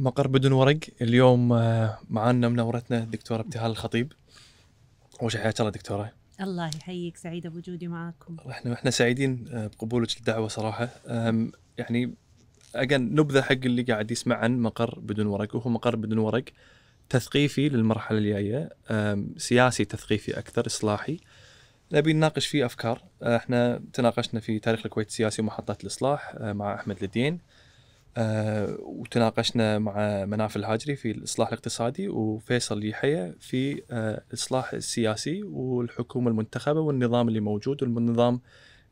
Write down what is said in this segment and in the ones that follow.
مقر بدون ورق اليوم آه، معنا منورتنا الدكتوره ابتهال الخطيب اول شيء حياك الله دكتوره الله يحييك سعيده بوجودي معاكم احنا احنا سعيدين آه، بقبولك الدعوه صراحه يعني اجن نبذه حق اللي قاعد يسمع عن مقر بدون ورق وهو مقر بدون ورق تثقيفي للمرحله الجايه سياسي تثقيفي اكثر اصلاحي نبي نناقش فيه افكار آه، احنا تناقشنا في تاريخ الكويت السياسي ومحطات الاصلاح مع احمد لدين آه، وتناقشنا مع مناف الهاجري في الاصلاح الاقتصادي وفيصل يحيى في الاصلاح آه، السياسي والحكومه المنتخبه والنظام اللي موجود والنظام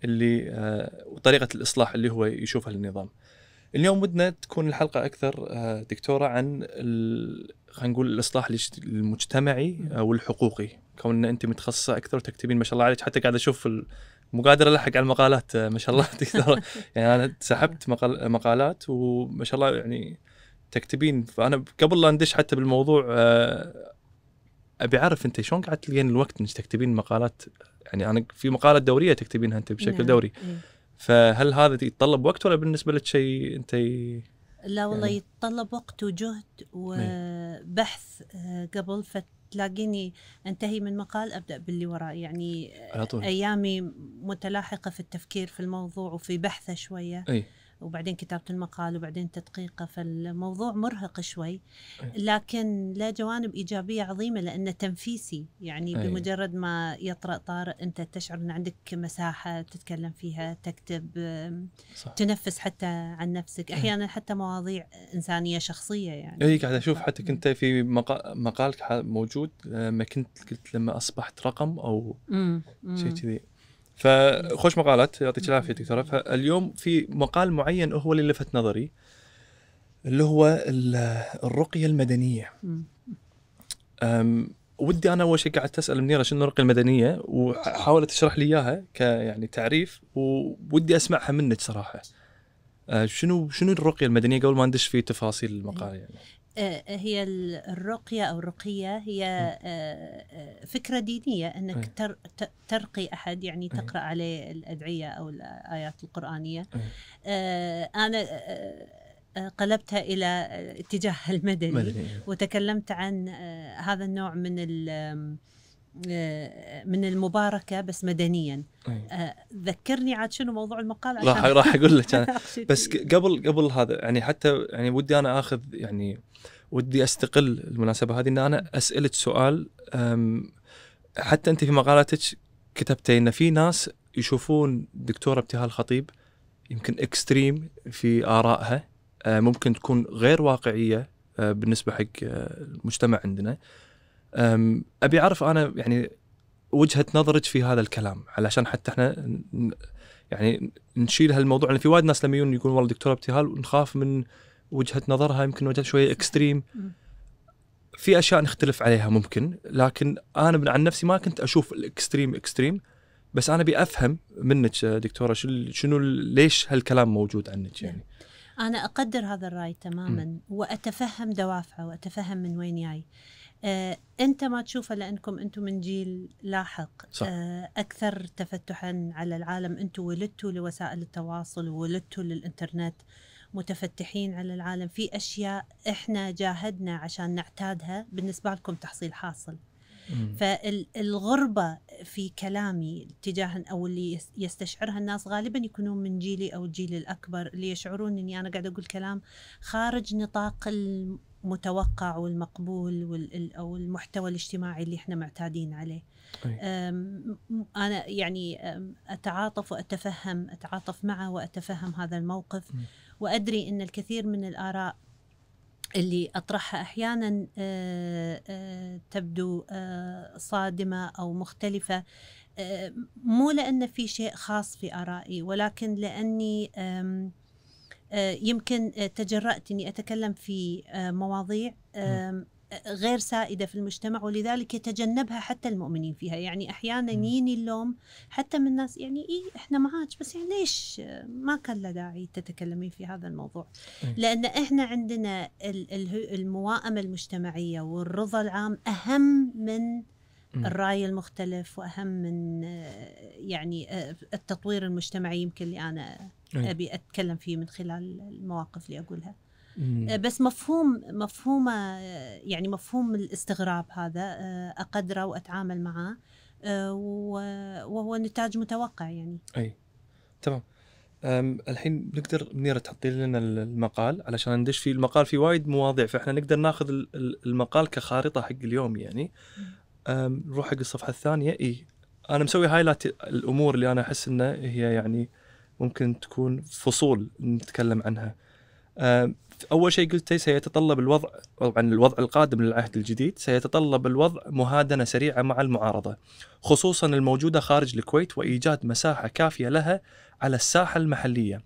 اللي آه، وطريقه الاصلاح اللي هو يشوفها للنظام. اليوم ودنا تكون الحلقه اكثر دكتوره عن خلينا نقول الاصلاح المجتمعي والحقوقي كون انت متخصصه اكثر وتكتبين ما شاء الله عليك حتى قاعد اشوف مو قادر الحق على المقالات آه، ما شاء الله تقدر يعني انا سحبت مقال مقالات وما شاء الله يعني تكتبين فانا قبل لا ندش حتى بالموضوع آه، ابي اعرف انت شلون قاعد تلقين الوقت انك تكتبين مقالات يعني انا في مقالات دوريه تكتبينها انت بشكل نعم. دوري إيه. فهل هذا يتطلب وقت ولا بالنسبه لك شيء انت لا والله يعني يتطلب وقت وجهد إيه. وبحث آه، قبل فت تلاقيني انتهي من مقال ابدا باللي وراه يعني على طول. ايامي متلاحقه في التفكير في الموضوع وفي بحثه شويه أي. وبعدين كتابة المقال وبعدين تدقيقه فالموضوع مرهق شوي إيه. لكن له جوانب إيجابية عظيمة لأنه تنفيسي يعني إيه. بمجرد ما يطرأ طارئ أنت تشعر أن عندك مساحة تتكلم فيها تكتب صح. تنفس حتى عن نفسك إيه. أحيانا حتى مواضيع إنسانية شخصية يعني أي قاعد أشوف حتى كنت في مقالك موجود لما كنت قلت لما أصبحت رقم أو شيء كذي فخوش مقالات يعطيك العافيه دكتوره فاليوم في مقال معين هو اللي لفت نظري اللي هو الرقيه المدنيه ودي انا اول شيء قعدت اسال منيره شنو الرقيه المدنيه وحاولت تشرح لي اياها كيعني تعريف وودي اسمعها منك صراحه أه، شنو شنو الرقيه المدنيه قبل ما ندش في تفاصيل المقال يعني آه، آه، هي الرقية أو الرقية هي آه، فكرة دينية أنك إيه. ترقي أحد يعني إيه. تقرأ عليه الأدعية أو الآيات القرآنية إيه. أنا قلبتها إلى اتجاه المدني وتكلمت عن هذا النوع من آه، من المباركه بس مدنيا آه، ذكرني عاد شنو موضوع المقال راح راح اقول لك انا بس قبل قبل هذا يعني حتى يعني ودي انا اخذ يعني ودي استقل المناسبه هذه ان انا اسالك سؤال حتى انت في مقالاتك كتبتي ان في ناس يشوفون دكتوره ابتهال خطيب يمكن اكستريم في ارائها آه، ممكن تكون غير واقعيه بالنسبه حق المجتمع عندنا ابي اعرف انا يعني وجهه نظرك في هذا الكلام علشان حتى احنا يعني نشيل هالموضوع لان في وايد ناس لما يجون يقولون والله دكتوره ابتهال ونخاف من وجهه نظرها يمكن وجهه شويه اكستريم في اشياء نختلف عليها ممكن لكن انا عن نفسي ما كنت اشوف الاكستريم اكستريم بس انا ابي افهم منك دكتوره شنو ليش هالكلام موجود عنك نعم. يعني انا اقدر هذا الراي تماما م. واتفهم دوافعه واتفهم من وين جاي آه انت ما تشوفه لانكم انتم من جيل لاحق صح. آه اكثر تفتحا على العالم انتم ولدتوا لوسائل التواصل ولدتوا للانترنت متفتحين على العالم في اشياء احنا جاهدنا عشان نعتادها بالنسبه لكم تحصيل حاصل فالغربه في كلامي تجاه او اللي يستشعرها الناس غالبا يكونون من جيلي او الجيل الاكبر اللي يشعرون اني انا قاعده اقول كلام خارج نطاق المتوقع والمقبول او المحتوى الاجتماعي اللي احنا معتادين عليه. انا يعني اتعاطف واتفهم اتعاطف معه واتفهم هذا الموقف وادري ان الكثير من الاراء اللي اطرحها احيانا تبدو صادمه او مختلفه مو لان في شيء خاص في ارائي ولكن لاني آه، يمكن آه، تجرأت إني أتكلم في آه، مواضيع نعم. غير سائدة في المجتمع ولذلك يتجنبها حتى المؤمنين فيها يعني أحيانا نعم. يجيني اللوم حتى من الناس يعني إيه إحنا معاك بس يعني ليش ما كان له داعي تتكلمين في هذا الموضوع نعم. لأن إحنا عندنا المواءمة المجتمعية والرضا العام أهم من الرأي المختلف وأهم من آه، يعني آه، التطوير المجتمعي يمكن اللي أنا أبي أتكلم فيه من خلال المواقف اللي أقولها آه، بس مفهوم مفهومه يعني مفهوم الاستغراب هذا اقدره واتعامل معه وهو نتاج متوقع يعني اي تمام الحين بنقدر منيره تحطي لنا المقال علشان ندش في المقال في وايد مواضيع فاحنا نقدر ناخذ المقال كخارطه حق اليوم يعني نروح حق الصفحه الثانيه اي انا مسوي هايلايت الامور اللي انا احس انه هي يعني ممكن تكون فصول نتكلم عنها اول شيء قلت سيتطلب الوضع طبعا الوضع القادم للعهد الجديد سيتطلب الوضع مهادنه سريعه مع المعارضه خصوصا الموجوده خارج الكويت وايجاد مساحه كافيه لها على الساحه المحليه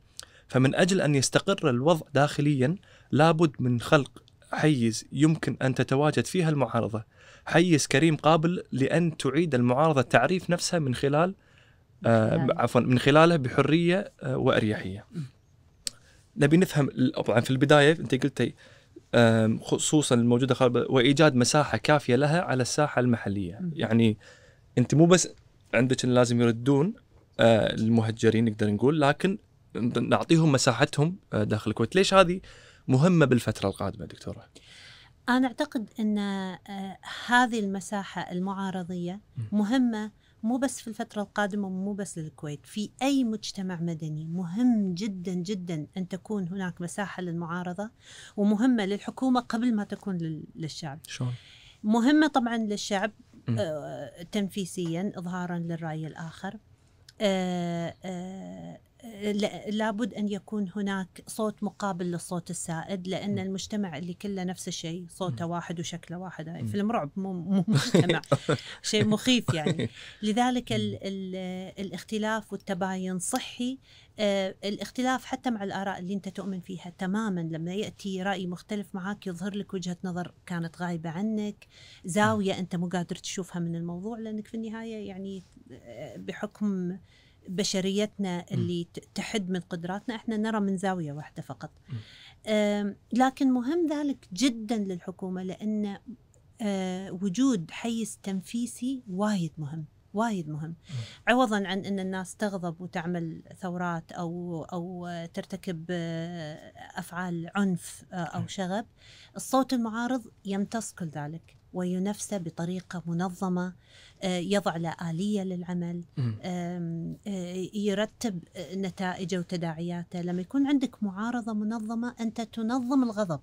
فمن اجل ان يستقر الوضع داخليا لابد من خلق حيز يمكن ان تتواجد فيها المعارضه حيز كريم قابل لان تعيد المعارضه تعريف نفسها من خلال آه عفوا من خلاله بحريه آه واريحيه. نبي نفهم طبعا في البدايه انت قلتي آه خصوصا الموجوده خارج وايجاد مساحه كافيه لها على الساحه المحليه، م. يعني انت مو بس عندك لازم يردون آه، المهجرين نقدر نقول لكن نعطيهم مساحتهم آه، داخل الكويت، ليش هذه مهمه بالفتره القادمه دكتوره؟ أنا أعتقد أن آه، هذه المساحة المعارضية مهمة مو بس في الفترة القادمة مو بس للكويت في أي مجتمع مدني مهم جدا جدا أن تكون هناك مساحة للمعارضة ومهمة للحكومة قبل ما تكون للشعب مهمة طبعا للشعب آه، تنفيسيا إظهارا للرأي الآخر آه، لابد ان يكون هناك صوت مقابل للصوت السائد لان م. المجتمع اللي كله نفس الشيء صوته م. واحد وشكله واحد يعني فيلم رعب مو مو مجتمع شيء مخيف يعني لذلك ال ال الاختلاف والتباين صحي آه الاختلاف حتى مع الاراء اللي انت تؤمن فيها تماما لما ياتي راي مختلف معك يظهر لك وجهه نظر كانت غايبه عنك زاويه انت مو قادر تشوفها من الموضوع لانك في النهايه يعني آه، بحكم بشريتنا اللي تحد من قدراتنا احنا نرى من زاويه واحده فقط لكن مهم ذلك جدا للحكومه لان وجود حيز تنفيسي وايد مهم وايد مهم عوضا عن ان الناس تغضب وتعمل ثورات او او ترتكب افعال عنف او شغب الصوت المعارض يمتص كل ذلك وينافسه بطريقه منظمه آه، يضع له اليه للعمل آه، يرتب نتائجه وتداعياته لما يكون عندك معارضه منظمه انت تنظم الغضب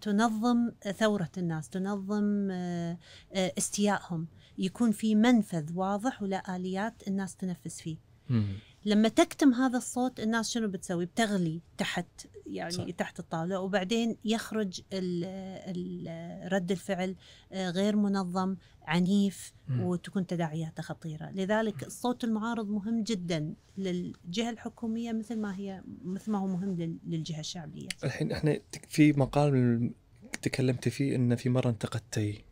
تنظم ثورة الناس تنظم آه، استيائهم يكون في منفذ واضح ولا آليات الناس تنفذ فيه لما تكتم هذا الصوت الناس شنو بتسوي بتغلي تحت يعني صح. تحت الطاوله وبعدين يخرج الـ الـ رد الفعل آه، غير منظم عنيف م. وتكون تداعياته خطيره لذلك الصوت المعارض مهم جدا للجهه الحكوميه مثل ما هي مثل ما هو مهم للجهه الشعبيه الحين احنا في مقال تكلمت فيه ان في مره انتقدتي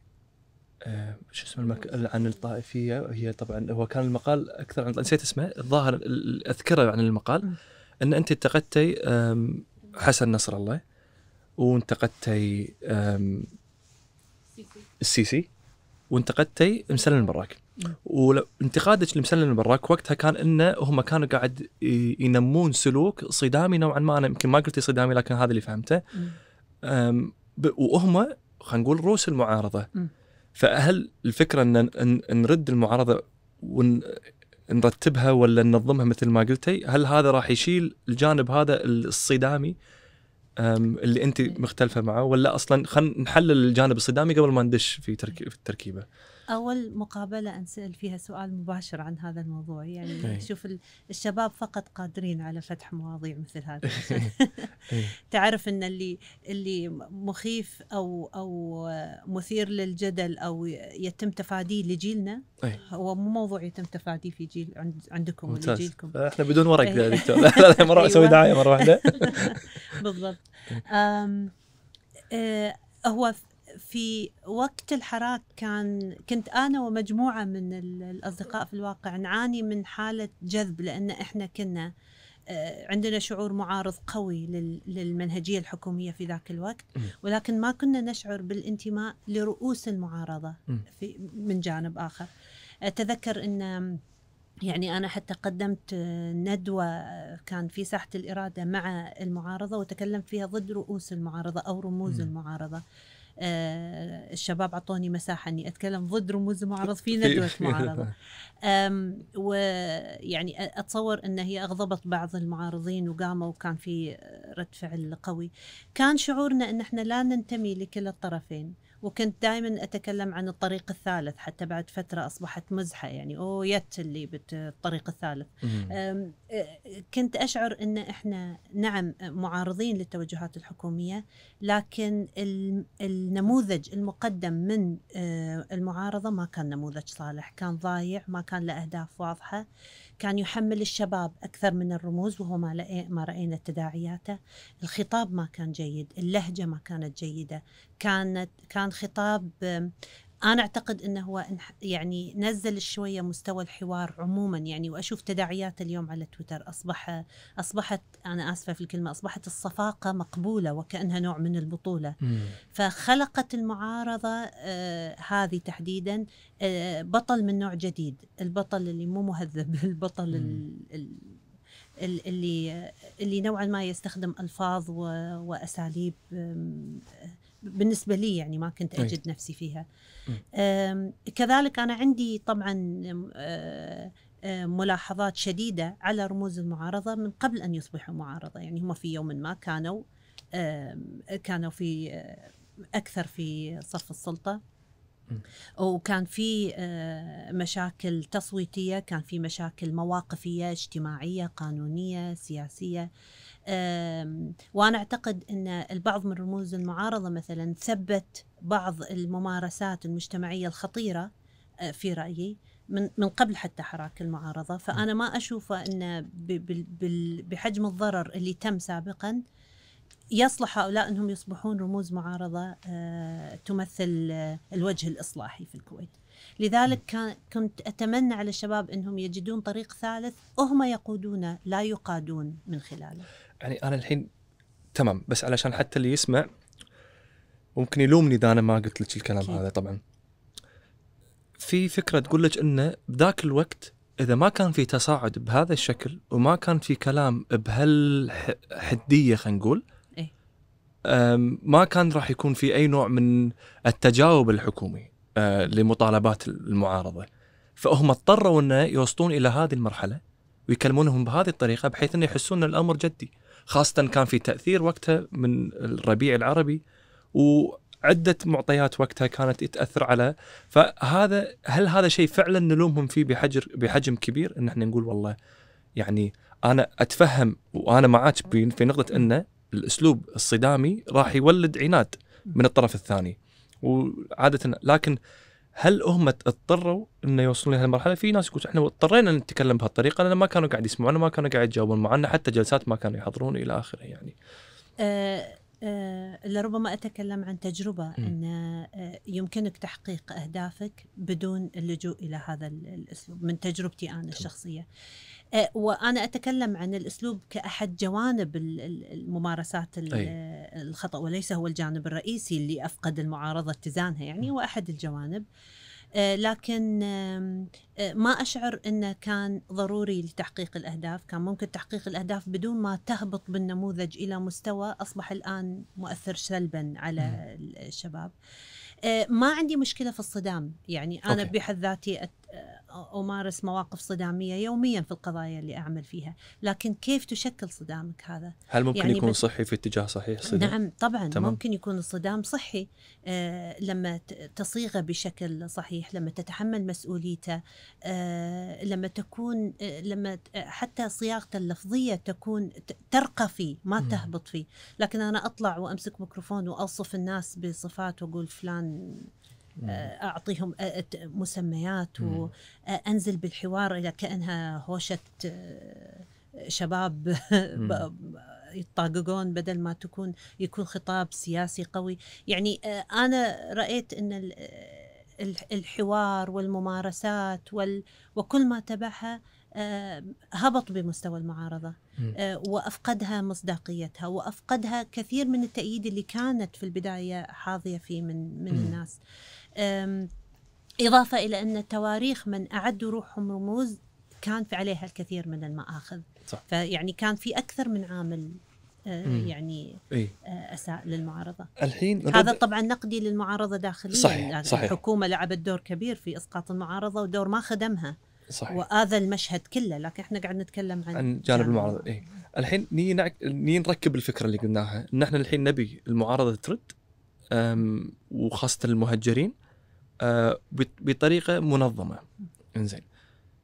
آه، شو اسمه المك... عن الطائفيه هي طبعا هو كان المقال اكثر عن نسيت اسمه الظاهر اذكره عن يعني المقال ان انت انتقدتي حسن نصر الله وانتقدتي السيسي وانتقدتي مسلم البراك وانتقادك لمسلم البراك وقتها كان انه هم كانوا قاعد ينمون سلوك صدامي نوعا ما انا يمكن ما قلت صدامي لكن هذا اللي فهمته وهم خلينا نقول رؤوس المعارضه م. فهل الفكره ان نرد المعارضه ونرتبها ولا ننظمها مثل ما قلتي هل هذا راح يشيل الجانب هذا الصدامي اللي انت مختلفه معه ولا اصلا خلينا نحلل الجانب الصدامي قبل ما ندش في, في التركيبه اول مقابله انسال فيها سؤال مباشر عن هذا الموضوع يعني إيه. شوف الشباب فقط قادرين على فتح مواضيع مثل هذا إيه. إيه. تعرف ان اللي اللي مخيف او او مثير للجدل او يتم تفاديه لجيلنا هو مو موضوع يتم تفاديه في جيل عند عندكم ولجيلكم احنا بدون ورق يا دكتور لا مره اسوي أيوة. دعايه مره واحده بالضبط آه، هو في وقت الحراك كان كنت انا ومجموعه من الاصدقاء في الواقع نعاني من حاله جذب لان احنا كنا آه، عندنا شعور معارض قوي للمنهجيه الحكوميه في ذاك الوقت ولكن ما كنا نشعر بالانتماء لرؤوس المعارضه في من جانب اخر اتذكر ان يعني أنا حتى قدمت آه، ندوة آه، كان في ساحة الإرادة مع المعارضة وتكلمت فيها ضد رؤوس المعارضة أو رموز م. المعارضة آه، الشباب اعطوني مساحه اني اتكلم ضد رموز المعارض في ندوه معارضه ويعني اتصور ان هي اغضبت بعض المعارضين وقاموا وكان في رد فعل قوي كان شعورنا ان احنا لا ننتمي لكلا الطرفين وكنت دائما اتكلم عن الطريق الثالث حتى بعد فتره اصبحت مزحه يعني او يت اللي بالطريق الطريق الثالث أه، كنت اشعر ان احنا نعم معارضين للتوجهات الحكوميه لكن النموذج المقدم من أه، المعارضه ما كان نموذج صالح كان ضايع ما كان له اهداف واضحه كان يحمل الشباب أكثر من الرموز وهو ما, ما رأينا تداعياته الخطاب ما كان جيد اللهجة ما كانت جيدة كانت كان خطاب انا اعتقد انه هو يعني نزل شويه مستوى الحوار عموما يعني واشوف تداعيات اليوم على تويتر اصبح اصبحت انا اسفه في الكلمه اصبحت الصفاقه مقبوله وكانها نوع من البطوله مم. فخلقت المعارضه آه هذه تحديدا آه بطل من نوع جديد البطل اللي مو مهذب البطل اللي اللي نوعا ما يستخدم الفاظ واساليب بالنسبه لي يعني ما كنت اجد نفسي فيها كذلك انا عندي طبعا آه، ملاحظات شديده على رموز المعارضه من قبل ان يصبحوا معارضه يعني هم في يوم ما كانوا كانوا في آه، اكثر في صف السلطه وكان في آه، مشاكل تصويتيه كان في مشاكل مواقفيه اجتماعيه قانونيه سياسيه وانا اعتقد ان البعض من رموز المعارضه مثلا ثبت بعض الممارسات المجتمعيه الخطيره آه، في رايي من من قبل حتى حراك المعارضه فانا ما اشوفه ان بحجم الضرر اللي تم سابقا يصلح هؤلاء انهم يصبحون رموز معارضه آه، تمثل الوجه الاصلاحي في الكويت. لذلك كنت اتمنى على الشباب انهم يجدون طريق ثالث وهم يقودون لا يقادون من خلاله. يعني انا الحين تمام بس علشان حتى اللي يسمع ممكن يلومني اذا انا ما قلت لك الكلام كي. هذا طبعا في فكره تقول لك انه بذاك الوقت اذا ما كان في تصاعد بهذا الشكل وما كان في كلام بهالحديه خلينا نقول إيه؟ ما كان راح يكون في اي نوع من التجاوب الحكومي أه، لمطالبات المعارضه فهم اضطروا انه يوصلون الى هذه المرحله ويكلمونهم بهذه الطريقه بحيث انه يحسون ان الامر جدي خاصه كان في تاثير وقتها من الربيع العربي وعده معطيات وقتها كانت تاثر على فهذا هل هذا شيء فعلا نلومهم فيه بحجر بحجم كبير ان احنا نقول والله يعني انا اتفهم وانا معاك في نقطه انه الاسلوب الصدامي راح يولد عناد من الطرف الثاني وعاده لكن هل هم اضطروا انه يوصلون لهالمرحله؟ في ناس يقول احنا اضطرينا نتكلم بهالطريقه لان ما كانوا قاعد يسمعونا، ما كانوا قاعد يجاوبون معنا، حتى جلسات ما كانوا يحضرون الى اخره يعني. أه أه لربما اتكلم عن تجربه ان آه، يمكنك تحقيق اهدافك بدون اللجوء الى هذا الاسلوب من تجربتي انا الشخصيه. أه أه، وانا اتكلم عن الاسلوب كاحد جوانب الممارسات الخطا وليس هو الجانب الرئيسي اللي افقد المعارضه اتزانها يعني هو احد الجوانب أه، لكن أه، ما اشعر انه كان ضروري لتحقيق الاهداف، كان ممكن تحقيق الاهداف بدون ما تهبط بالنموذج الى مستوى اصبح الان مؤثر سلبا على الشباب. ما عندي مشكله في الصدام، يعني انا أوكي. بحد ذاتي أمارس مواقف صدامية يوميا في القضايا اللي أعمل فيها لكن كيف تشكل صدامك هذا هل ممكن يعني يكون صحي في اتجاه صحيح صدام؟ نعم طبعا تمام. ممكن يكون الصدام صحي آه لما تصيغه بشكل صحيح لما تتحمل مسؤوليته آه لما تكون آه لما حتى صياغته اللفظية تكون ترقى فيه ما م. تهبط فيه لكن أنا أطلع وأمسك ميكروفون وأوصف الناس بصفات وأقول فلان آه، اعطيهم آه، مسميات وانزل آه، بالحوار الى كانها هوشه شباب يطاققون بدل ما تكون يكون خطاب سياسي قوي يعني انا رايت ان الحوار والممارسات وال وكل ما تبعها هبط بمستوى المعارضة وأفقدها مصداقيتها وأفقدها كثير من التأييد اللي كانت في البداية حاضية فيه من, من الناس إضافة إلى أن التواريخ من أعدوا روحهم رموز كان في عليها الكثير من المآخذ صح. فيعني كان في أكثر من عامل أه، يعني إيه؟ اساء للمعارضه الحين هذا طبعا نقدي للمعارضه داخليا صحيح. يعني صحيح. الحكومه لعبت دور كبير في اسقاط المعارضه ودور ما خدمها صحيح. واذى المشهد كله لكن احنا قاعد نتكلم عن عن جانب المعارضه إيه؟ الحين نيجي نعك... نركب الفكره اللي قلناها ان احنا الحين نبي المعارضه ترد وخاصه المهجرين آه، بطريقه منظمه انزين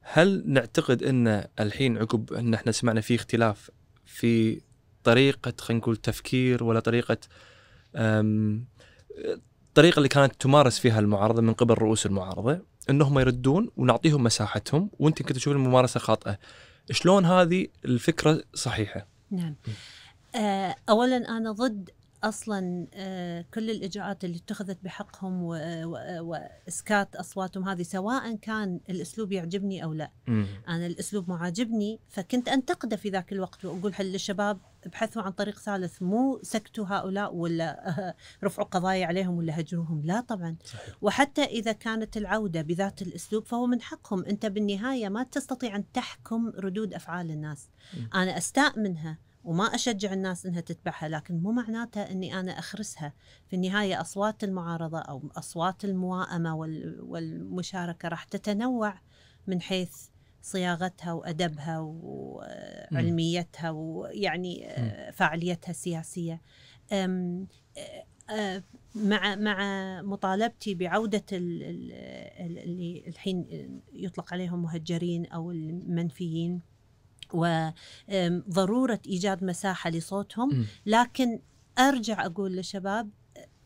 هل نعتقد ان الحين عقب ان احنا سمعنا في اختلاف في طريقه خلينا نقول تفكير ولا طريقه الطريقه اللي كانت تمارس فيها المعارضه من قبل رؤوس المعارضه انهم يردون ونعطيهم مساحتهم وانت كنت تشوف الممارسه خاطئه شلون هذه الفكره صحيحه نعم آه، اولا انا ضد اصلا آه، كل الاجراءات اللي اتخذت بحقهم آه، آه، واسكات اصواتهم هذه سواء كان الاسلوب يعجبني او لا مم. انا الاسلوب مو عاجبني فكنت انتقده في ذاك الوقت واقول للشباب ابحثوا عن طريق ثالث مو سكتوا هؤلاء ولا رفعوا قضايا عليهم ولا هجروهم لا طبعا صحيح. وحتى اذا كانت العوده بذات الاسلوب فهو من حقهم انت بالنهايه ما تستطيع ان تحكم ردود افعال الناس مم. انا استاء منها وما أشجع الناس أنها تتبعها لكن مو معناتها أني أنا أخرسها في النهاية أصوات المعارضة أو أصوات الموائمه والمشاركة راح تتنوع من حيث صياغتها وأدبها وعلميتها ويعني آه، فعاليتها السياسية آه، مع مع مطالبتي بعوده اللي الحين يطلق عليهم مهجرين او المنفيين وضروره ايجاد مساحه لصوتهم لكن ارجع اقول للشباب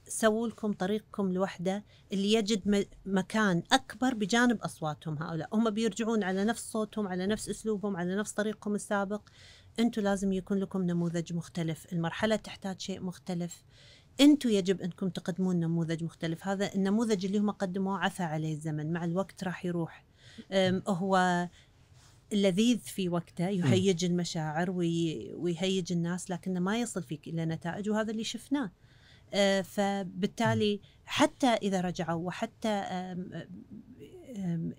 سووا لكم طريقكم لوحده اللي يجد مكان اكبر بجانب اصواتهم هؤلاء هم بيرجعون على نفس صوتهم على نفس اسلوبهم على نفس طريقهم السابق أنتوا لازم يكون لكم نموذج مختلف المرحله تحتاج شيء مختلف أنتوا يجب انكم تقدمون نموذج مختلف هذا النموذج اللي هم قدموه عفى عليه الزمن مع الوقت راح يروح هو اللذيذ في وقته يهيج المشاعر ويهيج الناس لكنه ما يصل فيك الى نتائج وهذا اللي شفناه آه، فبالتالي حتى اذا رجعوا وحتى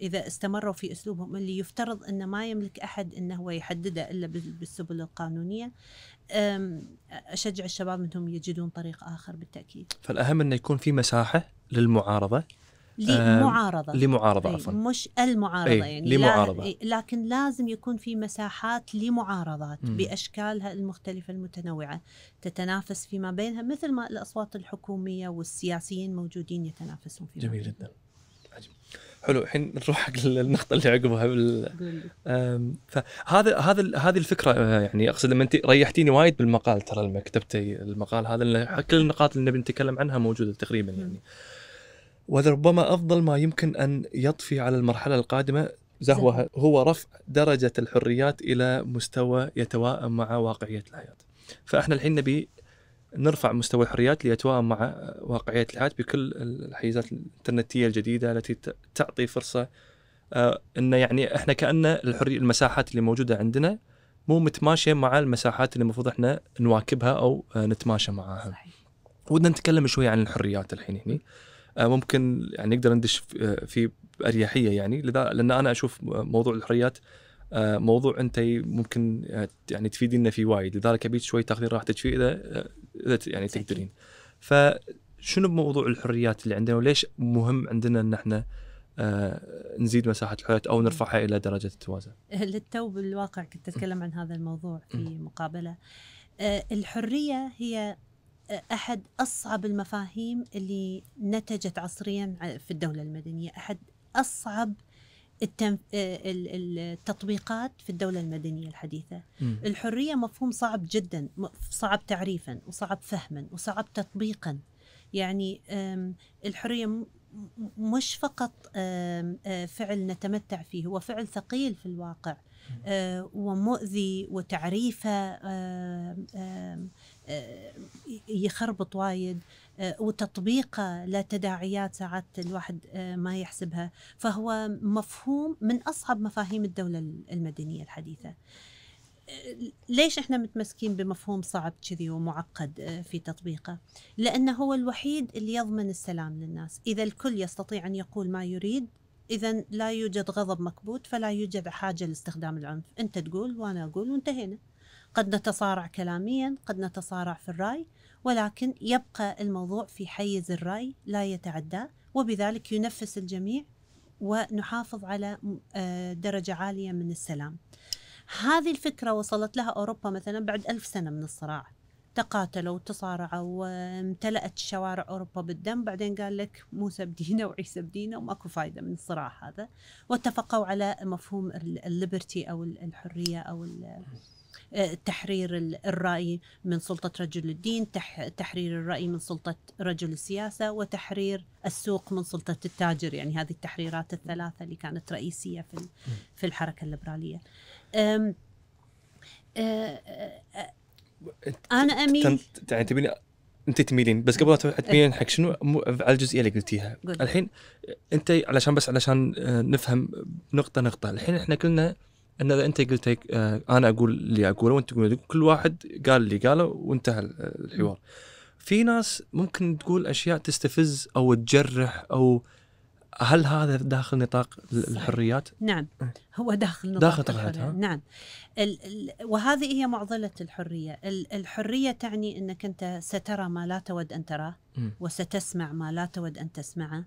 اذا استمروا في اسلوبهم اللي يفترض انه ما يملك احد انه هو يحدده الا بالسبل القانونيه اشجع الشباب انهم يجدون طريق اخر بالتاكيد. فالاهم انه يكون في مساحه للمعارضه آه، لمعارضة لمعارضة عفوا مش المعارضة أي. يعني لمعارضة لا لكن لازم يكون في مساحات لمعارضات م. بأشكالها المختلفة المتنوعة تتنافس فيما بينها مثل ما الأصوات الحكومية والسياسيين موجودين يتنافسون فيما جميل جدا حلو الحين نروح للنقطة اللي عقبها بال... فهذا هذا هذه الفكرة آه، يعني اقصد لما انت ريحتيني وايد بالمقال ترى لما كتبتي المقال هذا كل النقاط اللي نبي نتكلم عنها موجودة تقريبا يعني. م. ولربما افضل ما يمكن ان يطفي على المرحله القادمه زهوها نعم. هو رفع درجه الحريات الى مستوى يتواءم مع واقعيه الحياه. فاحنا الحين نبي نرفع مستوى الحريات ليتواءم مع واقعيه الحياه بكل الحيزات الانترنتيه الجديده التي تعطي فرصه آه، انه يعني احنا كان الحريه المساحات اللي موجوده عندنا مو متماشيه مع المساحات اللي المفروض احنا نواكبها او نتماشى معاها. صحيح. ودنا نتكلم شوي عن الحريات الحين هني. آه، ممكن يعني نقدر ندش فيه آه، باريحيه يعني لذا لان انا اشوف موضوع الحريات آه، موضوع انت ممكن يعني تفيدنا فيه وايد لذلك ابيك شوي تاخذين راحتك فيه اذا اذا يعني تقدرين فشنو بموضوع الحريات اللي عندنا وليش مهم عندنا ان احنا نزيد مساحه الحريات او نرفعها الى درجه التوازن للتو بالواقع كنت اتكلم عن هذا الموضوع في مقابله الحريه هي احد اصعب المفاهيم اللي نتجت عصريا في الدوله المدنيه احد اصعب التنف... آه، التطبيقات في الدولة المدنية الحديثة م. الحرية مفهوم صعب جدا صعب تعريفا وصعب فهما وصعب تطبيقا يعني الحرية مش فقط آه، فعل نتمتع فيه هو فعل ثقيل في الواقع آه، ومؤذي وتعريفه آه، يخربط وايد آه، وتطبيقه تداعيات ساعات الواحد آه، ما يحسبها فهو مفهوم من أصعب مفاهيم الدولة المدنية الحديثة ليش احنا متمسكين بمفهوم صعب كذي ومعقد في تطبيقه؟ لانه هو الوحيد اللي يضمن السلام للناس، اذا الكل يستطيع ان يقول ما يريد اذا لا يوجد غضب مكبوت فلا يوجد حاجه لاستخدام العنف، انت تقول وانا اقول وانتهينا. قد نتصارع كلاميا قد نتصارع في الرأي ولكن يبقى الموضوع في حيز الرأي لا يتعدى وبذلك ينفس الجميع ونحافظ على آه، درجة عالية من السلام هذه الفكرة وصلت لها أوروبا مثلا بعد ألف سنة من الصراع تقاتلوا وتصارعوا وامتلأت شوارع أوروبا بالدم بعدين قال لك موسى بدينه وعيسى بدينه وماكو فايدة من الصراع هذا واتفقوا على مفهوم الليبرتي أو الحرية أو تحرير الرأي من سلطة رجل الدين تحرير الرأي من سلطة رجل السياسة وتحرير السوق من سلطة التاجر يعني هذه التحريرات الثلاثة اللي كانت رئيسية في في الحركة الليبرالية أنا أميل يعني تبيني انت تميلين بس قبل تميلين حق شنو على الجزئيه اللي قلتيها الحين انت علشان بس علشان آه، نفهم نقطه نقطه الحين احنا كلنا ان اذا انت قلت هيك آه، انا اقول اللي اقوله وانت تقول كل واحد قال اللي قاله وانتهى الحوار في ناس ممكن تقول اشياء تستفز او تجرح او هل هذا داخل نطاق الحريات؟ نعم إيه. هو داخل نطاق داخل الحريات نعم ال ال وهذه هي معضلة الحرية ال الحرية تعني أنك أنت سترى ما لا تود أن تراه وستسمع ما لا تود أن تسمعه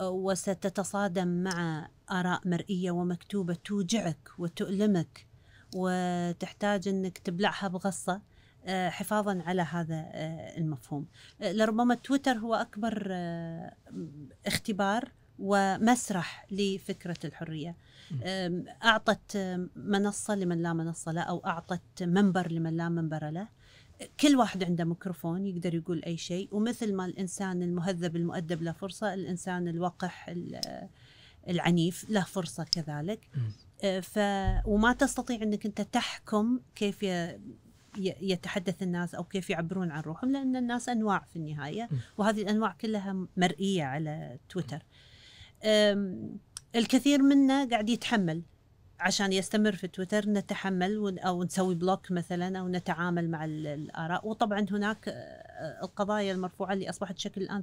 وستتصادم مع آراء مرئية ومكتوبة توجعك وتؤلمك وتحتاج أنك تبلعها بغصة آه، حفاظا على هذا آه، المفهوم آه، لربما تويتر هو أكبر اختبار ومسرح لفكرة الحرية أعطت منصة لمن لا منصة له أو أعطت منبر لمن لا منبر له كل واحد عنده ميكروفون يقدر يقول اي شيء ومثل ما الانسان المهذب المؤدب له فرصه الانسان الوقح العنيف له فرصه كذلك آه، ف وما تستطيع انك انت تحكم كيف يتحدث الناس او كيف يعبرون عن روحهم لان الناس انواع في النهايه وهذه الانواع كلها مرئيه على تويتر الكثير منا قاعد يتحمل عشان يستمر في تويتر نتحمل او نسوي بلوك مثلا او نتعامل مع الاراء وطبعا هناك القضايا المرفوعه اللي اصبحت تشكل الان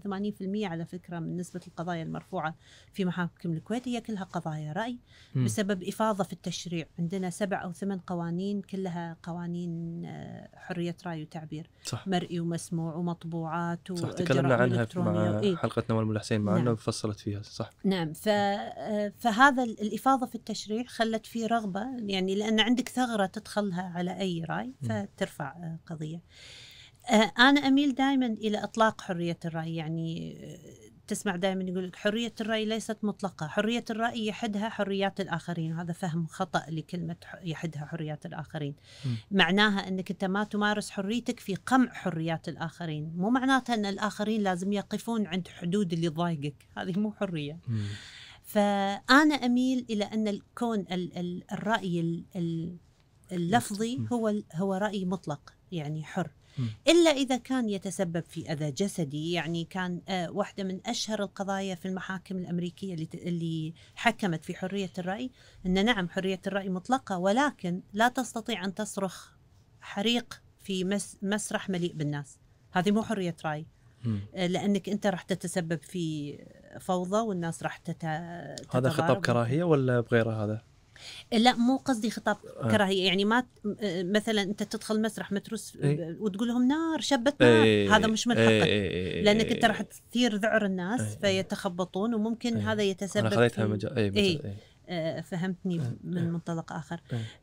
80% على فكره من نسبه القضايا المرفوعه في محاكم الكويت هي كلها قضايا راي بسبب افاضه في التشريع عندنا سبع او ثمان قوانين كلها قوانين آه، حريه راي وتعبير صح. مرئي ومسموع ومطبوعات صح تكلمنا عنها مع حلقه نوال الحسين معنا نعم. فصلت فيها صح نعم ف... آه، فهذا الافاضه في التشريع خلت في رغبه يعني لان عندك ثغره تدخلها على اي راي فترفع آه، قضيه آه، أنا أميل دائما إلى إطلاق حرية الرأي يعني آه، تسمع دائما يقول لك حرية الرأي ليست مطلقة حرية الرأي يحدها حريات الآخرين هذا فهم خطأ لكلمة يحدها حريات الآخرين م. معناها أنك أنت ما تمارس حريتك في قمع حريات الآخرين مو معناتها أن الآخرين لازم يقفون عند حدود اللي تضايقك هذه مو حرية م. فأنا أميل إلى أن الكون الـ الـ الرأي اللفظي هو هو رأي مطلق يعني حر إلا إذا كان يتسبب في أذى جسدي يعني كان آه، واحدة من أشهر القضايا في المحاكم الأمريكية اللي حكمت في حرية الرأي أن نعم حرية الرأي مطلقة ولكن لا تستطيع أن تصرخ حريق في مسرح مليء بالناس هذه مو حرية رأي آه، لانك انت راح تتسبب في فوضى والناس راح تتضارب هذا خطاب كراهيه ولا بغيره هذا؟ لا مو قصدي خطاب آه. كراهيه يعني ما مثلا انت تدخل مسرح متروس ايه؟ وتقول لهم نار شبت نار ايه؟ هذا مش من إيه، حقك إيه،, إيه،, ايه؟ لانك انت راح تثير ذعر الناس ايه؟ فيتخبطون وممكن ايه؟ هذا يتسبب انا خذيتها مجال ايه؟ ايه؟ آه، فهمتني ايه؟ من منطلق اخر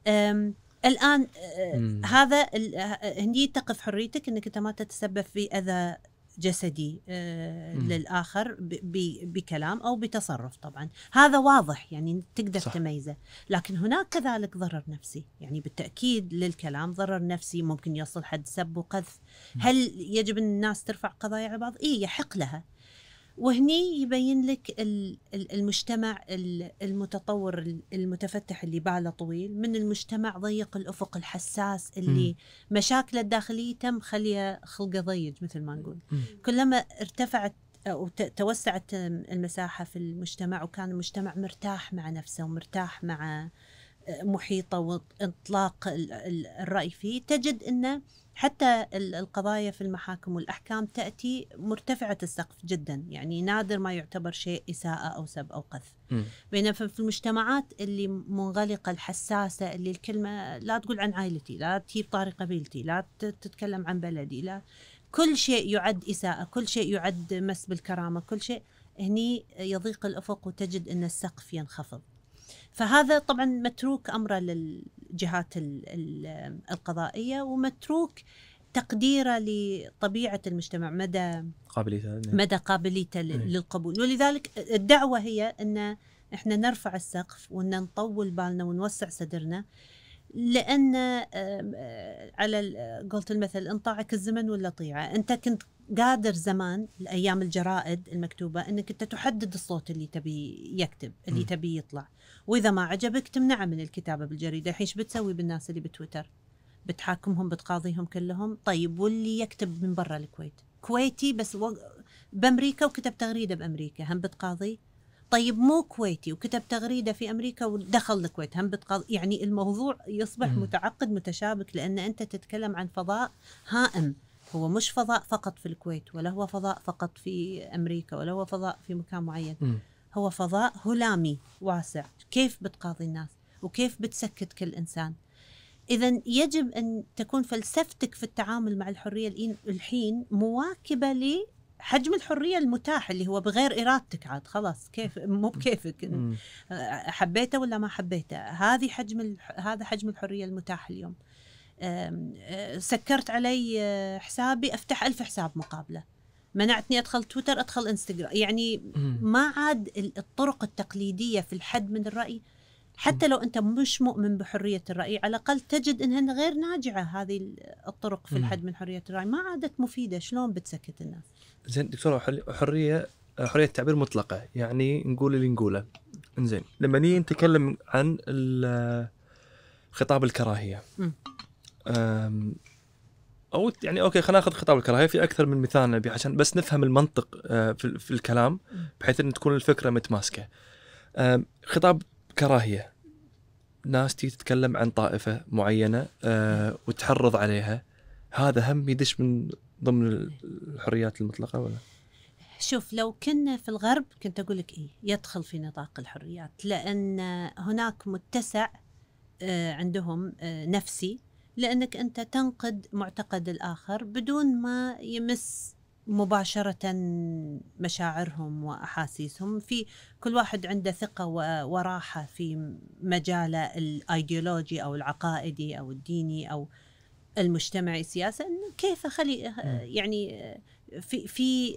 ايه؟ الان آه، هذا هني تقف حريتك انك انت ما تتسبب في اذى جسدي آه، للاخر بكلام او بتصرف طبعا هذا واضح يعني تقدر صح. تميزه لكن هناك كذلك ضرر نفسي يعني بالتاكيد للكلام ضرر نفسي ممكن يصل حد سب وقذف هل يجب ان الناس ترفع قضايا على بعض اي يحق لها وهني يبين لك المجتمع المتطور المتفتح اللي باله طويل من المجتمع ضيق الافق الحساس اللي مشاكله الداخليه تم خليها خلقه ضيق مثل ما نقول كلما ارتفعت أو توسعت المساحة في المجتمع وكان المجتمع مرتاح مع نفسه ومرتاح مع محيطه واطلاق الراي فيه تجد ان حتى القضايا في المحاكم والاحكام تاتي مرتفعه السقف جدا يعني نادر ما يعتبر شيء اساءه او سب او قذف بينما في المجتمعات اللي منغلقه الحساسه اللي الكلمه لا تقول عن عائلتي لا تجيب طاري قبيلتي لا تتكلم عن بلدي لا كل شيء يعد اساءه كل شيء يعد مس بالكرامه كل شيء هني يضيق الافق وتجد ان السقف ينخفض فهذا طبعا متروك امره للجهات القضائيه ومتروك تقديره لطبيعه المجتمع مدى قابليته نعم. مدى قابليته نعم. للقبول ولذلك الدعوه هي ان احنا نرفع السقف وان نطول بالنا ونوسع صدرنا لان على قولت المثل ان طاعك الزمن ولا طيعه انت كنت قادر زمان الايام الجرائد المكتوبه انك انت تحدد الصوت اللي تبي يكتب اللي م. تبي يطلع واذا ما عجبك تمنعه من الكتابه بالجريده الحين بتسوي بالناس اللي بتويتر بتحاكمهم بتقاضيهم كلهم طيب واللي يكتب من برا الكويت كويتي بس و... بامريكا وكتب تغريده بامريكا هم بتقاضي طيب مو كويتي وكتب تغريده في امريكا ودخل الكويت هم بتقاضي يعني الموضوع يصبح م. متعقد متشابك لان انت تتكلم عن فضاء هائم هو مش فضاء فقط في الكويت ولا هو فضاء فقط في أمريكا ولا هو فضاء في مكان معين م. هو فضاء هلامي واسع كيف بتقاضي الناس وكيف بتسكت كل إنسان إذا يجب أن تكون فلسفتك في التعامل مع الحرية الحين مواكبة حجم الحرية المتاح اللي هو بغير إرادتك عاد خلاص كيف مو بكيفك أه، حبيته ولا ما حبيته هذه حجم هذا حجم الحرية المتاح اليوم آه، سكرت علي آه، حسابي افتح ألف حساب مقابله منعتني ادخل تويتر ادخل انستغرام يعني ما عاد الطرق التقليديه في الحد من الراي حتى لو انت مش مؤمن بحريه الراي على الاقل تجد انها غير ناجعه هذه الطرق في الحد من حريه الراي ما عادت مفيده شلون بتسكت الناس زين دكتور حريه حريه التعبير مطلقه يعني نقول اللي نقوله انزين لما نيجي نتكلم عن خطاب الكراهيه م. او يعني اوكي خلينا ناخذ خطاب الكراهيه في اكثر من مثال نبي عشان بس نفهم المنطق آه، في, في الكلام بحيث ان تكون الفكره متماسكه. خطاب كراهيه ناس تيجي تتكلم عن طائفه معينه آه، وتحرض عليها هذا هم يدش من ضمن الحريات المطلقه ولا؟ شوف لو كنا في الغرب كنت اقول لك ايه يدخل في نطاق الحريات لان هناك متسع آه، عندهم نفسي لأنك أنت تنقد معتقد الآخر بدون ما يمس مباشرة مشاعرهم وأحاسيسهم في كل واحد عنده ثقة وراحة في مجاله الأيديولوجي أو العقائدي أو الديني أو المجتمعي السياسة أنه كيف أخلي يعني في, في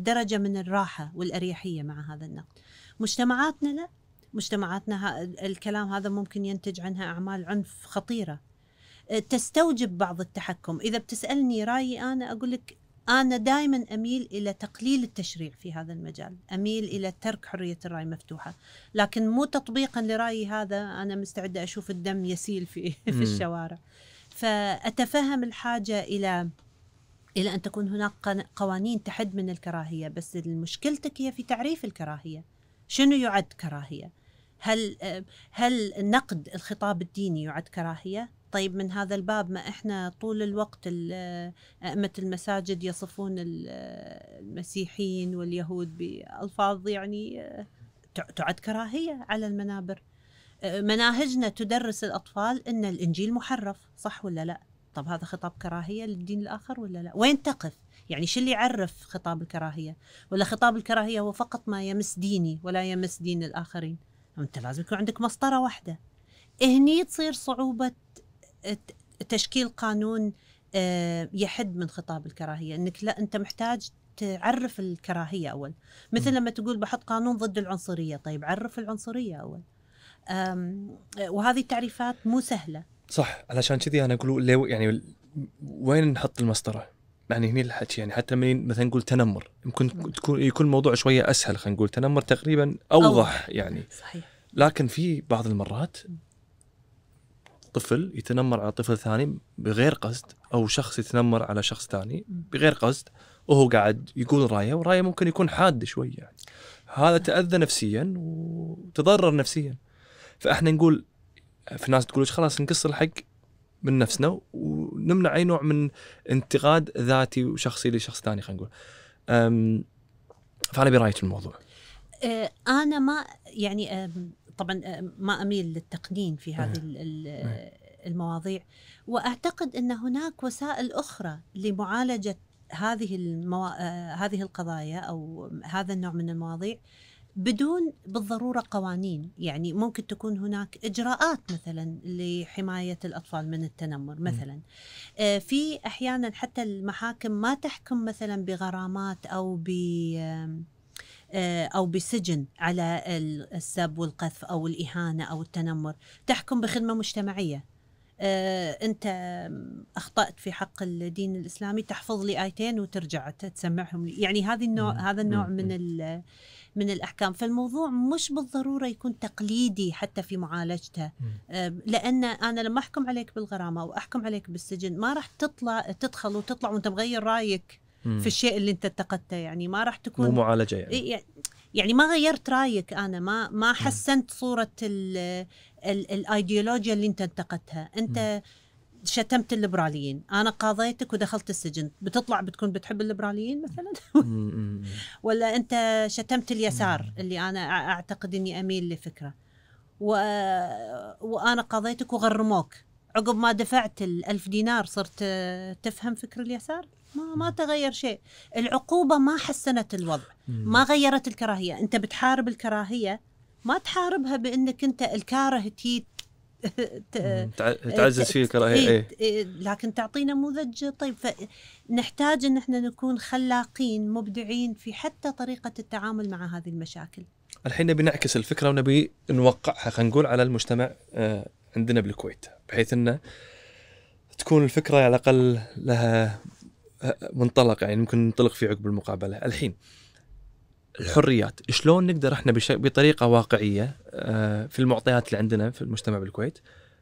درجة من الراحة والأريحية مع هذا النقد مجتمعاتنا لا مجتمعاتنا الكلام هذا ممكن ينتج عنها أعمال عنف خطيرة تستوجب بعض التحكم إذا بتسألني رأيي أنا أقول لك أنا دائما أميل إلى تقليل التشريع في هذا المجال أميل إلى ترك حرية الرأي مفتوحة لكن مو تطبيقا لرأيي هذا أنا مستعدة أشوف الدم يسيل في, في الشوارع فأتفهم الحاجة إلى إلى أن تكون هناك قوانين تحد من الكراهية بس مشكلتك هي في تعريف الكراهية شنو يعد كراهية هل آه، هل نقد الخطاب الديني يعد كراهية طيب من هذا الباب ما احنا طول الوقت ائمه المساجد يصفون المسيحيين واليهود بالفاظ يعني آه، تعد كراهيه على المنابر آه، مناهجنا تدرس الاطفال ان الانجيل محرف صح ولا لا طب هذا خطاب كراهيه للدين الاخر ولا لا وين تقف يعني شو اللي يعرف خطاب الكراهيه ولا خطاب الكراهيه هو فقط ما يمس ديني ولا يمس دين الاخرين انت لازم يكون عندك مسطره واحده هني تصير صعوبه تشكيل قانون آه، يحد من خطاب الكراهيه انك لا انت محتاج تعرف الكراهيه اول مثل لما تقول بحط قانون ضد العنصريه طيب عرف العنصريه اول وهذه التعريفات مو سهله صح علشان كذي انا اقول لو يعني وين نحط المسطره؟ يعني هني الحكي يعني حتى من مثلا نقول تنمر يمكن تكون يكون الموضوع شويه اسهل خلينا نقول تنمر تقريبا اوضح أوه. يعني صحيح لكن في بعض المرات طفل يتنمر على طفل ثاني بغير قصد او شخص يتنمر على شخص ثاني بغير قصد وهو قاعد يقول رايه ورايه ممكن يكون حاد شوي يعني هذا تاذى نفسيا وتضرر نفسيا فاحنا نقول في ناس تقول خلاص نقص الحق من نفسنا ونمنع اي نوع من انتقاد ذاتي وشخصي لشخص ثاني خلينا نقول فانا برايك في الموضوع أه، انا ما يعني طبعا آه، ما اميل للتقنين في هذه نعم. نعم. المواضيع واعتقد ان هناك وسائل اخرى لمعالجه هذه المو... آه، هذه القضايا او هذا النوع من المواضيع بدون بالضروره قوانين يعني ممكن تكون هناك اجراءات مثلا لحمايه الاطفال من التنمر مثلا آه، في احيانا حتى المحاكم ما تحكم مثلا بغرامات او ب آه، أو بسجن على السب والقذف أو الإهانة أو التنمر تحكم بخدمة مجتمعية آه، أنت أخطأت في حق الدين الإسلامي تحفظ لي آيتين وترجع تسمعهم يعني هذه النوع هذا النوع من من الأحكام فالموضوع مش بالضرورة يكون تقليدي حتى في معالجته آه، لأن أنا لما أحكم عليك بالغرامة وأحكم عليك بالسجن ما راح تطلع تدخل وتطلع وأنت مغير رأيك في الشيء اللي انت اتقدته يعني ما راح تكون مو معالجه يعني. إيه، يعني يعني ما غيرت رايك انا ما ما حسنت صوره الايديولوجيا اللي انت انتقدتها انت شتمت الليبراليين انا قاضيتك ودخلت السجن بتطلع بتكون بتحب الليبراليين مثلا ولا انت شتمت اليسار اللي انا اعتقد اني اميل لفكره و... وانا قاضيتك وغرموك عقب ما دفعت الألف دينار صرت تفهم فكر اليسار ما ما تغير شيء العقوبه ما حسنت الوضع ما غيرت الكراهيه انت بتحارب الكراهيه ما تحاربها بانك انت الكاره تي تعزز فيه الكراهيه ايه, إيه. إيه، لكن تعطي نموذج طيب فنحتاج ان احنا نكون خلاقين مبدعين في حتى طريقه التعامل مع هذه المشاكل الحين نبي نعكس الفكره ونبي نوقعها خلينا نقول على المجتمع آه، عندنا بالكويت بحيث انه تكون الفكره على الاقل لها منطلق يعني ممكن ننطلق فيه عقب المقابله الحين الحريات شلون نقدر احنا بطريقه واقعيه آه، في المعطيات اللي عندنا في المجتمع بالكويت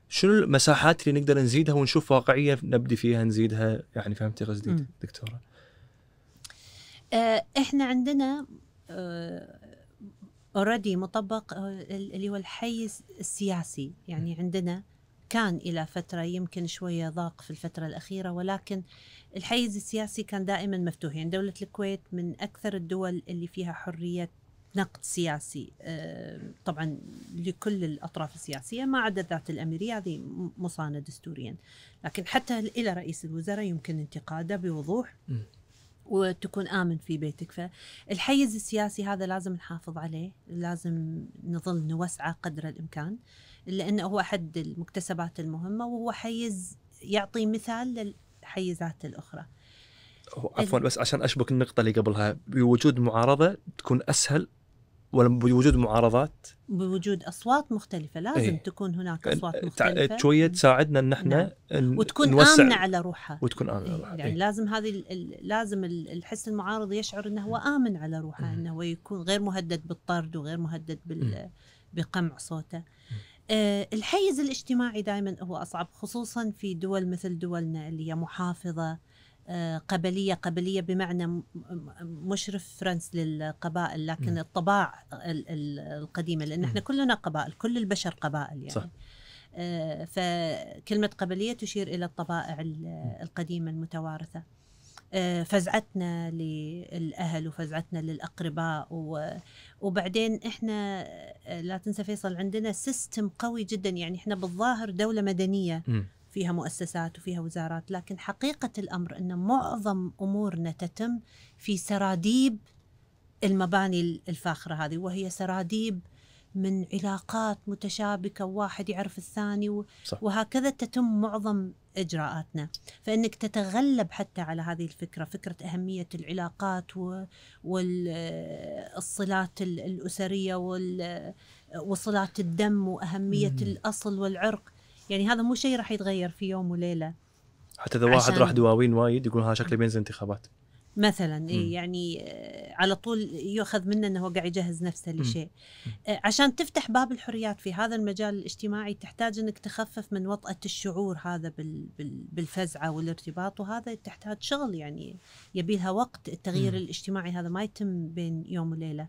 شنو المساحات اللي نقدر نزيدها ونشوف واقعيه نبدي فيها نزيدها يعني فهمتي قصدي دكتوره آه، احنا عندنا اوريدي آه، مطبق اللي هو الحيز السياسي يعني عندنا كان الى فتره يمكن شويه ضاق في الفتره الاخيره ولكن الحيز السياسي كان دائما مفتوح يعني دولة الكويت من أكثر الدول اللي فيها حرية نقد سياسي آه، طبعا لكل الأطراف السياسية ما عدا ذات الأميرية هذه مصانة دستوريا لكن حتى إلى رئيس الوزراء يمكن انتقاده بوضوح وتكون آمن في بيتك فالحيز السياسي هذا لازم نحافظ عليه لازم نظل نوسعه قدر الإمكان لأنه هو أحد المكتسبات المهمة وهو حيز يعطي مثال الحيزات الاخرى عفوا بس عشان اشبك النقطه اللي قبلها بوجود معارضه تكون اسهل ولا بوجود معارضات بوجود اصوات مختلفه لازم ايه. تكون هناك يعني اصوات مختلفه شويه نعم. تساعدنا ان احنا نعم. وتكون نوسع امنه على روحها وتكون امنه على إيه، روحها يعني ايه. لازم هذه لازم الحس المعارض يشعر انه هو امن على روحه انه هو يكون غير مهدد بالطرد وغير مهدد بال... بقمع صوته آه، الحيز الاجتماعي دائما هو اصعب خصوصا في دول مثل دولنا اللي هي محافظه آه، قبليه قبليه بمعنى مشرف فرنس للقبائل لكن م. الطباع القديمه لان احنا كلنا قبائل كل البشر قبائل يعني صح. آه، فكلمه قبليه تشير الى الطبائع القديمه المتوارثه آه، فزعتنا للأهل وفزعتنا للأقرباء وبعدين إحنا آه، لا تنسى فيصل عندنا سيستم قوي جدا يعني إحنا بالظاهر دولة مدنية فيها مؤسسات وفيها وزارات لكن حقيقة الأمر أن معظم أمورنا تتم في سراديب المباني الفاخرة هذه وهي سراديب من علاقات متشابكة واحد يعرف الثاني صح. وهكذا تتم معظم اجراءاتنا فانك تتغلب حتى على هذه الفكره فكره اهميه العلاقات والصلات الاسريه وصلات الدم واهميه مم. الاصل والعرق يعني هذا مو شيء راح يتغير في يوم وليله حتى اذا واحد راح دواوين وايد يقول ها شكله بينزل انتخابات مثلا إيه يعني آه، على طول يؤخذ منه انه هو قاعد يجهز نفسه لشيء آه، عشان تفتح باب الحريات في هذا المجال الاجتماعي تحتاج انك تخفف من وطأة الشعور هذا بالفزعه والارتباط وهذا تحتاج شغل يعني يبيلها وقت التغيير الاجتماعي هذا ما يتم بين يوم وليله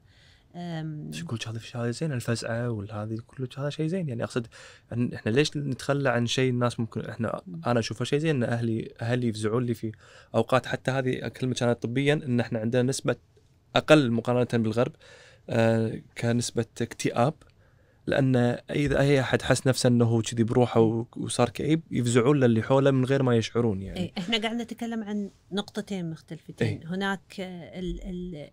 شو كل هذا هذا زين الفزعه والهذه كل هذا شيء زين يعني اقصد احنا ليش نتخلى عن شيء الناس ممكن احنا انا اشوفه شيء زين ان اهلي اهلي يفزعون لي في اوقات حتى هذه كلمه كانت طبيا ان احنا عندنا نسبه اقل مقارنه بالغرب آه كنسبه اكتئاب لان اذا اي احد حس نفسه انه كذي بروحه وصار كئيب يفزعون للي حوله من غير ما يشعرون يعني. ايه احنا قاعد نتكلم عن نقطتين مختلفتين، ايه؟ هناك ال ال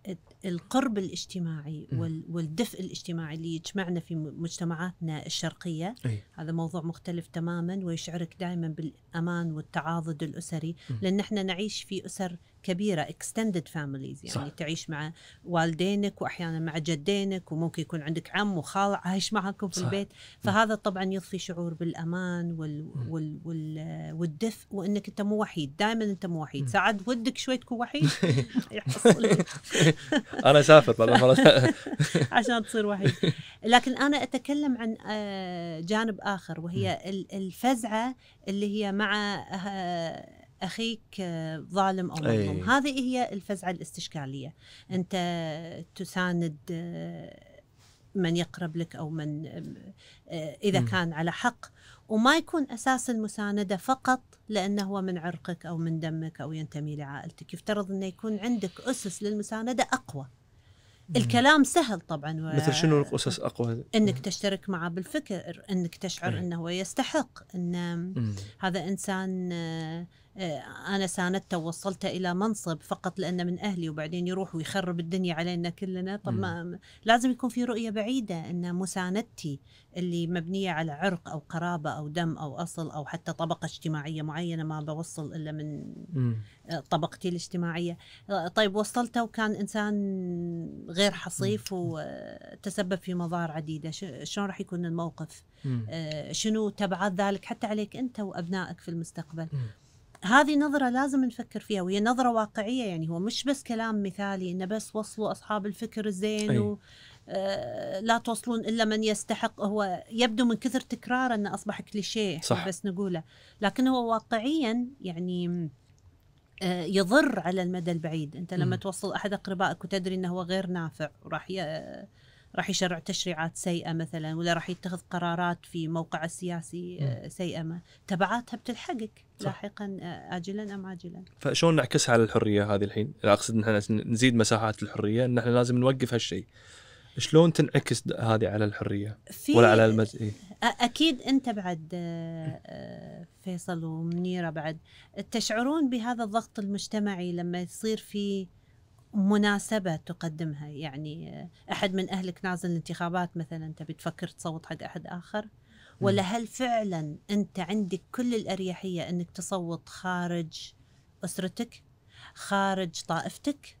القرب الاجتماعي والدفء الاجتماعي اللي يجمعنا في مجتمعاتنا الشرقية أي. هذا موضوع مختلف تماما ويشعرك دائما بالأمان والتعاضد الأسري لأن احنا نعيش في أسر كبيره اكستندد فاميليز يعني صح. تعيش مع والدينك واحيانا مع جدينك وممكن يكون عندك عم وخال عايش معكم في صح. البيت فهذا طبعا يضفي شعور بالامان وال وال وال والدفء وانك انت مو وحيد دائما انت مو وحيد ساعات ودك شوي تكون وحيد انا سافر طبعا عشان تصير وحيد لكن انا اتكلم عن آه، جانب اخر وهي الفزعه اللي هي مع آه، اخيك آه، ظالم او مظلوم أيه. هذه هي الفزعه الاستشكاليه انت تساند آه، من يقرب لك او من آه، اذا م. كان على حق وما يكون اساس المسانده فقط لانه هو من عرقك او من دمك او ينتمي لعائلتك يفترض انه يكون عندك اسس للمسانده اقوى الكلام سهل طبعا و... مثل شنو الاسس اقوى؟ انك تشترك معه بالفكر، انك تشعر إيه. انه هو يستحق، ان هذا انسان آه، انا ساندته ووصلته الى منصب فقط لانه من اهلي وبعدين يروح ويخرب الدنيا علينا كلنا طب ما لازم يكون في رؤيه بعيده ان مساندتي اللي مبنيه على عرق او قرابه او دم او اصل او حتى طبقه اجتماعيه معينه ما بوصل الا من آه، طبقتي الاجتماعيه آه، طيب وصلته وكان انسان غير حصيف وتسبب في مضار عديده شلون راح يكون الموقف شنو تبعات ذلك حتى عليك انت وابنائك في المستقبل هذه نظرة لازم نفكر فيها وهي نظرة واقعية يعني هو مش بس كلام مثالي انه بس وصلوا اصحاب الفكر الزين أي. و آه لا توصلون الا من يستحق هو يبدو من كثر تكراره انه اصبح كليشيه صح. بس نقوله لكن هو واقعيا يعني آه يضر على المدى البعيد انت لما م. توصل احد اقربائك وتدري انه هو غير نافع وراح راح يشرع تشريعات سيئه مثلا ولا راح يتخذ قرارات في موقع السياسي آه، سيئه ما تبعاتها بتلحقك لاحقا آه، اجلا ام عاجلا فشلون نعكسها على الحريه هذه الحين اقصد ان احنا نزيد مساحات الحريه ان احنا لازم نوقف هالشيء شلون تنعكس هذه على الحريه ولا على المز... إيه؟ اكيد انت بعد آه، فيصل ومنيره بعد تشعرون بهذا الضغط المجتمعي لما يصير في مناسبه تقدمها يعني احد من اهلك نازل الانتخابات مثلا انت بتفكر تصوت حق احد اخر ولا هل فعلا انت عندك كل الاريحيه انك تصوت خارج اسرتك خارج طائفتك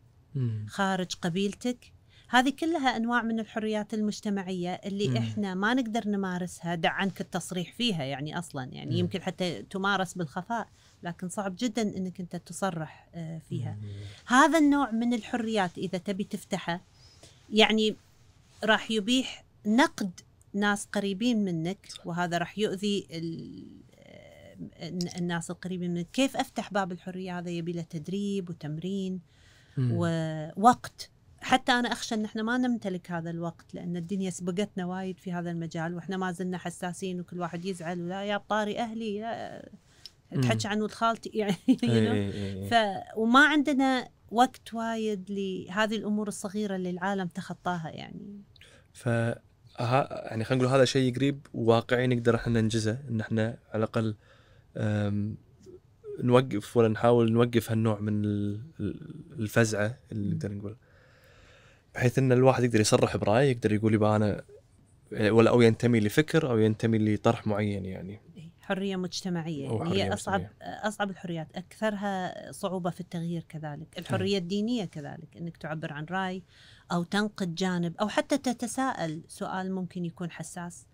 خارج قبيلتك هذه كلها انواع من الحريات المجتمعيه اللي مم. احنا ما نقدر نمارسها دع عنك التصريح فيها يعني اصلا يعني مم. يمكن حتى تمارس بالخفاء لكن صعب جدا انك انت تصرح آه، فيها هذا النوع من الحريات اذا تبي تفتحه يعني راح يبيح نقد ناس قريبين منك وهذا راح يؤذي آه، الناس القريبين منك كيف افتح باب الحريه هذا يبي له تدريب وتمرين ووقت حتى انا اخشى ان احنا ما نمتلك هذا الوقت لان الدنيا سبقتنا وايد في هذا المجال واحنا ما زلنا حساسين وكل واحد يزعل ولا يا بطاري اهلي يا تحكي عن ولد خالتي يعني إيه، إيه، إيه، ف وما عندنا وقت وايد لهذه الامور الصغيره اللي العالم تخطاها يعني ف يعني خلينا نقول هذا شيء قريب وواقعي نقدر احنا ننجزه ان احنا على الاقل نوقف ولا نحاول نوقف هالنوع من الفزعه اللي نقدر نقول بحيث ان الواحد يقدر يصرح برايه يقدر يقول يبقى انا ولا او ينتمي لفكر او ينتمي لطرح معين يعني حريه مجتمعيه يعني هي اصعب مجتمعية. اصعب الحريات اكثرها صعوبه في التغيير كذلك إيه. الحريه الدينيه كذلك انك تعبر عن راي او تنقد جانب او حتى تتساءل سؤال ممكن يكون حساس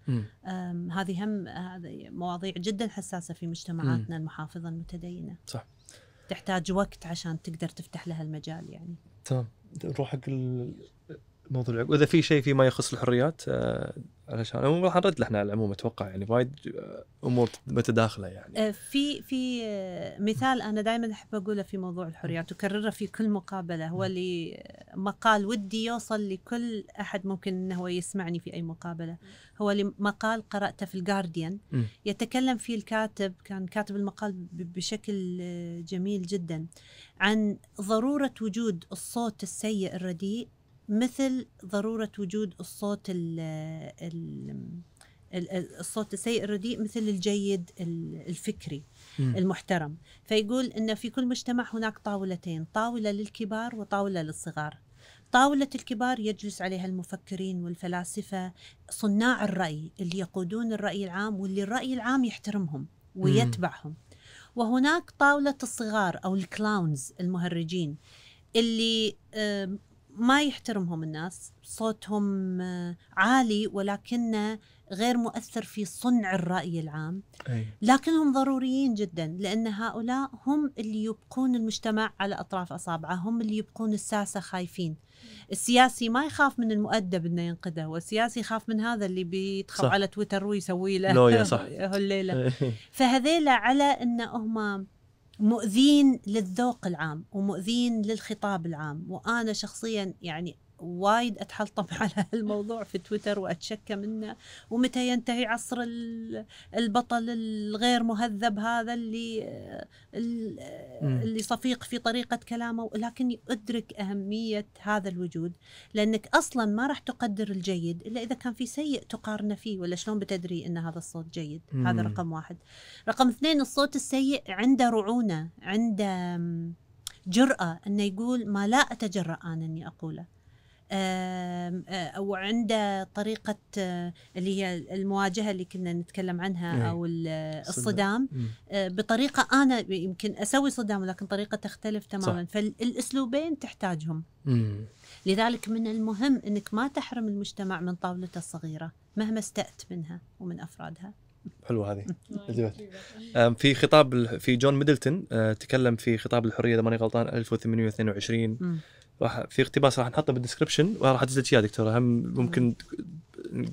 هذه هم هذه مواضيع جدا حساسه في مجتمعاتنا المحافظه المتدينه صح تحتاج وقت عشان تقدر تفتح لها المجال يعني تمام نروح حق الموضوع واذا في شيء فيما يخص الحريات آه، علشان المهم راح نرد احنا على العموم اتوقع يعني وايد آه، امور متداخله يعني آه، في في آه، مثال انا دائما احب اقوله في موضوع الحريات واكرره في كل مقابله هو اللي مقال ودي يوصل لكل احد ممكن انه هو يسمعني في اي مقابله هو اللي مقال قراته في الجارديان يتكلم فيه الكاتب كان كاتب المقال بشكل جميل جدا عن ضروره وجود الصوت السيء الرديء مثل ضروره وجود الصوت ال الـ الصوت السيء الرديء مثل الجيد الفكري م. المحترم فيقول ان في كل مجتمع هناك طاولتين طاوله للكبار وطاوله للصغار طاولة الكبار يجلس عليها المفكرين والفلاسفة صناع الرأي اللي يقودون الرأي العام واللي الرأي العام يحترمهم ويتبعهم وهناك طاولة الصغار أو الكلاونز المهرجين اللي ما يحترمهم الناس صوتهم آه، عالي ولكنه غير مؤثر في صنع الرأي العام أي. لكنهم ضروريين جدا لأن هؤلاء هم اللي يبقون المجتمع على أطراف أصابعه هم اللي يبقون الساسة خايفين السياسي ما يخاف من المؤدب انه ينقده والسياسي يخاف من هذا اللي بيدخل على تويتر ويسوي له هالليله فهذيلا على ان هم مؤذين للذوق العام ومؤذين للخطاب العام وانا شخصيا يعني وايد اتحلطم على هالموضوع في تويتر واتشكى منه ومتى ينتهي عصر البطل الغير مهذب هذا اللي اللي صفيق في طريقه كلامه لكني ادرك اهميه هذا الوجود لانك اصلا ما راح تقدر الجيد الا اذا كان في سيء تقارنه فيه ولا شلون بتدري ان هذا الصوت جيد مم. هذا رقم واحد رقم اثنين الصوت السيء عنده رعونه عنده جرأة أنه يقول ما لا أتجرأ أنا أني أقوله آه، او عنده طريقه آه، اللي هي المواجهه اللي كنا نتكلم عنها إيه، او آه، الصدام بطريقه انا يمكن اسوي صدام ولكن طريقه تختلف تماما صح. فالاسلوبين تحتاجهم لذلك من المهم انك ما تحرم المجتمع من طاولته الصغيره مهما استأت منها ومن افرادها حلوه هذه في خطاب في جون ميدلتون تكلم في خطاب الحريه اذا ماني غلطان 1822 راح في اقتباس راح نحطه بالدسكربشن وراح تزيد اياه دكتور هم ممكن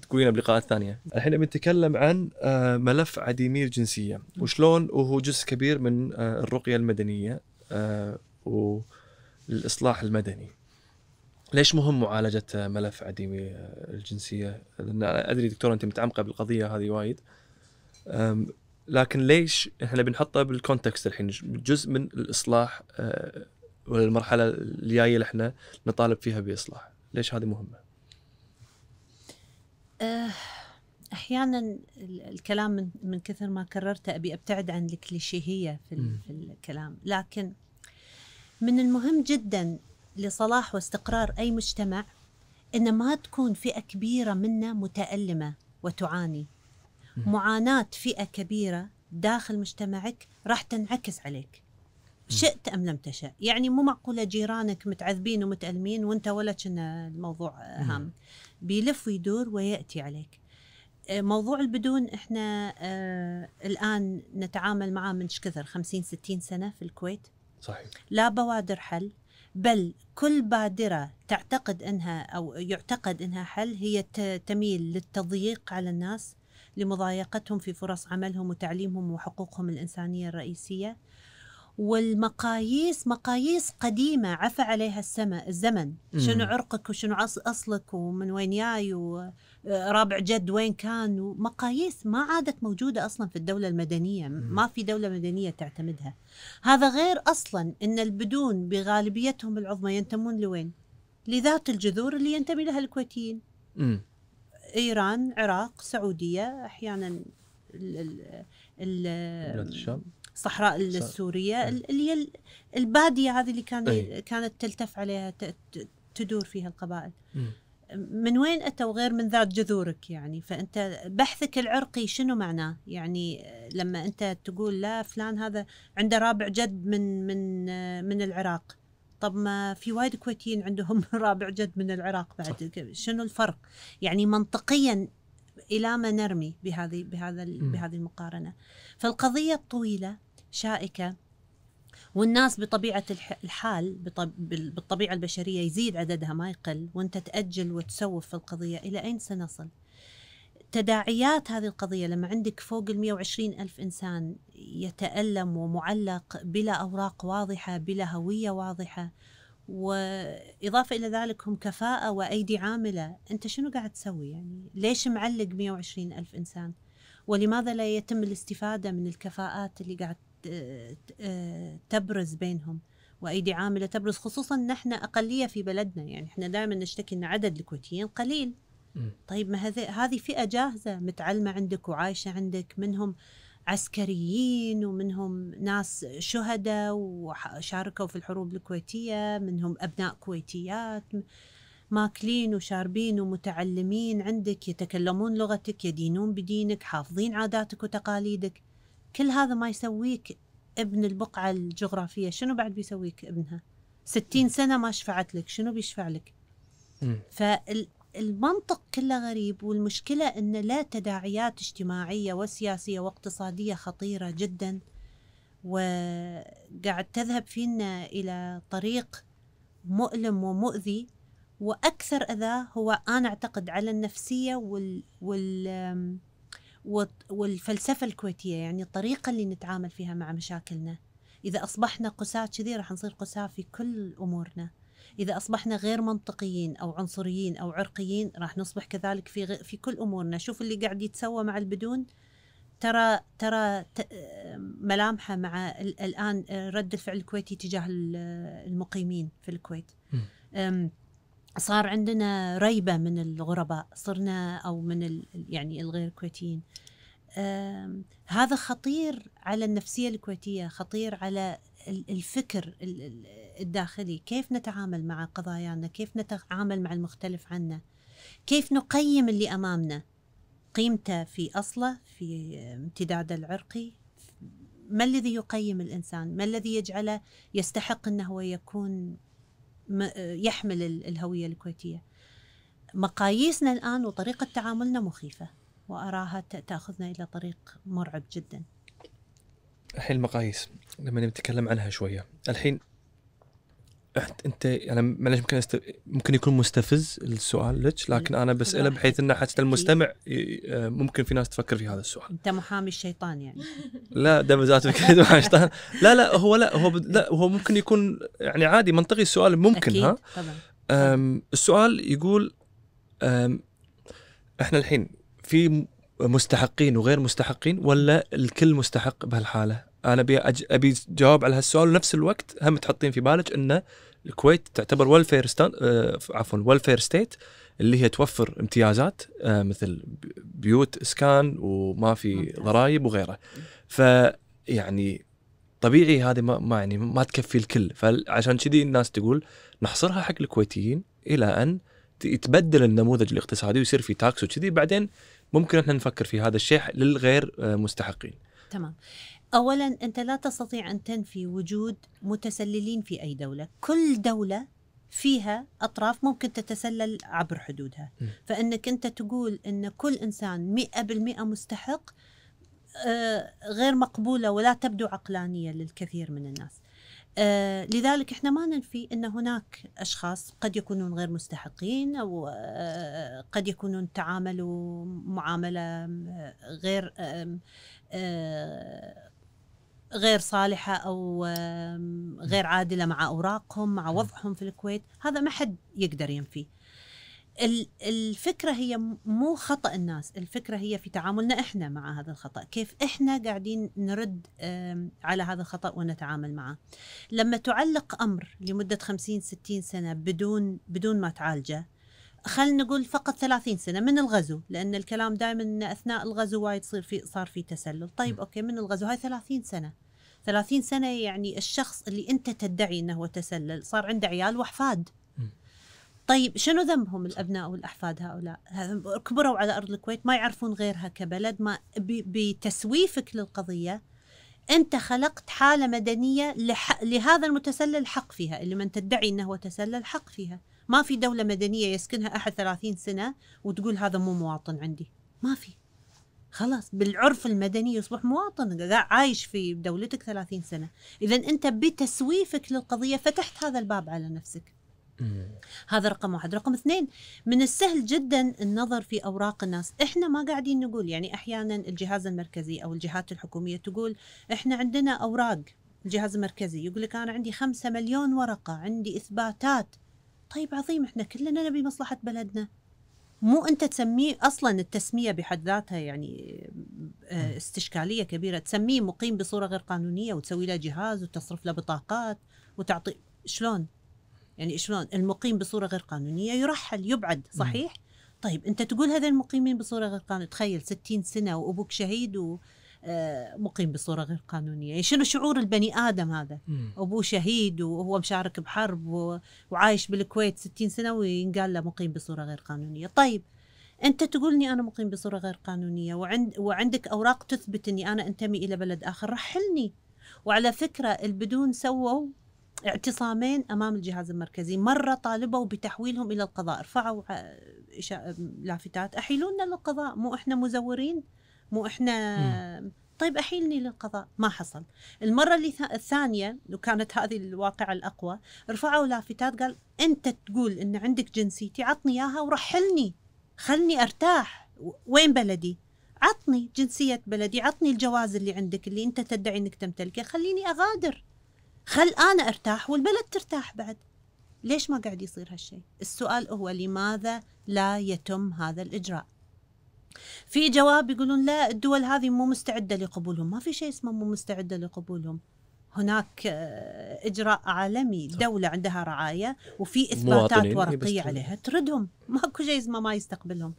تقولينا بلقاءات ثانيه. الحين بنتكلم عن آه، ملف عديمي الجنسيه وشلون وهو جزء كبير من آه، الرقيه المدنيه آه، والاصلاح المدني. ليش مهم معالجه ملف عديمي الجنسيه؟ لان ادري دكتور انت متعمقه بالقضيه هذه وايد. لكن ليش احنا بنحطه بالكونتكست الحين جزء من الاصلاح والمرحله الجايه اللي احنا نطالب فيها باصلاح ليش هذه مهمه آه، احيانا الكلام من, من كثر ما كررته ابي ابتعد عن الكليشيهيه في, في الكلام لكن من المهم جدا لصلاح واستقرار اي مجتمع ان ما تكون فئه كبيره منا متالمه وتعاني معاناه فئه كبيره داخل مجتمعك راح تنعكس عليك شئت ام لم تشأ يعني مو معقوله جيرانك متعذبين ومتألمين وانت ولا كان الموضوع هام نعم. بيلف ويدور وياتي عليك آه، موضوع البدون احنا آه الان نتعامل معاه من كثر 50 60 سنه في الكويت صحيح لا بوادر حل بل كل بادره تعتقد انها او يعتقد انها حل هي تميل للتضييق على الناس لمضايقتهم في فرص عملهم وتعليمهم وحقوقهم الانسانيه الرئيسيه والمقاييس مقاييس قديمة عفى عليها السماء الزمن شنو عرقك وشنو أصلك ومن وين جاي ورابع آه، جد وين كان مقاييس ما عادت موجودة أصلا في الدولة المدنية ما في دولة مدنية تعتمدها هذا غير أصلا أن البدون بغالبيتهم العظمى ينتمون لوين لذات الجذور اللي ينتمي لها الكويتيين إيران عراق سعودية أحيانا ال ال ال بلاد الشام الصحراء السوريه إيه. اللي هي الباديه هذه اللي كان أي. كانت تلتف عليها تدور فيها القبائل إيه. من وين اتوا غير من ذات جذورك يعني فانت بحثك العرقي شنو معناه؟ يعني آه، لما انت تقول لا فلان هذا عنده رابع جد من من آه، من العراق طب ما في وايد كويتيين عندهم رابع جد من العراق بعد شنو الفرق؟ يعني منطقيا الى ما نرمي بهذه بهذا إيه. بهذه المقارنه فالقضيه الطويله شائكه والناس بطبيعه الحال بالطبيعه البشريه يزيد عددها ما يقل وانت تاجل وتسوف في القضيه الى اين سنصل؟ تداعيات هذه القضية لما عندك فوق ال وعشرين ألف إنسان يتألم ومعلق بلا أوراق واضحة بلا هوية واضحة وإضافة إلى ذلك هم كفاءة وأيدي عاملة أنت شنو قاعد تسوي يعني ليش معلق 120 ألف إنسان ولماذا لا يتم الاستفادة من الكفاءات اللي قاعد تبرز بينهم وايدي عامله تبرز خصوصا نحن اقليه في بلدنا يعني احنا دائما نشتكي ان عدد الكويتيين قليل طيب ما هذه هذه فئه جاهزه متعلمه عندك وعايشه عندك منهم عسكريين ومنهم ناس شهداء وشاركوا في الحروب الكويتيه منهم ابناء كويتيات ماكلين وشاربين ومتعلمين عندك يتكلمون لغتك يدينون بدينك حافظين عاداتك وتقاليدك كل هذا ما يسويك ابن البقعة الجغرافية شنو بعد بيسويك ابنها ستين سنة ما شفعت لك شنو بيشفع لك فالمنطق كله غريب والمشكلة أن لا تداعيات اجتماعية وسياسية واقتصادية خطيرة جدا وقاعد تذهب فينا إلى طريق مؤلم ومؤذي وأكثر أذى هو أنا أعتقد على النفسية وال, وال والفلسفه الكويتيه يعني الطريقه اللي نتعامل فيها مع مشاكلنا اذا اصبحنا قساة كذي راح نصير قساة في كل امورنا اذا اصبحنا غير منطقيين او عنصريين او عرقيين راح نصبح كذلك في في كل امورنا شوف اللي قاعد يتسوى مع البدون ترى ترى ملامحه مع الان رد الفعل الكويتي تجاه المقيمين في الكويت صار عندنا ريبه من الغرباء صرنا او من يعني الغير كويتيين هذا خطير على النفسيه الكويتيه خطير على الفكر الداخلي كيف نتعامل مع قضايانا كيف نتعامل مع المختلف عنا كيف نقيم اللي امامنا قيمته في اصله في امتداده العرقي ما الذي يقيم الانسان ما الذي يجعله يستحق انه يكون يحمل الهويه الكويتيه. مقاييسنا الان وطريقه تعاملنا مخيفه واراها تاخذنا الى طريق مرعب جدا. الحين المقاييس لما نتكلم عنها شويه، الحين انت انت يعني انا معلش ممكن است... ممكن يكون مستفز السؤال لك لكن انا بساله بحيث انه حتى المستمع آه، ممكن في ناس تفكر في هذا السؤال انت محامي الشيطان يعني لا ده محامي الشيطان لا لا هو لا هو ب... لا هو ممكن يكون يعني عادي منطقي السؤال ممكن أكيد. ها طبعا أم السؤال يقول أم احنا الحين في مستحقين وغير مستحقين ولا الكل مستحق بهالحاله؟ انا ابي أج... ابي جواب على هالسؤال ونفس الوقت هم تحطين في بالك انه الكويت تعتبر ويلفير ستان... آه عفوا ويلفير ستيت اللي هي توفر امتيازات آه مثل بيوت اسكان وما في ضرائب وغيره فيعني طبيعي هذه ما, ما يعني ما تكفي الكل فعشان كذي الناس تقول نحصرها حق الكويتيين الى ان يتبدل النموذج الاقتصادي ويصير في تاكس وكذي بعدين ممكن احنا نفكر في هذا الشيء للغير آه، مستحقين. تمام. اولا انت لا تستطيع ان تنفي وجود متسللين في اي دوله كل دوله فيها اطراف ممكن تتسلل عبر حدودها فانك انت تقول ان كل انسان 100% مستحق آه، غير مقبوله ولا تبدو عقلانيه للكثير من الناس آه، لذلك احنا ما ننفي ان هناك اشخاص قد يكونون غير مستحقين او آه، قد يكونون تعاملوا معامله غير غير صالحه او غير عادله مع اوراقهم مع وضعهم في الكويت هذا ما حد يقدر ينفيه الفكره هي مو خطا الناس الفكره هي في تعاملنا احنا مع هذا الخطا كيف احنا قاعدين نرد على هذا الخطا ونتعامل معه لما تعلق امر لمده 50 60 سنه بدون بدون ما تعالجه خلينا نقول فقط 30 سنه من الغزو لان الكلام دائما اثناء الغزو وايد يصير في صار في تسلل طيب اوكي من الغزو هاي 30 سنه 30 سنه يعني الشخص اللي انت تدعي انه هو تسلل صار عنده عيال واحفاد طيب شنو ذنبهم الابناء والاحفاد هؤلاء؟ كبروا على ارض الكويت ما يعرفون غيرها كبلد ما بتسويفك للقضيه انت خلقت حاله مدنيه لهذا المتسلل حق فيها اللي من تدعي انه هو تسلل حق فيها ما في دولة مدنية يسكنها أحد 30 سنة وتقول هذا مو مواطن عندي ما في خلاص بالعرف المدني يصبح مواطن عايش في دولتك 30 سنة إذا أنت بتسويفك للقضية فتحت هذا الباب على نفسك هذا رقم واحد رقم اثنين من السهل جدا النظر في أوراق الناس إحنا ما قاعدين نقول يعني أحيانا الجهاز المركزي أو الجهات الحكومية تقول إحنا عندنا أوراق الجهاز المركزي يقول لك أنا عندي خمسة مليون ورقة عندي إثباتات طيب عظيم احنا كلنا نبي مصلحة بلدنا مو انت تسميه اصلا التسميه بحد ذاتها يعني آه، استشكاليه كبيره تسميه مقيم بصوره غير قانونيه وتسوي له جهاز وتصرف له بطاقات وتعطي شلون؟ يعني شلون المقيم بصوره غير قانونيه يرحل يبعد صحيح؟ طيب انت تقول هذا المقيمين بصوره غير قانونيه تخيل 60 سنه وابوك شهيد و... آه، مقيم بصوره غير قانونيه يعني شنو شعور البني ادم هذا ابوه شهيد وهو مشارك بحرب وعايش بالكويت 60 سنه وينقال له مقيم بصوره غير قانونيه طيب انت تقولني انا مقيم بصوره غير قانونيه وعند وعندك اوراق تثبت اني انا انتمي الى بلد اخر رحلني وعلى فكره البدون سووا اعتصامين امام الجهاز المركزي مره طالبوا بتحويلهم الى القضاء رفعوا لافتات احيلونا للقضاء مو احنا مزورين مو احنا طيب احيلني للقضاء ما حصل المره اللي الثانيه وكانت هذه الواقعه الاقوى رفعوا لافتات قال انت تقول ان عندك جنسيتي عطني اياها ورحلني خلني ارتاح وين بلدي عطني جنسية بلدي عطني الجواز اللي عندك اللي انت تدعي انك تمتلكه خليني اغادر خل انا ارتاح والبلد ترتاح بعد ليش ما قاعد يصير هالشيء السؤال هو لماذا لا يتم هذا الاجراء في جواب يقولون لا الدول هذه مو مستعده لقبولهم ما في شيء اسمه مو مستعده لقبولهم هناك آه، اجراء عالمي دوله عندها رعايه وفي اثباتات ورقيه عليها تردهم ماكو شيء اسمه ما يستقبلهم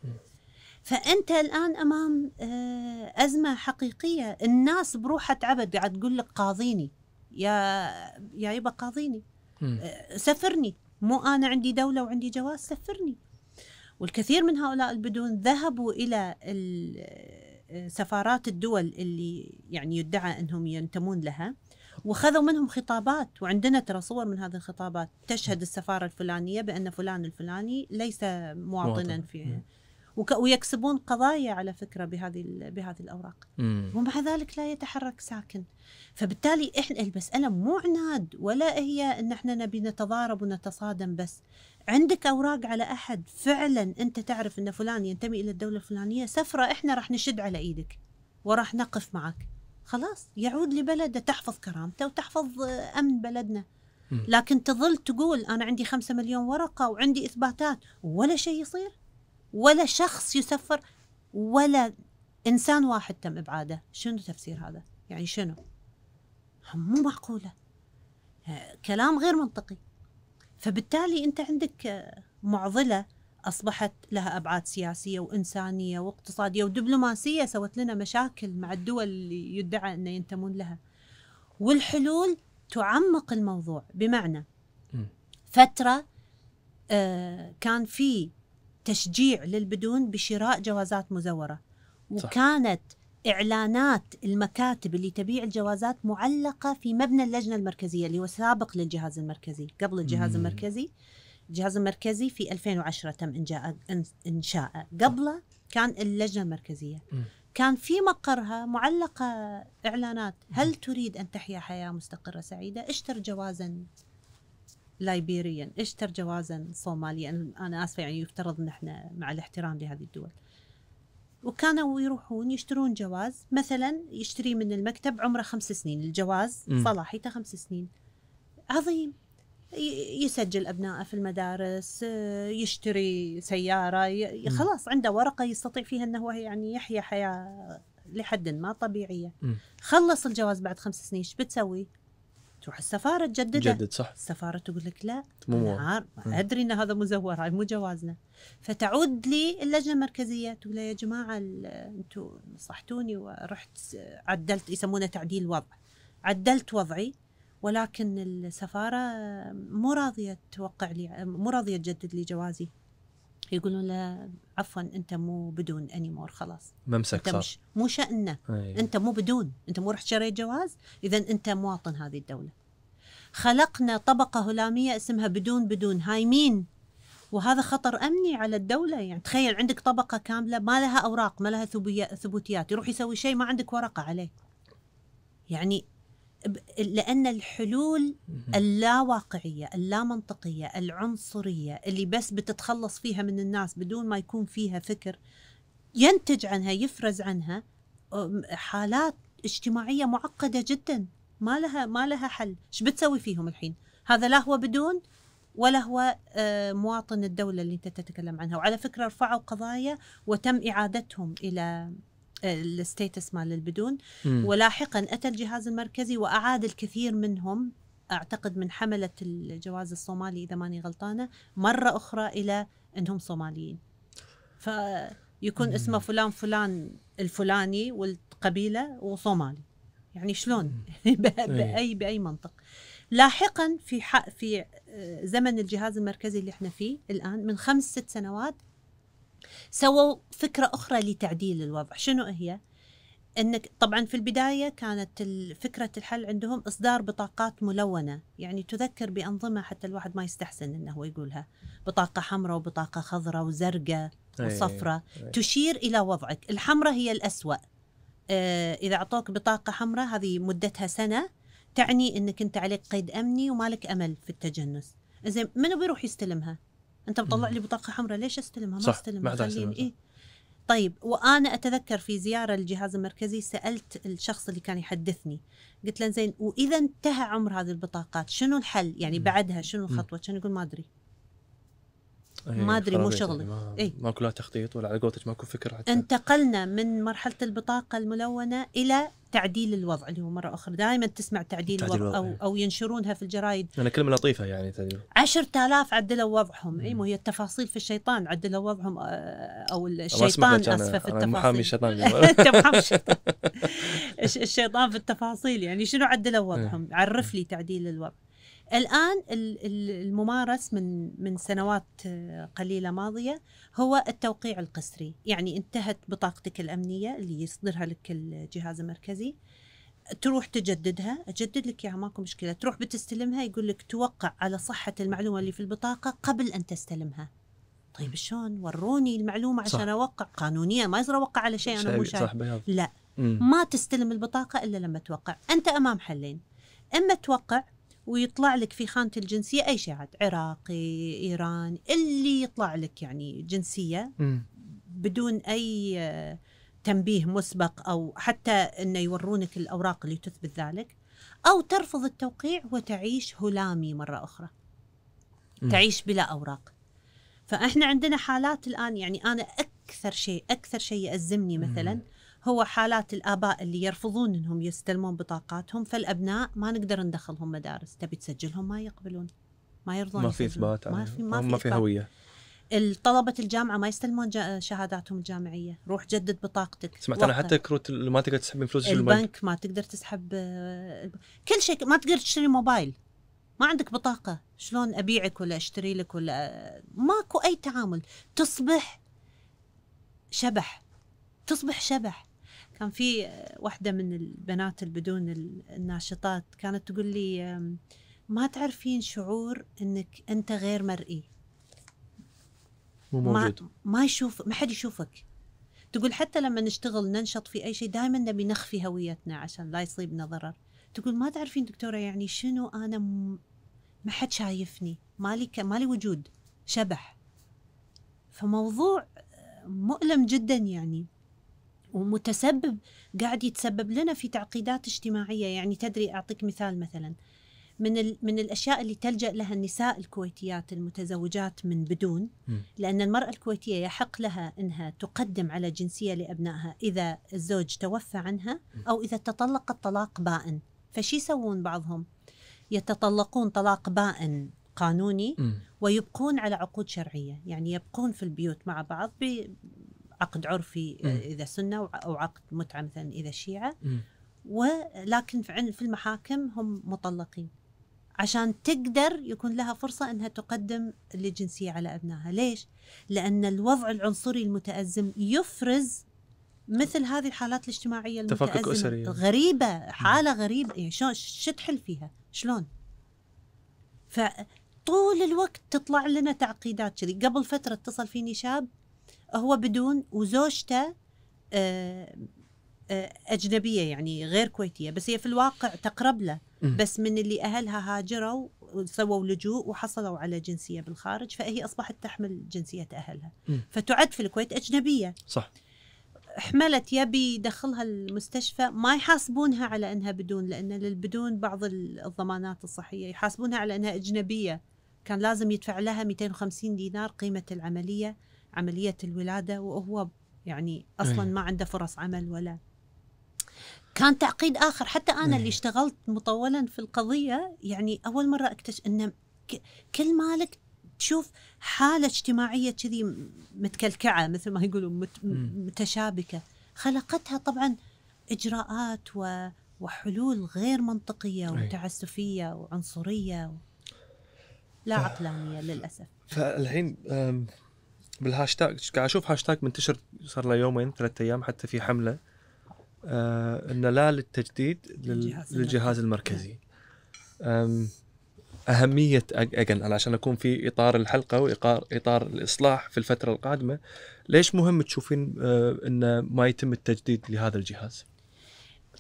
فانت الان امام آه، ازمه حقيقيه الناس بروحها تعبد قاعد تقول لك قاضيني يا يا يبا قاضيني آه، سفرني مو انا عندي دوله وعندي جواز سفرني والكثير من هؤلاء البدون ذهبوا إلى آه، سفارات الدول اللي يعني يدعى أنهم ينتمون لها وخذوا منهم خطابات وعندنا ترى صور من هذه الخطابات تشهد السفارة الفلانية بأن فلان الفلاني ليس مواطنا فيها ويكسبون قضايا على فكره بهذه بهذه الاوراق مم. ومع ذلك لا يتحرك ساكن فبالتالي احنا المساله مو عناد ولا هي ان احنا نبي نتضارب ونتصادم بس عندك اوراق على احد فعلا انت تعرف ان فلان ينتمي الى الدوله الفلانيه سفره احنا راح نشد على ايدك وراح نقف معك خلاص يعود لبلده تحفظ كرامته وتحفظ آه، امن بلدنا لكن تظل تقول انا عندي خمسة مليون ورقه وعندي اثباتات ولا شيء يصير ولا شخص يسفر ولا انسان واحد تم ابعاده شنو تفسير هذا يعني شنو مو معقوله آه، كلام غير منطقي فبالتالي انت عندك معضله اصبحت لها ابعاد سياسيه وانسانيه واقتصاديه ودبلوماسيه سوت لنا مشاكل مع الدول اللي يدعى ان ينتمون لها. والحلول تعمق الموضوع بمعنى فتره آه، كان في تشجيع للبدون بشراء جوازات مزوره وكانت صح. اعلانات المكاتب اللي تبيع الجوازات معلقه في مبنى اللجنه المركزيه اللي هو سابق للجهاز المركزي قبل الجهاز مم. المركزي الجهاز المركزي في 2010 تم انشاء انشاءه قبله كان اللجنه المركزيه مم. كان في مقرها معلقه اعلانات هل تريد ان تحيا حياه مستقره سعيده اشتر جوازا لايبيريا اشتر جوازا صوماليا انا اسفه يعني يفترض ان احنا مع الاحترام لهذه الدول وكانوا يروحون يشترون جواز مثلا يشتري من المكتب عمره خمس سنين الجواز صلاحيته خمس سنين عظيم يسجل ابنائه في المدارس يشتري سياره خلاص عنده ورقه يستطيع فيها انه هو يعني يحيا حياه لحد ما طبيعيه خلص الجواز بعد خمس سنين ايش بتسوي تروح السفاره تجددها تجدد صح السفاره تقول لك لا مو عار ادري ان هذا مزور هاي مو جوازنا فتعود لي اللجنه المركزيه تقول يا جماعه انتم نصحتوني ورحت عدلت يسمونه تعديل وضع عدلت وضعي ولكن السفاره مو راضيه توقع لي مو راضيه تجدد لي جوازي يقولون له عفوا انت مو بدون انيمور خلاص ممسك صار. مش مو شاننا أيوه. انت مو بدون انت مو رحت شريت جواز اذا انت مواطن هذه الدوله خلقنا طبقه هلاميه اسمها بدون بدون هايمين وهذا خطر امني على الدوله يعني تخيل عندك طبقه كامله ما لها اوراق ما لها ثبوتيات يروح يسوي شيء ما عندك ورقه عليه يعني لان الحلول اللاواقعيه اللامنطقيه العنصريه اللي بس بتتخلص فيها من الناس بدون ما يكون فيها فكر ينتج عنها يفرز عنها حالات اجتماعيه معقده جدا ما لها ما لها حل ايش بتسوي فيهم الحين هذا لا هو بدون ولا هو آه، مواطن الدوله اللي انت تتكلم عنها وعلى فكره رفعوا قضايا وتم اعادتهم الى الستيتس مال البدون ولاحقا اتى الجهاز المركزي واعاد الكثير منهم اعتقد من حمله الجواز الصومالي اذا ماني غلطانه مره اخرى الى انهم صوماليين فيكون اسمه فلان فلان الفلاني والقبيله وصومالي يعني شلون إيه. باي باي منطق لاحقا في حق في آه، زمن الجهاز المركزي اللي احنا فيه الان من خمس ست سنوات سووا فكرة أخرى لتعديل الوضع شنو هي؟ انك طبعا في البدايه كانت فكره الحل عندهم اصدار بطاقات ملونه يعني تذكر بانظمه حتى الواحد ما يستحسن انه هو يقولها بطاقه حمراء وبطاقه خضراء وزرقاء إيه، وصفراء إيه. تشير الى وضعك الحمراء هي الاسوا آه اذا اعطوك بطاقه حمراء هذه مدتها سنه تعني انك انت عليك قيد امني ومالك امل في التجنس زين منو بيروح يستلمها انت مطلع لي بطاقه حمراء ليش استلمها ما استلمها خليني إيه؟ طيب وانا اتذكر في زياره للجهاز المركزي سالت الشخص اللي كان يحدثني قلت له زين واذا انتهى عمر هذه البطاقات شنو الحل يعني بعدها شنو الخطوه كان يقول ما ادري إيه، ما ادري مو يعني، شغلي ما إيه؟ ماكو لا تخطيط ولا على قولتك ماكو فكر حتى انتقلنا من مرحله البطاقه الملونه الى تعديل الوضع اللي هو مره اخرى دائما تسمع تعديل, تعديل الوضع, او او إيه. او ينشرونها في الجرايد انا كلمه لطيفه يعني تعديل 10000 عدلوا وضعهم اي مو هي التفاصيل في الشيطان عدلوا وضعهم آه، او الشيطان اسفه في التفاصيل محامي الشيطان الشيطان في التفاصيل يعني شنو عدلوا إيه. وضعهم عرف لي تعديل الوضع الآن الممارس من من سنوات قليلة ماضية هو التوقيع القسري يعني انتهت بطاقتك الأمنية اللي يصدرها لك الجهاز المركزي تروح تجددها أجدد لك اياها ماكو مشكلة تروح بتستلمها يقول لك توقع على صحة المعلومة اللي في البطاقة قبل أن تستلمها طيب شلون وروني المعلومة عشان صح. أوقع قانونيا ما يصير أوقع على شيء أنا مو شايف لا مم. ما تستلم البطاقة إلا لما توقع أنت أمام حلين إما توقع ويطلع لك في خانه الجنسيه اي شيء عاد عراقي ايراني اللي يطلع لك يعني جنسيه بدون اي آه، تنبيه مسبق او حتى انه يورونك الاوراق اللي تثبت ذلك او ترفض التوقيع وتعيش هلامي مره اخرى تعيش بلا اوراق فاحنا عندنا حالات الان يعني انا اكثر شيء اكثر شيء يأزمني مثلا هو حالات الآباء اللي يرفضون أنهم يستلمون بطاقاتهم فالأبناء ما نقدر ندخلهم مدارس تبي تسجلهم ما يقبلون ما يرضون ما في إثبات ما في ما, ما في هوية الطلبة الجامعة ما يستلمون شهاداتهم الجامعية روح جدد بطاقتك سمعت أنا حتى كروت ما تقدر تسحب فلوس البنك, البنك ما تقدر تسحب آه، كل شيء ما تقدر تشتري موبايل ما عندك بطاقة شلون أبيعك ولا أشتري لك ولا آه، ماكو أي تعامل تصبح شبح تصبح شبح كان في واحدة من البنات البدون الناشطات كانت تقول لي ما تعرفين شعور انك انت غير مرئي مو موجود ما, ما يشوف ما حد يشوفك تقول حتى لما نشتغل ننشط في اي شيء دائما نبي نخفي هويتنا عشان لا يصيبنا ضرر تقول ما تعرفين دكتوره يعني شنو انا م... ما حد شايفني مالي ك... مالي وجود شبح فموضوع أه، مؤلم جدا يعني ومتسبب قاعد يتسبب لنا في تعقيدات اجتماعيه يعني تدري اعطيك مثال مثلا من من الاشياء اللي تلجا لها النساء الكويتيات المتزوجات من بدون لان المراه الكويتيه يحق لها انها تقدم على جنسيه لابنائها اذا الزوج توفى عنها او اذا تطلقت طلاق بائن فشي يسوون بعضهم يتطلقون طلاق بائن قانوني ويبقون على عقود شرعيه يعني يبقون في البيوت مع بعض عقد عرفي آه، اذا سنه او عقد متعه مثلا اذا شيعه ولكن في المحاكم هم مطلقين عشان تقدر يكون لها فرصة أنها تقدم الجنسية على أبنائها ليش؟ لأن الوضع العنصري المتأزم يفرز مثل هذه الحالات الاجتماعية المتأزمة تفكك أسري غريبة حالة غريبة يعني شلون شو تحل فيها؟ شلون؟ فطول الوقت تطلع لنا تعقيدات كذي قبل فترة اتصل فيني شاب هو بدون وزوجته آه، آه، أجنبية يعني غير كويتية بس هي في الواقع تقرب له بس من اللي أهلها هاجروا سووا لجوء وحصلوا على جنسية بالخارج فهي أصبحت تحمل جنسية أهلها فتعد في الكويت أجنبية صح حملت يبي يدخلها المستشفى ما يحاسبونها على انها بدون لان للبدون بعض الضمانات الصحيه يحاسبونها على انها اجنبيه كان لازم يدفع لها 250 دينار قيمه العمليه عمليه الولاده وهو يعني إيه. اصلا ما عنده فرص عمل ولا كان تعقيد اخر حتى انا اللي إيه. اشتغلت مطولا في القضيه يعني اول مره اكتشف ان كل مالك تشوف حاله اجتماعيه كذي متكلكعه مثل ما يقولون إيه. متشابكه خلقتها طبعا اجراءات و وحلول غير منطقيه وتعسفيه وعنصريه و... لا ف... عقلانيه للاسف فالحين بالهاشتاج قاعد اشوف هاشتاج منتشر صار له يومين ثلاثة ايام حتى في حمله آه انه لا للتجديد لل... للجهاز المركزي أهمية أجل عشان أكون في إطار الحلقة وإطار الإصلاح في الفترة القادمة ليش مهم تشوفين آه، انه ما يتم التجديد لهذا الجهاز؟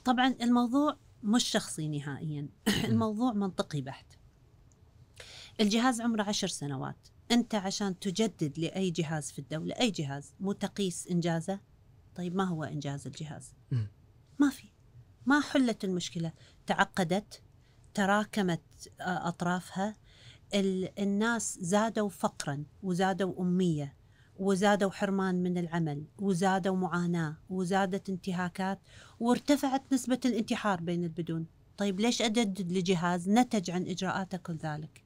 طبعا الموضوع مش شخصي نهائيا الموضوع منطقي بحت الجهاز عمره عشر سنوات انت عشان تجدد لاي جهاز في الدوله اي جهاز مو تقيس انجازه طيب ما هو انجاز الجهاز ما في ما حلت المشكله تعقدت تراكمت آه، اطرافها الناس زادوا فقرا وزادوا اميه وزادوا حرمان من العمل وزادوا معاناه وزادت انتهاكات وارتفعت نسبه الانتحار بين البدون طيب ليش اجدد لجهاز نتج عن اجراءاته كل ذلك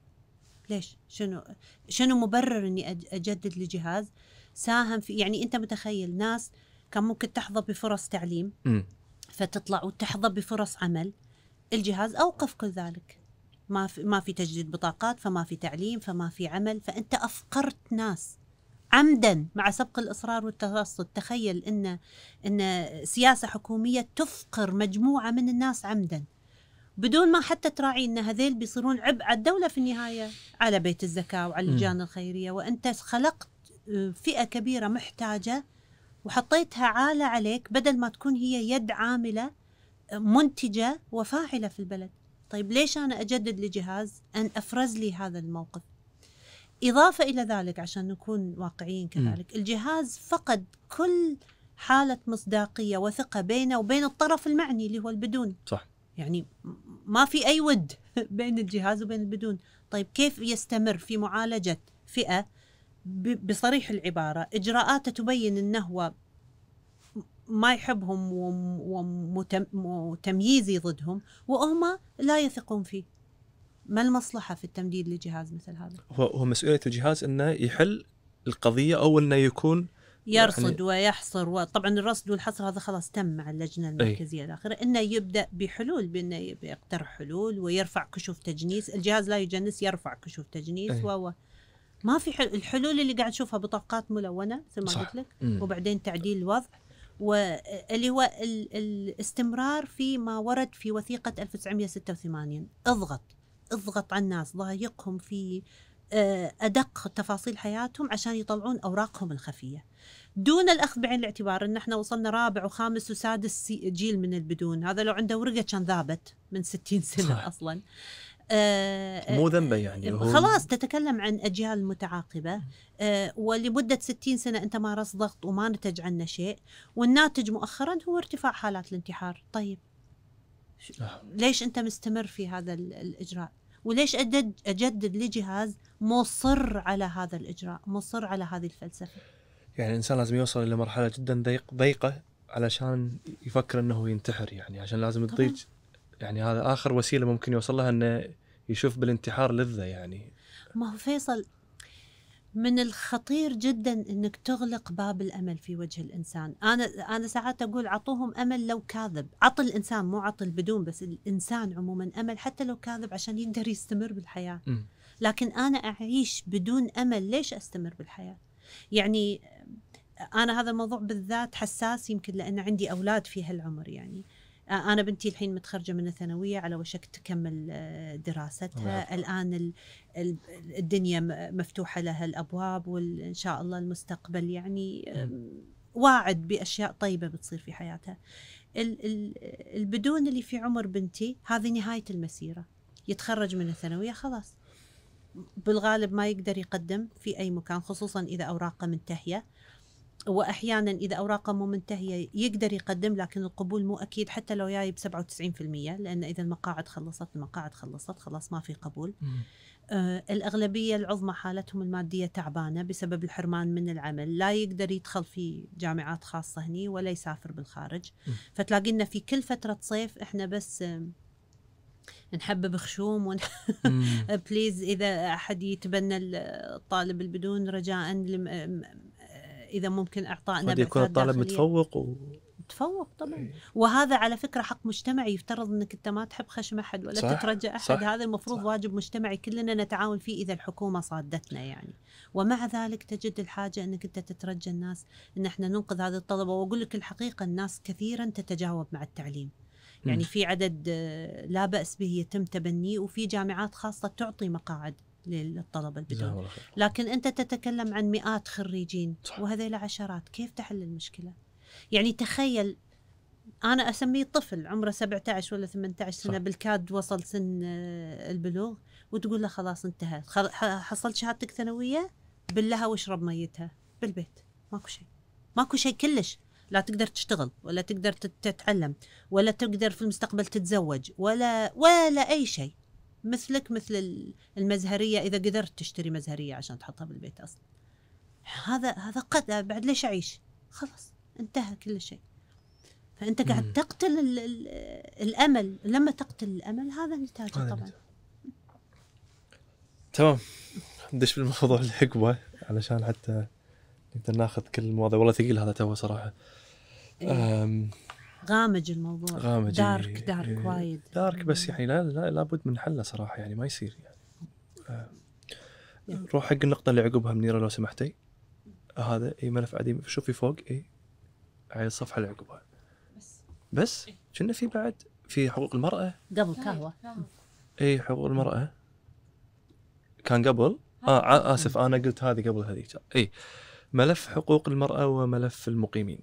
ليش شنو شنو مبرر اني اجدد لجهاز ساهم في يعني انت متخيل ناس كان ممكن تحظى بفرص تعليم م. فتطلع وتحظى بفرص عمل الجهاز اوقف كل ذلك ما في ما في تجديد بطاقات فما في تعليم فما في عمل فانت افقرت ناس عمدا مع سبق الاصرار والترصد تخيل ان ان سياسه حكوميه تفقر مجموعه من الناس عمدا بدون ما حتى تراعي ان هذيل بيصيرون عبء على الدوله في النهايه على بيت الزكاه وعلى اللجان الخيريه وانت خلقت آه، فئه كبيره محتاجه وحطيتها عاله عليك بدل ما تكون هي يد عامله آه، منتجه وفاعله في البلد طيب ليش انا اجدد لجهاز ان افرز لي هذا الموقف اضافه الى ذلك عشان نكون واقعيين كذلك الجهاز فقد كل حاله مصداقيه وثقه بينه وبين الطرف المعني اللي هو البدون صح يعني ما في أي ود بين الجهاز وبين البدون طيب كيف يستمر في معالجة فئة بصريح العبارة إجراءاته تبين أنه هو ما يحبهم وتمييزي ضدهم وهم لا يثقون فيه ما المصلحة في التمديد لجهاز مثل هذا؟ هو هو مسؤولية الجهاز أنه يحل القضية أو أنه يكون يعني يرصد يعني ويحصر وطبعا الرصد والحصر هذا خلاص تم مع اللجنه إيه. المركزيه الاخيره انه يبدا بحلول بانه يقترح حلول ويرفع كشوف تجنيس الجهاز لا يجنس يرفع كشوف تجنيس إيه. و ما في حل... الحلول اللي قاعد نشوفها بطاقات ملونه مثل ما قلت لك وبعدين تعديل الوضع واللي هو ال... الاستمرار في ما ورد في وثيقه 1986 اضغط اضغط على الناس ضايقهم في آه، ادق تفاصيل حياتهم عشان يطلعون اوراقهم الخفيه دون الاخذ بعين الاعتبار ان احنا وصلنا رابع وخامس وسادس جيل من البدون هذا لو عنده ورقه كان ذابت من 60 سنه صح. اصلا آه مو ذنبه يعني خلاص تتكلم عن اجيال متعاقبه آه ولمده 60 سنه انت مارس ضغط وما نتج عنه شيء والناتج مؤخرا هو ارتفاع حالات الانتحار طيب نعم. ليش انت مستمر في هذا الاجراء وليش اجدد لي جهاز مصر على هذا الاجراء مصر على هذه الفلسفه يعني الانسان لازم يوصل الى مرحله جدا ضيق ضيقه علشان يفكر انه ينتحر يعني عشان لازم تضيج يعني هذا اخر وسيله ممكن يوصل لها انه يشوف بالانتحار لذه يعني ما هو فيصل من الخطير جدا انك تغلق باب الامل في وجه الانسان، انا انا ساعات اقول اعطوهم امل لو كاذب، عط الانسان مو عط البدون بس الانسان عموما امل حتى لو كاذب عشان يقدر يستمر بالحياه. لكن انا اعيش بدون امل ليش استمر بالحياه؟ يعني انا هذا الموضوع بالذات حساس يمكن لان عندي اولاد في هالعمر يعني آه، انا بنتي الحين متخرجه من الثانويه على وشك تكمل آه، دراستها الان الدنيا مفتوحه لها الابواب وان شاء الله المستقبل يعني آه، واعد باشياء طيبه بتصير في حياتها البدون اللي في عمر بنتي هذه نهايه المسيره يتخرج من الثانويه خلاص بالغالب ما يقدر يقدم في اي مكان خصوصا اذا اوراقه منتهيه واحيانا اذا اوراقه مو منتهيه يقدر يقدم لكن القبول مو اكيد حتى لو جايب 97% لان اذا المقاعد خلصت المقاعد خلصت خلاص ما في قبول آه الاغلبيه العظمى حالتهم الماديه تعبانه بسبب الحرمان من العمل لا يقدر يدخل في جامعات خاصه هني ولا يسافر بالخارج فتلاقينا في كل فتره صيف احنا بس آه، نحبب خشوم ون... بليز اذا احد يتبنى الطالب البدون رجاء لم... آه، اذا ممكن اعطاء قد يكون الطالب متفوق و... تفوق طبعا وهذا على فكره حق مجتمعي يفترض انك انت ما تحب خشم احد ولا صح تترجى احد صح هذا المفروض صح واجب مجتمعي كلنا نتعاون فيه اذا الحكومه صادتنا يعني ومع ذلك تجد الحاجه انك انت تترجى الناس ان احنا ننقذ هذه الطلبه واقول لك الحقيقه الناس كثيرا تتجاوب مع التعليم يعني في عدد آه، لا باس به يتم تبنيه وفي جامعات خاصه تعطي مقاعد للطلبه البدون لكن انت تتكلم عن مئات خريجين وهذيل عشرات كيف تحل المشكله يعني تخيل انا اسميه طفل عمره 17 ولا 18 سنه صح. بالكاد وصل سن آه، البلوغ وتقول له خلاص انتهى حصلت شهادتك ثانويه باللها واشرب ميتها بالبيت ماكو شيء ماكو شيء كلش لا تقدر تشتغل ولا تقدر تتعلم ولا تقدر في المستقبل تتزوج ولا ولا اي شيء مثلك مثل المزهريه اذا قدرت تشتري مزهريه عشان تحطها بالبيت اصلا هذا هذا قد بعد ليش اعيش خلاص انتهى كل شيء فانت قاعد تقتل الـ الـ الامل لما تقتل الامل هذا نتاجه طبعا تمام ندش بالموضوع اللي علشان حتى نقدر ناخذ كل المواضيع والله ثقيل هذا تو صراحه إيه. غامج الموضوع غامج دارك إيه، دارك إيه وايد دارك بس يعني لا لا لابد من حله صراحه يعني ما يصير يعني نروح روح حق النقطه اللي عقبها منيره لو سمحتي هذا اي ملف عديم شوفي فوق اي على الصفحه اللي عقبها بس بس إيه. كنا في بعد في حقوق المراه قبل طيب، كهوه طيب. اي حقوق المراه كان قبل آه،, آه،, آه،, اه اسف انا قلت هذه قبل هذيك اي ملف حقوق المراه وملف المقيمين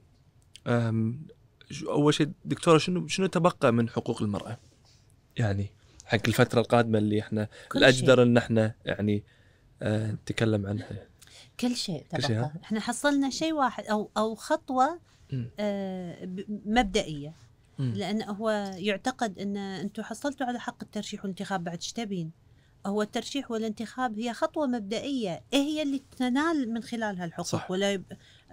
اول شيء دكتوره شنو شنو تبقى من حقوق المراه؟ يعني حق الفتره القادمه اللي احنا الاجدر ان احنا يعني آه نتكلم عنها كل شيء تبقى كل شيء احنا حصلنا شيء واحد او او خطوه آه مبدئيه لان هو يعتقد ان انتم حصلتوا على حق الترشيح والانتخاب بعد ايش تبين؟ هو الترشيح والانتخاب هي خطوه مبدئيه ايه هي اللي تنال من خلالها الحقوق صح. ولا يب...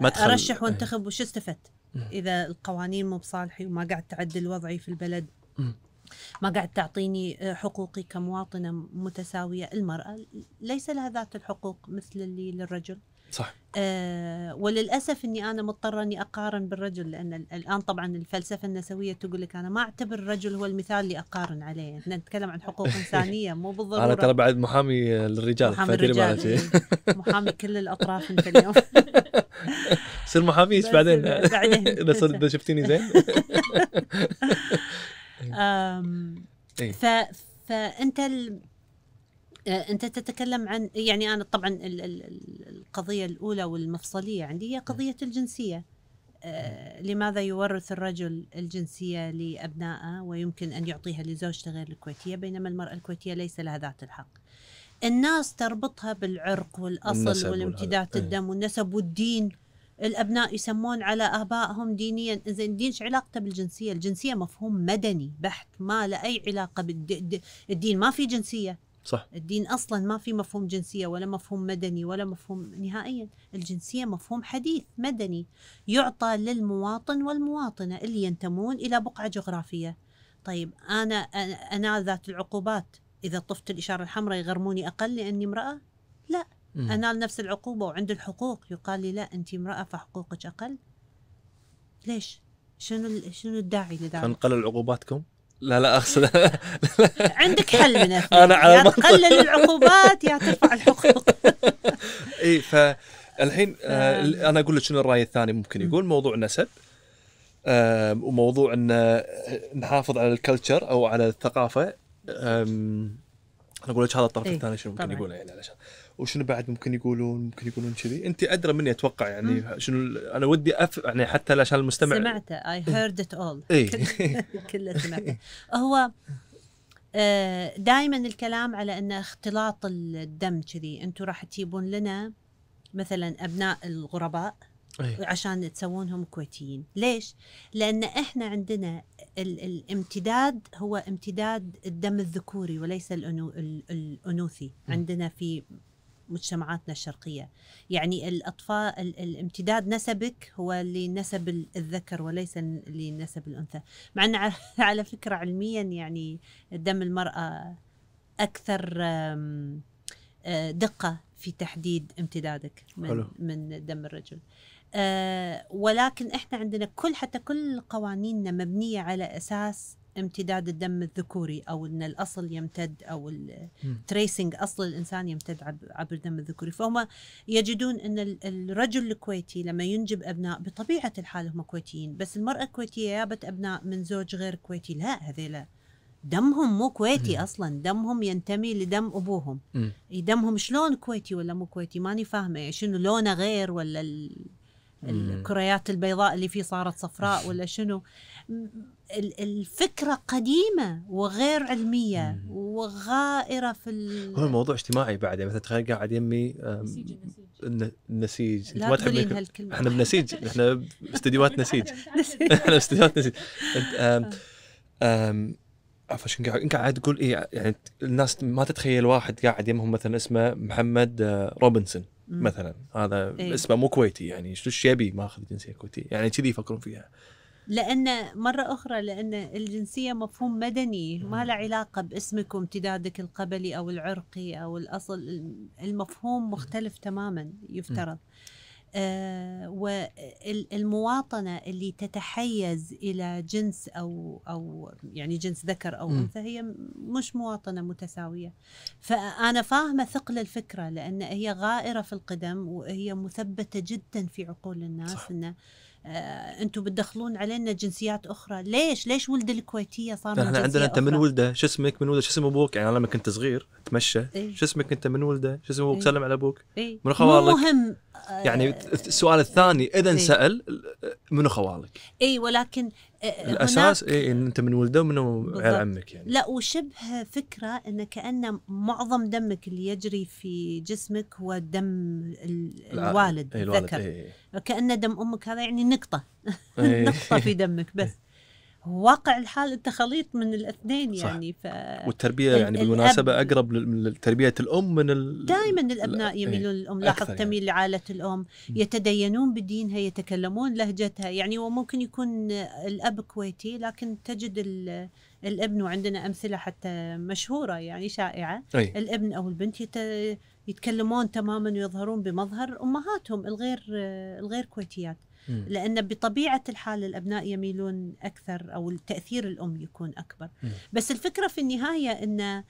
ما ارشح إيه. وانتخب وش استفدت؟ اذا القوانين مو بصالحي وما قاعد تعدل وضعي في البلد ما قاعد تعطيني حقوقي كمواطنة متساوية المرأة ليس لها ذات الحقوق مثل اللي للرجل صح آه وللأسف أني أنا مضطرة أني أقارن بالرجل لأن الآن طبعا الفلسفة النسوية تقول لك أنا ما أعتبر الرجل هو المثال اللي أقارن عليه احنا نتكلم عن حقوق إنسانية مو بالضرورة أنا ترى بعد محامي للرجال محامي الرجال إيه. محامي كل الأطراف أنت اليوم صير محامي ايش بعدين بعدين اذا شفتيني زين إيه. ف فانت آه، انت تتكلم عن يعني انا طبعا القضيه الاولى والمفصليه عندي هي قضيه إيه. الجنسيه آه، لماذا يورث الرجل الجنسيه لابنائه ويمكن ان يعطيها لزوجته غير الكويتيه بينما المراه الكويتيه ليس لها ذات الحق الناس تربطها بالعرق والاصل والامتداد إيه. الدم والنسب والدين الابناء يسمون على ابائهم دينيا زين الدين ايش علاقته بالجنسيه الجنسيه مفهوم مدني بحت ما له اي علاقه بالدين ما في جنسيه صح الدين اصلا ما في مفهوم جنسيه ولا مفهوم مدني ولا مفهوم نهائيا الجنسيه مفهوم حديث مدني يعطى للمواطن والمواطنه اللي ينتمون الى بقعه جغرافيه طيب انا انا ذات العقوبات اذا طفت الاشاره الحمراء يغرموني اقل لاني امراه لا أنال نفس العقوبة وعند الحقوق يقال لي لا أنت امرأة فحقوقك أقل ليش؟ شنو شنو الداعي لذلك؟ فنقلل عقوباتكم؟ لا لا اقصد عندك حل من انا على يا تقلل العقوبات يا ترفع الحقوق اي فالحين آه انا اقول لك شنو الراي الثاني ممكن يقول موضوع النسب آه وموضوع ان آه، نحافظ على الكلتشر او على الثقافه انا اقول لك هذا الطرف إيه؟ الثاني شنو ممكن يقوله يعني علشان وشنو بعد ممكن يقولون ممكن يقولون كذي انت ادرى مني اتوقع يعني مم. شنو انا ودي أف... يعني حتى عشان المستمع سمعته اي هيرد ات اول كله سمعته هو آه، دائما الكلام على ان اختلاط الدم كذي انتم راح تجيبون لنا مثلا ابناء الغرباء أيه. عشان تسوونهم كويتيين ليش لان احنا عندنا ال- الامتداد هو امتداد الدم الذكوري وليس الأنو- ال- الانوثي عندنا في مجتمعاتنا الشرقية يعني الأطفال الامتداد نسبك هو لنسب الذكر وليس لنسب الأنثى مع أن على فكرة علميا يعني دم المرأة أكثر آه، دقة في تحديد امتدادك من, حلو. من دم الرجل آه، ولكن احنا عندنا كل حتى كل قوانيننا مبنيه على اساس امتداد الدم الذكوري او ان الاصل يمتد او التريسنج اصل الانسان يمتد عبر الدم الذكوري فهم يجدون ان الرجل الكويتي لما ينجب ابناء بطبيعه الحال هم كويتيين بس المراه الكويتيه جابت ابناء من زوج غير كويتي لا هذيلا دمهم مو كويتي م. اصلا دمهم ينتمي لدم ابوهم م. دمهم شلون كويتي ولا مو كويتي ماني فاهمه يعني شنو لونه غير ولا الكريات البيضاء اللي فيه صارت صفراء ولا شنو الفكره قديمه وغير علميه وغائره في ال... هو الموضوع اجتماعي بعد يعني مثلا تخيل قاعد يمي النسيج انت ما تحب احنا بنسيج احنا باستديوهات نسيج احنا باستديوهات نسيج آه. عفوا شنو قاعد قاعد تقول ايه يعني الناس ما تتخيل واحد قاعد يمهم مثلا اسمه محمد آه، روبنسون مثلا هذا إيه. اسمه مو كويتي يعني شو يبي ماخذ جنسيه كويتيه يعني كذي يفكرون فيها لأن مرة أخرى لأن الجنسية مفهوم مدني ما له علاقة باسمك وامتدادك القبلي أو العرقي أو الأصل المفهوم مختلف تماما يفترض آه والمواطنة اللي تتحيز إلى جنس أو أو يعني جنس ذكر أو أنثى هي مش مواطنة متساوية فأنا فاهمة ثقل الفكرة لأن هي غائرة في القدم وهي مثبتة جدا في عقول الناس صح. أنه آه، انتم بتدخلون علينا جنسيات اخرى ليش ليش ولد الكويتيه صار احنا عندنا انت من ولده شو اسمك من ولده شو اسم ابوك يعني انا لما كنت صغير اتمشى إيه؟ شو اسمك انت من ولده شو اسم ابوك إيه؟ سلم على ابوك إيه؟ من خوالك مهم يعني آه، السؤال الثاني اذا إيه؟ سال من خوالك اي ولكن الاساس اي ان انت من ولده ومن عيال عمك يعني لا وشبه فكره ان كان معظم دمك اللي يجري في جسمك هو دم إيه، الوالد الذكر إيه كان دم امك هذا يعني نقطه إيه. نقطه في دمك بس واقع الحال انت خليط من الاثنين صح. يعني ف والتربيه يعني بالمناسبه اقرب لتربيه الام من ال... دائما الابناء إيه، يميلون للام لاحظ يعني. تميل لعاله الام يتدينون بدينها يتكلمون لهجتها يعني وممكن يكون الاب كويتي لكن تجد الابن وعندنا امثله حتى مشهوره يعني شائعه أي. الابن او البنت يت... يتكلمون تماما ويظهرون بمظهر امهاتهم الغير الغير كويتيات لأن بطبيعة الحال الأبناء يميلون أكثر أو التأثير الأم يكون أكبر م. بس الفكرة في النهاية أن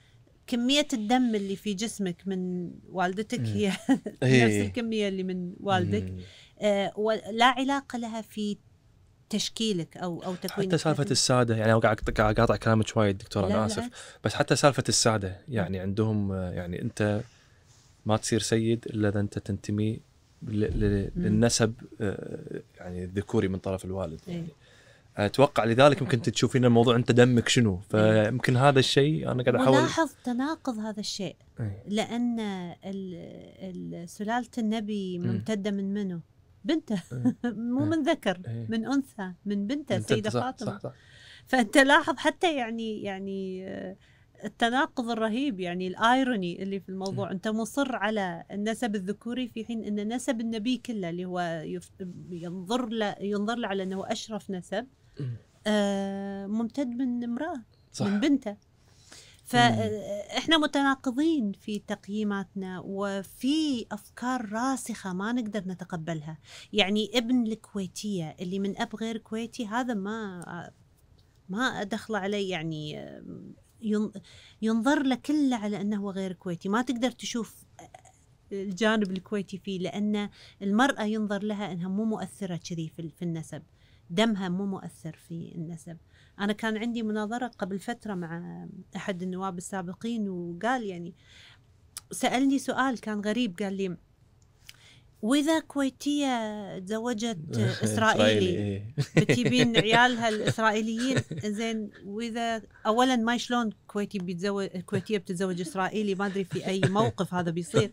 كمية الدم اللي في جسمك من والدتك م. هي نفس الكمية اللي من والدك آه ولا علاقة لها في تشكيلك او او تكوين حتى سالفه الساده يعني انا قاعد اقاطع كلامك وايد دكتور انا اسف بس حتى سالفه الساده يعني عندهم آه، يعني انت ما تصير سيد الا اذا انت تنتمي للنسب آه، يعني الذكوري من طرف الوالد إيه. يعني اتوقع لذلك يمكن تشوفين الموضوع انت دمك شنو إيه. فيمكن هذا الشيء انا قاعد احاول لاحظ تناقض هذا الشيء إيه. لان سلاله النبي ممتده من منو؟ بنته مو من ذكر من انثى من بنته السيده فاطمه صح صح فانت لاحظ حتى يعني يعني آه، التناقض الرهيب يعني الايروني اللي في الموضوع انت مصر على النسب الذكوري في حين ان نسب النبي كله اللي هو ينظر له ينظر له على انه اشرف نسب آه ممتد من امراه صح. من بنته فاحنا آه، متناقضين في تقييماتنا وفي افكار راسخه ما نقدر نتقبلها يعني ابن الكويتيه اللي من اب غير كويتي هذا ما آه، ما ادخله علي يعني آه، ينظر له كله على انه غير كويتي ما تقدر تشوف الجانب الكويتي فيه لان المراه ينظر لها انها مو مؤثره كذي في النسب دمها مو مؤثر في النسب انا كان عندي مناظره قبل فتره مع احد النواب السابقين وقال يعني سالني سؤال كان غريب قال لي واذا كويتيه تزوجت اسرائيلي إيه. بتجيبين عيالها الاسرائيليين زين واذا اولا ما شلون كويتي بيتزوج كويتيه بتتزوج اسرائيلي ما ادري في اي موقف هذا بيصير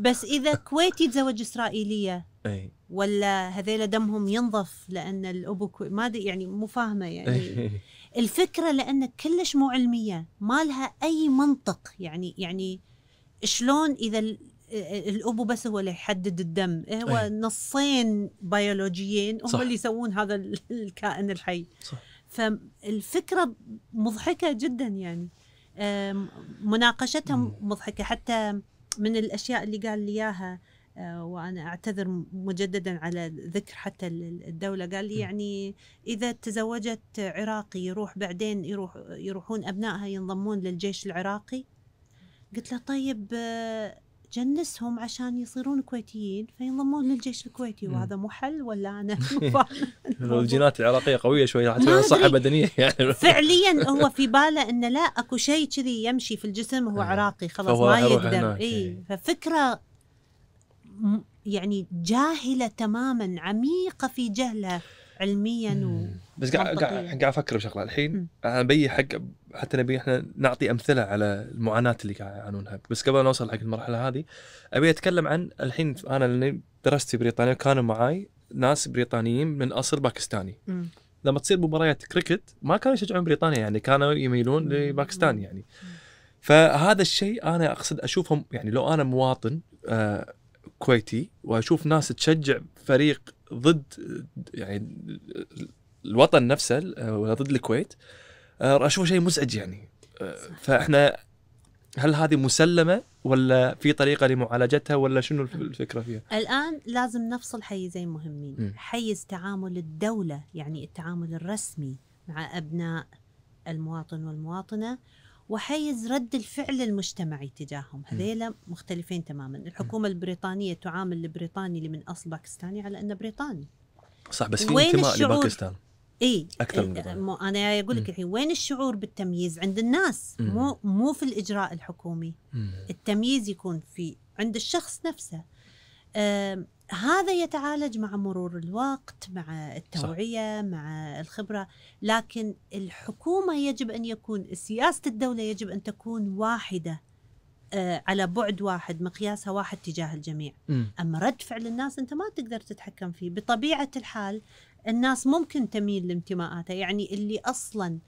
بس اذا كويتي تزوج اسرائيليه ولا هذيلا دمهم ينظف لان الابو كوي... ما ادري يعني مو فاهمه يعني الفكره لان كلش مو علميه ما لها اي منطق يعني يعني شلون اذا الابو بس هو اللي يحدد الدم هو أيه. نصين بيولوجيين هم صح. اللي يسوون هذا الكائن الحي صح. فالفكره مضحكه جدا يعني مناقشتها مضحكه حتى من الاشياء اللي قال لي اياها آه، وانا اعتذر مجددا على ذكر حتى الدوله قال لي يعني اذا تزوجت عراقي يروح بعدين يروح يروحون ابنائها ينضمون للجيش العراقي قلت له طيب آه، جنسهم عشان يصيرون كويتيين فينضمون للجيش الكويتي وهذا مو حل ولا انا الجينات العراقيه قويه شوي راح تكون صحه بدنيه يعني فعليا هو في باله انه لا اكو شيء كذي يمشي في الجسم هو إيه. عراقي خلاص ما يقدر اي إيه. ففكره يعني جاهله تماما عميقه في جهله علميا و بس قاعد قاعد افكر بشغله الحين انا بي حق حتى نبي احنا نعطي امثله على المعاناه اللي قاعد يعانونها بس قبل ما نوصل حق المرحله هذه ابي اتكلم عن الحين انا اللي درست في بريطانيا كانوا معاي ناس بريطانيين من اصل باكستاني م. لما تصير مباريات كريكت ما كانوا يشجعون بريطانيا يعني كانوا يميلون لباكستان يعني فهذا الشيء انا اقصد اشوفهم يعني لو انا مواطن آه كويتي واشوف ناس تشجع فريق ضد آه، يعني الوطن نفسه آه، ضد الكويت آه، اشوفه شيء مزعج يعني آه، فاحنا هل هذه مسلمه ولا في طريقه لمعالجتها ولا شنو الفكره فيها؟ الان لازم نفصل حيزين مهمين، حيز تعامل الدوله يعني التعامل الرسمي مع ابناء المواطن والمواطنه وحيز رد الفعل المجتمعي تجاههم هذيلا مختلفين تماما الحكومة البريطانية تعامل البريطاني اللي من أصل باكستاني على أنه بريطاني صح بس في انتماء لباكستان اي اكثر من إيه انا اقول لك الحين وين الشعور بالتمييز عند الناس مم. مو مو في الاجراء الحكومي مم. التمييز يكون في عند الشخص نفسه آه هذا يتعالج مع مرور الوقت مع التوعيه صح. مع الخبره لكن الحكومه يجب ان يكون سياسه الدوله يجب ان تكون واحده آه على بعد واحد مقياسها واحد تجاه الجميع م. اما رد فعل الناس انت ما تقدر تتحكم فيه بطبيعه الحال الناس ممكن تميل لانتماءاتها يعني اللي أصلا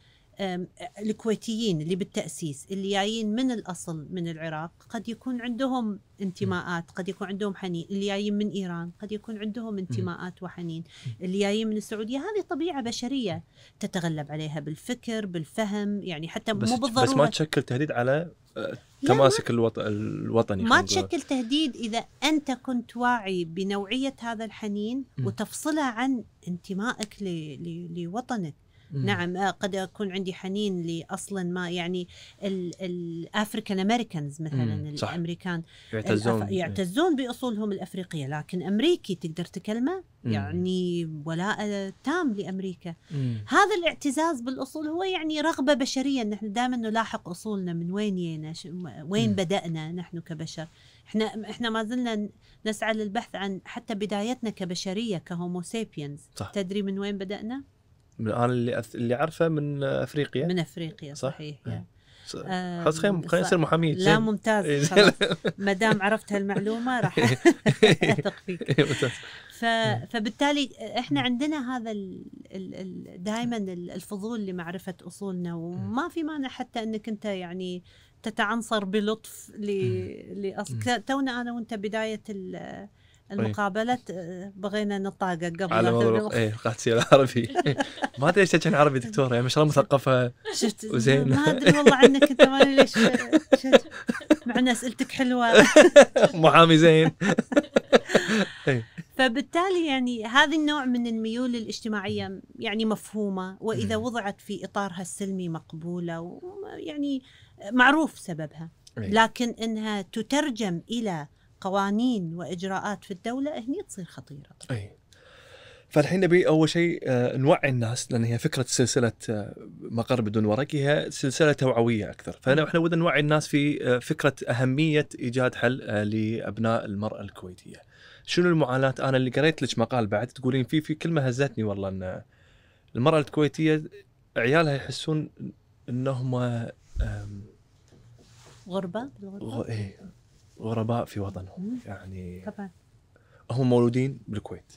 الكويتيين اللي بالتأسيس اللي جايين من الأصل من العراق قد يكون عندهم انتماءات قد يكون عندهم حنين اللي جايين من إيران قد يكون عندهم انتماءات وحنين اللي جايين من السعودية هذه طبيعة بشرية تتغلب عليها بالفكر بالفهم يعني حتى مو بالضرورة بس ما تشكل تهديد على آه، تماسك الوط... الوطني ما تشكل تهديد اذا انت كنت واعي بنوعيه هذا الحنين وتفصلها عن انتمائك ل... ل... لوطنك نعم آه، قد اكون عندي حنين لاصلا ما يعني الافريكان امريكانز مثلا مم. الامريكان يعتزون الأف... يعتزون باصولهم الافريقيه لكن امريكي تقدر تكلمه يعني ولاء تام لامريكا مم. هذا الاعتزاز بالاصول هو يعني رغبه بشريه نحن دائما نلاحق اصولنا من وين جينا ش... وين مم. بدانا نحن كبشر احنا احنا ما زلنا نسعى للبحث عن حتى بدايتنا كبشريه كهوموسيبينز تدري من وين بدانا؟ من انا اللي أث... اللي عارفه من افريقيا من افريقيا صح؟ صحيح يعني. خلاص خلينا خلينا نصير محامين لا ممتاز إيه. ما دام عرفت هالمعلومه راح إيه. اثق فيك ف... فبالتالي احنا عندنا هذا ال... دائما الفضول لمعرفه اصولنا وما في مانع حتى انك انت يعني تتعنصر بلطف ل... لأصل تونا انا وانت بدايه ال... طيب. المقابله آه، بغينا نطاقه قبل على موضوع ايه قاعد تصير عربي ما ادري ليش تحكي عربي دكتوره يعني ما شاء الله مثقفه شفت وزين ما ادري والله عنك انت ما ليش آه، مع ان اسئلتك حلوه محامي زين طيب. فبالتالي يعني هذا النوع من الميول الاجتماعيه يعني مفهومه واذا وضعت في اطارها السلمي مقبوله ويعني معروف سببها إيه. لكن انها تترجم الى قوانين واجراءات في الدوله هني تصير خطيره اي فالحين نبي اول شيء آه، نوعي الناس لان هي فكره سلسله آه، مقر بدون ورق هي سلسله توعويه اكثر، فاحنا ودنا نوعي الناس في آه، فكره اهميه ايجاد حل لابناء المراه الكويتيه. شنو المعاناه؟ انا اللي قريت لك مقال بعد تقولين في في كلمه هزتني والله ان المراه الكويتيه عيالها يحسون انهم غربه بالغربه؟ ايه غرباء في وطنهم يعني طبعا هم مولودين بالكويت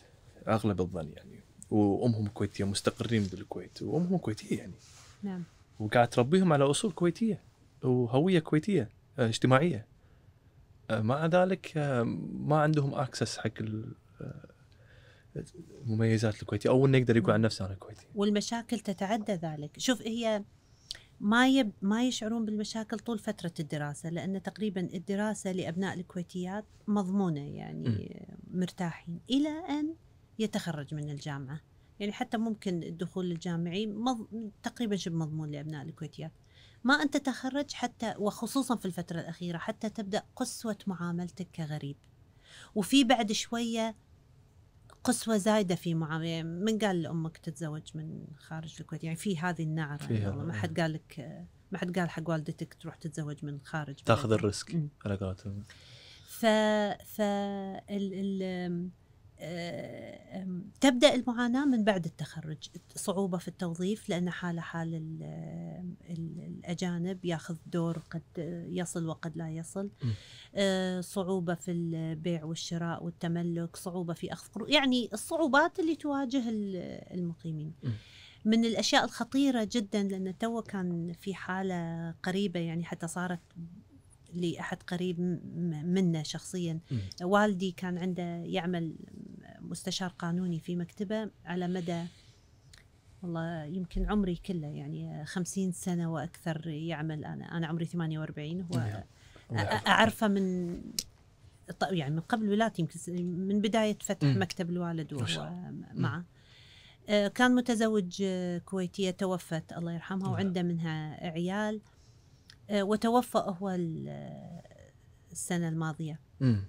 اغلب الظن يعني وامهم كويتيه مستقرين بالكويت وامهم كويتيه يعني نعم وقاعد تربيهم على اصول كويتيه وهويه كويتيه آه، اجتماعيه آه، مع ذلك آه، ما عندهم اكسس حق المميزات الكويتيه او انه يقدر يقول عن نفسه انا كويتي والمشاكل تتعدى ذلك شوف هي ما يب ما يشعرون بالمشاكل طول فتره الدراسه لان تقريبا الدراسه لابناء الكويتيات مضمونه يعني مرتاحين الى ان يتخرج من الجامعه يعني حتى ممكن الدخول الجامعي مض... تقريبا شبه مضمون لابناء الكويتيات ما ان تتخرج حتى وخصوصا في الفتره الاخيره حتى تبدا قسوه معاملتك كغريب وفي بعد شويه قسوه زايده في معاويه من قال لامك تتزوج من خارج الكويت يعني في هذه النعره فيها ما حد إيه. قال لك ما حد قال حق والدتك تروح تتزوج من خارج تاخذ الريسك على قولتهم ف ف ال... ال... آه، تبدا المعاناه من بعد التخرج صعوبه في التوظيف لان حاله حال الاجانب ياخذ دور قد يصل وقد لا يصل آه، صعوبه في البيع والشراء والتملك صعوبه في اخذ يعني الصعوبات اللي تواجه المقيمين من الاشياء الخطيره جدا لان تو كان في حاله قريبه يعني حتى صارت لاحد قريب منا شخصيا م. والدي كان عنده يعمل مستشار قانوني في مكتبه على مدى والله يمكن عمري كله يعني خمسين سنة وأكثر يعمل أنا أنا عمري 48 هو نعم. أعرفه من يعني من قبل ولادتي يمكن من بداية فتح م. مكتب الوالد وهو معه كان متزوج كويتية توفت الله يرحمها نعم. وعنده منها عيال آه، وتوفى هو السنه الماضيه مم.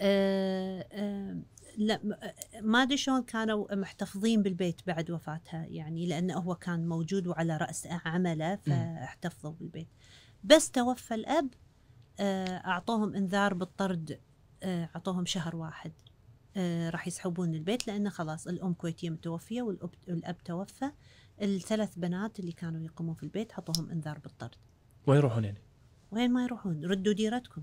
آه، آه، لا ما ادري شلون كانوا محتفظين بالبيت بعد وفاتها يعني لانه هو كان موجود وعلى راس عمله فاحتفظوا بالبيت بس توفى الاب اعطوهم انذار بالطرد اعطوهم شهر واحد راح يسحبون البيت لانه خلاص الام كويتيه متوفيه والاب توفى الثلاث بنات اللي كانوا يقومون في البيت حطوهم انذار بالطرد وين يروحون يعني؟ وين ما يروحون ردوا ديرتكم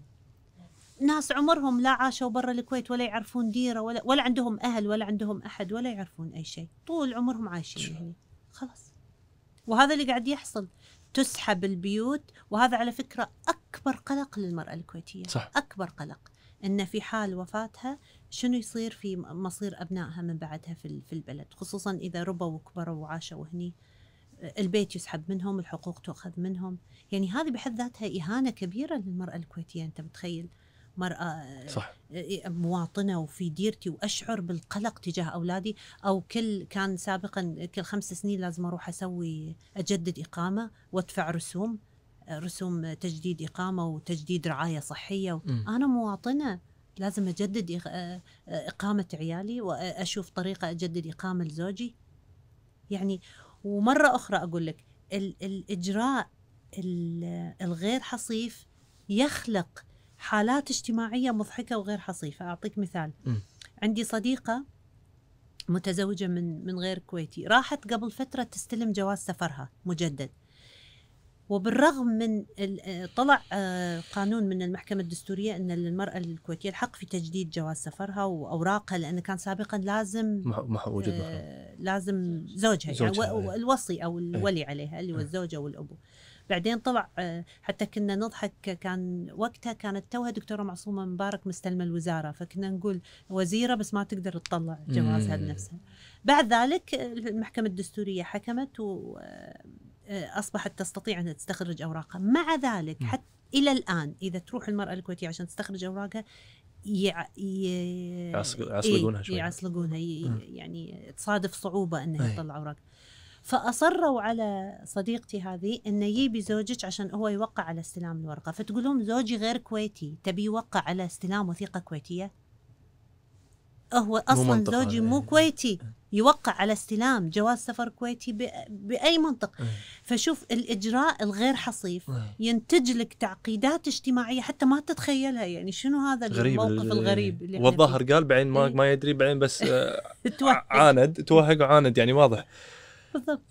ناس عمرهم لا عاشوا برا الكويت ولا يعرفون ديره ولا ولا عندهم اهل ولا عندهم احد ولا يعرفون اي شيء طول عمرهم عايشين هنا خلاص وهذا اللي قاعد يحصل تسحب البيوت وهذا على فكره اكبر قلق للمراه الكويتيه صح. اكبر قلق ان في حال وفاتها شنو يصير في مصير ابنائها من بعدها في البلد خصوصا اذا ربوا وكبروا وعاشوا هني البيت يسحب منهم الحقوق تؤخذ منهم يعني هذه بحد ذاتها إهانة كبيرة للمرأة الكويتية أنت متخيل مرأة صح. آه، إيه، مواطنة وفي ديرتي وأشعر بالقلق تجاه أولادي أو كل كان سابقا كل خمس سنين لازم أروح أسوي أجدد إقامة وأدفع رسوم آه، رسوم تجديد إقامة وتجديد رعاية صحية و... أنا مواطنة لازم أجدد آه، إقامة عيالي وأشوف طريقة أجدد إقامة لزوجي يعني ومره اخرى اقول لك الاجراء الغير حصيف يخلق حالات اجتماعيه مضحكه وغير حصيفه اعطيك مثال م. عندي صديقه متزوجه من من غير كويتي راحت قبل فتره تستلم جواز سفرها مجدد وبالرغم من آه، طلع آه، قانون من المحكمة الدستورية أن المرأة الكويتية الحق في تجديد جواز سفرها وأوراقها لأن كان سابقا لازم آه، وجود لازم زوجها, يعني زوجها يعني, إيه. الوصي أو إيه. الولي عليها اللي هو إيه. الزوج أو الأبو بعدين طلع حتى كنا نضحك كان وقتها كانت توها دكتوره معصومه مبارك مستلمه الوزاره فكنا نقول وزيره بس ما تقدر تطلع جوازها بنفسها. بعد ذلك المحكمه الدستوريه حكمت و آه، اصبحت تستطيع ان تستخرج اوراقها مع ذلك حتى الى الان اذا تروح المراه الكويتيه عشان تستخرج اوراقها يع... ي... يعصلقونها شوي يعصلقونها يعني تصادف صعوبه انها تطلع اوراق فاصروا على صديقتي هذه انه يبي زوجك عشان هو يوقع على استلام الورقه فتقول لهم زوجي غير كويتي تبي يوقع على استلام وثيقه كويتيه هو اصلا زوجي مو كويتي يوقع على استلام جواز سفر كويتي باي منطق إيه. فشوف الاجراء الغير حصيف إيه. ينتج لك تعقيدات اجتماعيه حتى ما تتخيلها يعني شنو هذا غريب الموقف الغريب اللي والظاهر قال بعدين ما, إيه. ما يدري بعدين بس آه، عاند توهق وعاند يعني واضح بالضبط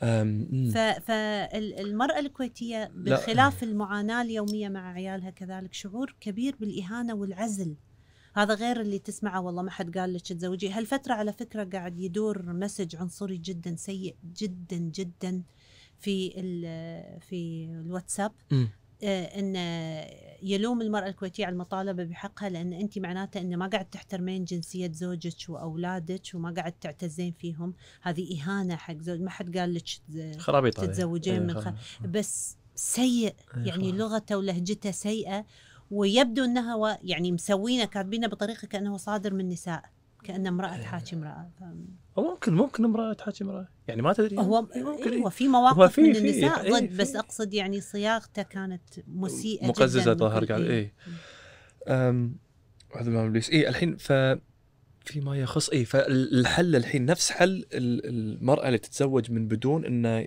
فالمرأة الكويتية بالخلاف المعاناة اليومية مع عيالها كذلك شعور كبير بالإهانة والعزل هذا غير اللي تسمعه والله ما حد قال لك تزوجي هالفتره على فكره قاعد يدور مسج عنصري جدا سيء جدا جدا في في الواتساب م. آه، ان يلوم المراه الكويتيه على المطالبه بحقها لان انت معناته أنه ما قاعد تحترمين جنسيه زوجك واولادك وما قاعد تعتزين فيهم هذه اهانه حق زوج ما حد قال لك تتزوجين إيه، من خ... بس سيء إيه، يعني لغته ولهجته سيئه ويبدو انها يعني مسوينه كاتبينه بطريقه كانه صادر من نساء كان امراه تحاكي آه. امراه او ممكن ممكن امراه تحاكي امراه يعني ما تدري هو إيه، ممكن ايوه في مواقف هو في من النساء في إيه، ضد في بس اقصد يعني صياغته كانت مسيئه مقززه ظهر قال اي اعوذ ابليس اي الحين ف فيما يخص اي فالحل الحين نفس حل المراه اللي تتزوج من بدون انه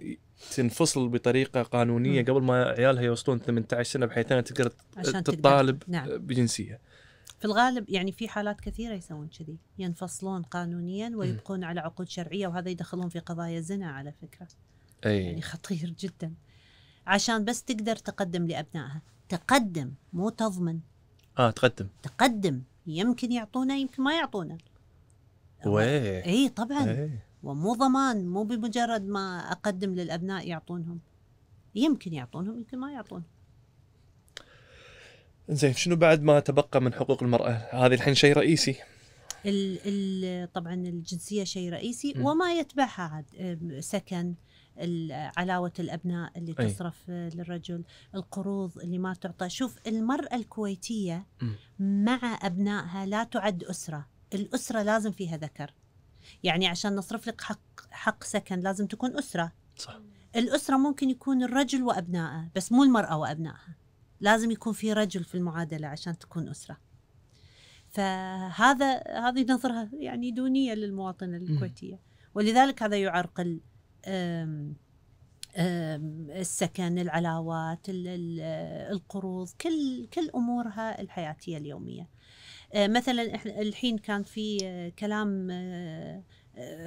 تنفصل بطريقه قانونيه قبل ما عيالها يوصلون 18 سنه بحيث انها تقدر تطالب نعم. بجنسيه في الغالب يعني في حالات كثيره يسوون كذي ينفصلون قانونيا ويبقون م. على عقود شرعيه وهذا يدخلون في قضايا زنا على فكره أي. يعني خطير جدا عشان بس تقدر تقدم لابنائها تقدم مو تضمن اه تقدم تقدم يمكن يعطونا يمكن ما يعطونا ويه. اي طبعا أي. ومو ضمان مو بمجرد ما اقدم للابناء يعطونهم يمكن يعطونهم يمكن ما يعطونهم زين شنو بعد ما تبقى من حقوق المراه هذه الحين شيء رئيسي ال ال طبعا الجنسيه شيء رئيسي م. وما يتبعها عاد سكن علاوة الأبناء اللي أي. تصرف آه، للرجل القروض اللي ما تعطى شوف المرأة الكويتية م. مع أبنائها لا تعد أسرة الأسرة لازم فيها ذكر يعني عشان نصرف لك حق حق سكن لازم تكون أسرة صح الأسرة ممكن يكون الرجل وأبنائه بس مو المرأة وأبنائها لازم يكون في رجل في المعادلة عشان تكون أسرة فهذا هذه نظرة يعني دونية للمواطنة الكويتية ولذلك هذا يعرقل أم أم السكن العلاوات القروض كل كل امورها الحياتيه اليوميه آه، مثلا احنا الحين كان في آه، كلام آه،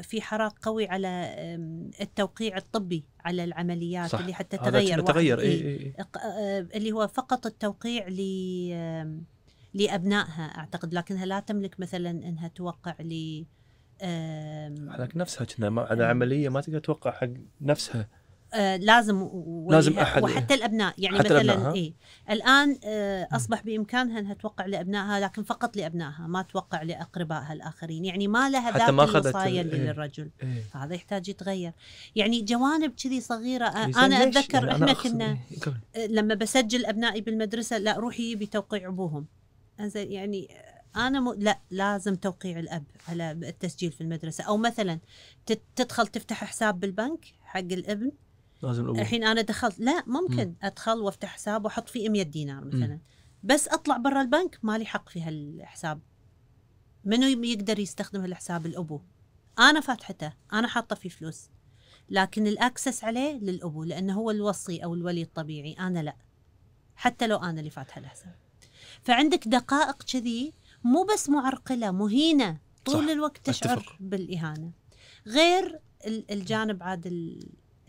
في حراك قوي على التوقيع الطبي على العمليات صح. اللي حتى تغير تغير إيه إيه إيه. اللي هو فقط التوقيع ل لابنائها اعتقد لكنها لا تملك مثلا انها توقع ل على نفسها كنا على عمليه ما تقدر توقع حق نفسها آه، لازم لازم احد وحتى الابناء يعني حتى مثلا إيه؟ الان آه، اصبح بامكانها انها توقع لابنائها لكن فقط لابنائها ما توقع لاقربائها الاخرين يعني ما لها ذات الوصايا اللي إيه للرجل إيه فهذا يحتاج يتغير يعني جوانب كذي صغيره آه، انا اتذكر يعني احنا كنا إيه، لما بسجل ابنائي بالمدرسه لا روحي بتوقيع ابوهم انزين يعني انا م... لا لازم توقيع الاب على التسجيل في المدرسه او مثلا تدخل تفتح حساب بالبنك حق الابن لازم الابوه الحين انا دخلت لا ممكن م. ادخل وافتح حساب واحط فيه 100 دينار مثلا م. بس اطلع برا البنك ما لي حق في هالحساب منو يقدر يستخدم هالحساب الابو انا فاتحته انا حاطه فيه فلوس لكن الاكسس عليه للابو لانه هو الوصي او الولي الطبيعي انا لا حتى لو انا اللي فاتحه الحساب فعندك دقائق كذي مو بس معرقله مهينه طول صح. الوقت تشعر أتفق. بالاهانه غير الجانب عاد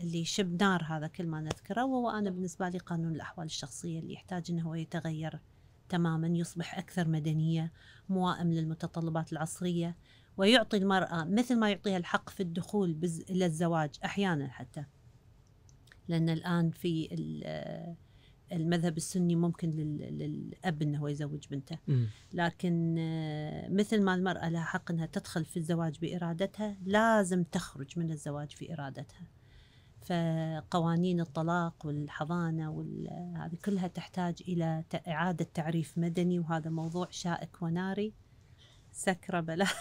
اللي شب نار هذا كل ما نذكره وهو أنا بالنسبة لي قانون الأحوال الشخصية اللي يحتاج أنه هو يتغير تماما يصبح أكثر مدنية موائم للمتطلبات العصرية ويعطي المرأة مثل ما يعطيها الحق في الدخول بز... إلى الزواج أحيانا حتى لأن الآن في المذهب السني ممكن للأب أنه هو يزوج بنته لكن آه، مثل ما المرأة لها حق أنها تدخل في الزواج بإرادتها لازم تخرج من الزواج في إرادتها فقوانين الطلاق والحضانة هذه كلها تحتاج إلى إعادة تعريف مدني وهذا موضوع شائك وناري سكرة بلا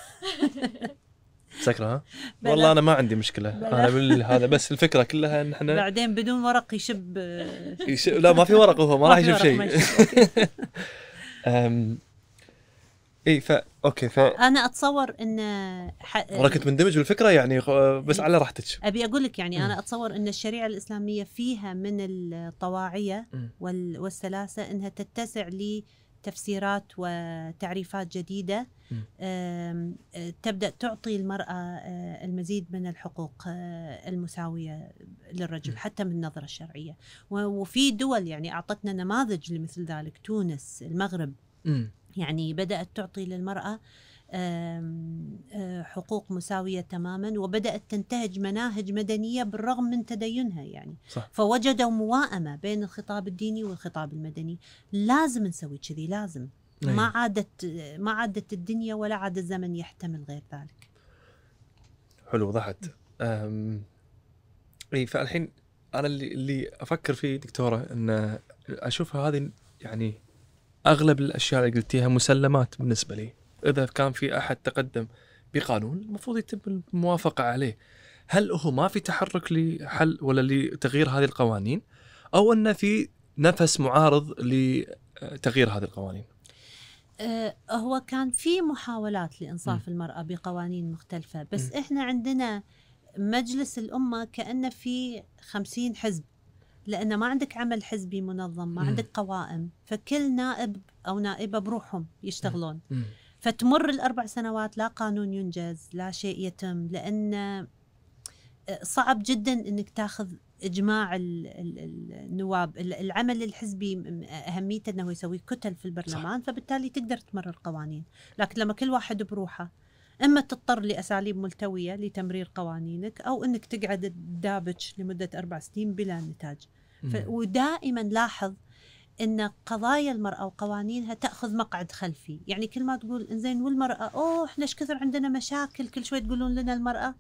سكرة ها؟ بلا. والله أنا ما عندي مشكلة بلا. أنا هذا بس الفكرة كلها إن إحنا بعدين بدون ورق يشب, يشب لا ما في ورق هو ما راح يشب شيء اي ف اوكي ف انا اتصور ان ح... كنت مندمج بالفكره يعني بس على راحتك ابي اقول لك يعني م. انا اتصور ان الشريعه الاسلاميه فيها من الطواعيه وال... والسلاسه انها تتسع لتفسيرات وتعريفات جديده تبدا تعطي المراه آه، المزيد من الحقوق آه، المساويه للرجل م. حتى من النظره الشرعيه وفي دول يعني اعطتنا نماذج لمثل ذلك تونس المغرب م. يعني بدأت تعطي للمرأة آه، حقوق مساوية تماما وبدأت تنتهج مناهج مدنية بالرغم من تدينها يعني صح. فوجدوا مواءمة بين الخطاب الديني والخطاب المدني لازم نسوي كذي لازم ما عادت ما عادت الدنيا ولا عاد الزمن يحتمل غير ذلك حلو وضحت اي فالحين انا اللي اللي افكر فيه دكتوره ان اشوفها هذه يعني اغلب الاشياء اللي قلتيها مسلمات بالنسبه لي اذا كان في احد تقدم بقانون المفروض يتم الموافقه عليه هل هو ما في تحرك لحل ولا لتغيير هذه القوانين او ان في نفس معارض لتغيير هذه القوانين أه، هو كان في محاولات لانصاف م. المراه بقوانين مختلفه بس م. احنا عندنا مجلس الامه كانه في خمسين حزب لأنه ما عندك عمل حزبي منظم ما عندك قوائم فكل نائب أو نائبة بروحهم يشتغلون فتمر الأربع سنوات لا قانون ينجز لا شيء يتم لأن آه، صعب جدا أنك تاخذ اجماع النواب العمل الحزبي اهميته انه يسوي كتل في البرلمان صح. فبالتالي تقدر تمرر قوانين لكن لما كل واحد بروحه اما تضطر لاساليب ملتويه لتمرير قوانينك او انك تقعد تدابج لمده اربع سنين بلا نتاج ودائما لاحظ ان قضايا المراه وقوانينها تاخذ مقعد خلفي يعني كل ما تقول انزين والمراه اوه احنا ايش كثر عندنا مشاكل كل شوي تقولون لنا المراه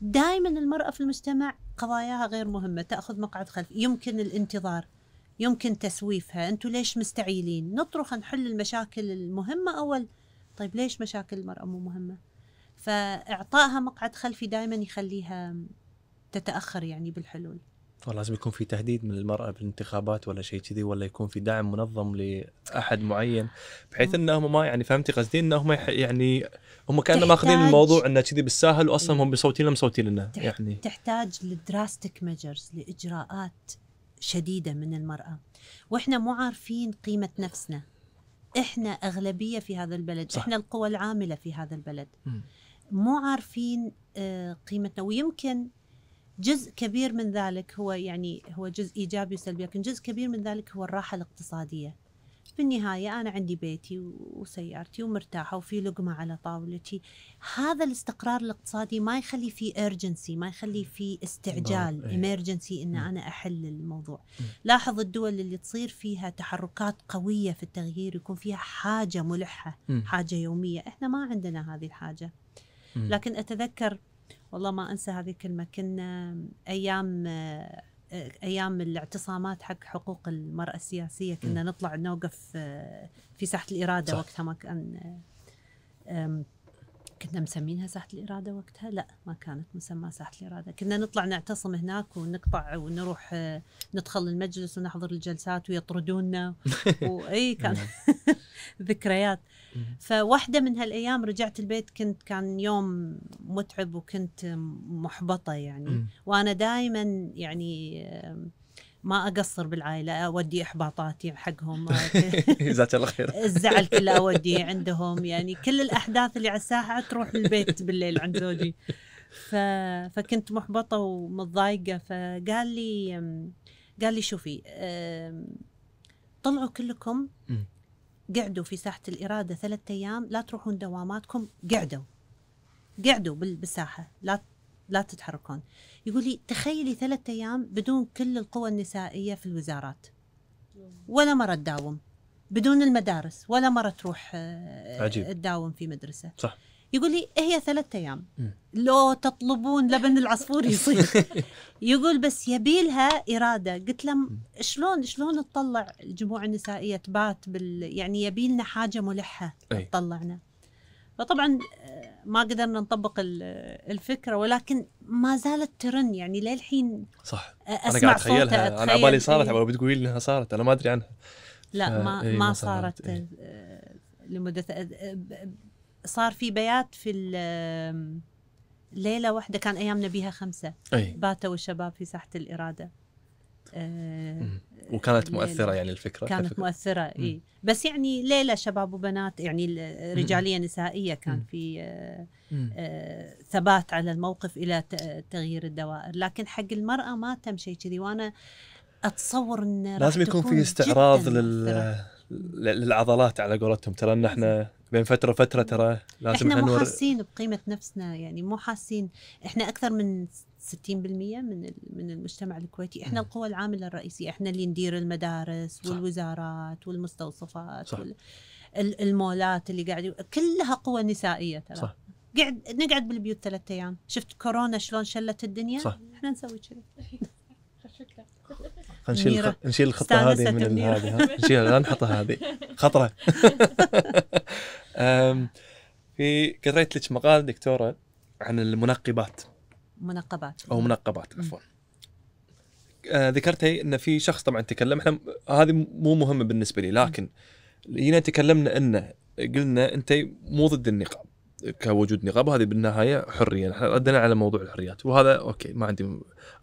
دائما المراه في المجتمع قضاياها غير مهمه تاخذ مقعد خلفي يمكن الانتظار يمكن تسويفها انتم ليش مستعيلين نطرح نحل المشاكل المهمه اول طيب ليش مشاكل المراه مو مهمه فاعطائها مقعد خلفي دائما يخليها تتاخر يعني بالحلول لازم يكون في تهديد من المرأة بالانتخابات ولا شيء كذي ولا يكون في دعم منظم لأحد معين بحيث أنهم ما يعني فهمتي قصدي أنهم يعني هم كانوا ماخذين الموضوع أنه كذي بالساهل وأصلا هم بصوتين لنا مصوتين لنا يعني تحتاج لدراستيك ميجرز لإجراءات شديدة من المرأة وإحنا مو عارفين قيمة نفسنا إحنا أغلبية في هذا البلد صح. إحنا القوى العاملة في هذا البلد م. مو عارفين آه، قيمتنا ويمكن جزء كبير من ذلك هو يعني هو جزء ايجابي وسلبي لكن جزء كبير من ذلك هو الراحه الاقتصاديه بالنهايه انا عندي بيتي وسيارتي ومرتاحه وفي لقمه على طاولتي هذا الاستقرار الاقتصادي ما يخلي في ايرجنسي ما يخلي في استعجال ايمرجنسي ان انا احل الموضوع لاحظ الدول اللي تصير فيها تحركات قويه في التغيير يكون فيها حاجه ملحه حاجه يوميه احنا ما عندنا هذه الحاجه لكن أتذكر والله ما أنسى هذه الكلمة كنا أيام ايام الاعتصامات حق حقوق المراه السياسيه كنا نطلع نوقف آه، في ساحه الاراده صح. وقتها ما كان آه، كنا مسمينها ساحة الإرادة وقتها لا ما كانت مسمى ساحة الإرادة كنا نطلع نعتصم هناك ونقطع ونروح ندخل المجلس ونحضر الجلسات ويطردونا وأي كان نعم. ذكريات فواحدة من هالأيام رجعت البيت كنت كان يوم متعب وكنت محبطة يعني وأنا دائما يعني ما اقصر بالعائله اودي احباطاتي حقهم جزاك الله خير الزعل كله اوديه عندهم يعني كل الاحداث اللي على الساحه تروح البيت بالليل عند زوجي ف... فكنت محبطه ومتضايقه فقال لي قال لي شوفي طلعوا كلكم قعدوا في ساحه الاراده ثلاثة ايام لا تروحون دواماتكم قعدوا قعدوا بالساحه لا لا تتحركون يقول لي تخيلي ثلاثة أيام بدون كل القوى النسائية في الوزارات ولا مرة تداوم بدون المدارس ولا مرة تروح آه، عجيب. تداوم في مدرسة صح يقول لي هي ثلاثة أيام لو تطلبون لبن العصفور يصير يقول بس يبيلها إرادة قلت له شلون شلون تطلع الجموع النسائية تبات بال يعني يبيلنا حاجة ملحة تطلعنا فطبعا آه، ما قدرنا نطبق الفكره ولكن ما زالت ترن يعني للحين صح انا قاعد اتخيلها انا على بالي صارت على إيه. بتقولي لي انها صارت انا ما ادري عنها لا إيه، ما ما صارت إيه. آه، لمده آه، آه، صار في بيات في ليله واحده كان ايامنا بيها خمسه أي. باتوا الشباب في ساحه الاراده آه، وكانت مؤثره يعني الفكره كانت الفكرة. مؤثره اي بس يعني ليله شباب وبنات يعني رجاليه نسائيه كان في آه، آه، ثبات على الموقف الى تغيير الدوائر لكن حق المراه ما تم شيء كذي وانا اتصور ان لازم يكون في استعراض لل للعضلات على قولتهم ترى ان احنا بين فتره وفتره ترى لازم احنا مو حاسين بقيمه نفسنا يعني مو حاسين احنا اكثر من 60% من من المجتمع الكويتي احنا القوى العامله الرئيسيه احنا اللي ندير المدارس والوزارات والمستوصفات صح. المولات اللي قاعد كلها قوى نسائيه ترى صح. قاعد نقعد بالبيوت ثلاثة ايام شفت كورونا شلون شلت الدنيا صح. احنا نسوي كذي نشيل نشيل الخطه هذه من هذه نشيلها نحطها هذه خطره في قريت لك مقال دكتوره عن المنقبات منقبات او منقبات عفوا آه ذكرتي ان في شخص طبعا تكلم احنا هذه مو مهمه بالنسبه لي لكن هنا تكلمنا انه قلنا انت مو ضد النقاب كوجود نقاب هذه بالنهايه حريه احنا ردنا على موضوع الحريات وهذا اوكي ما عندي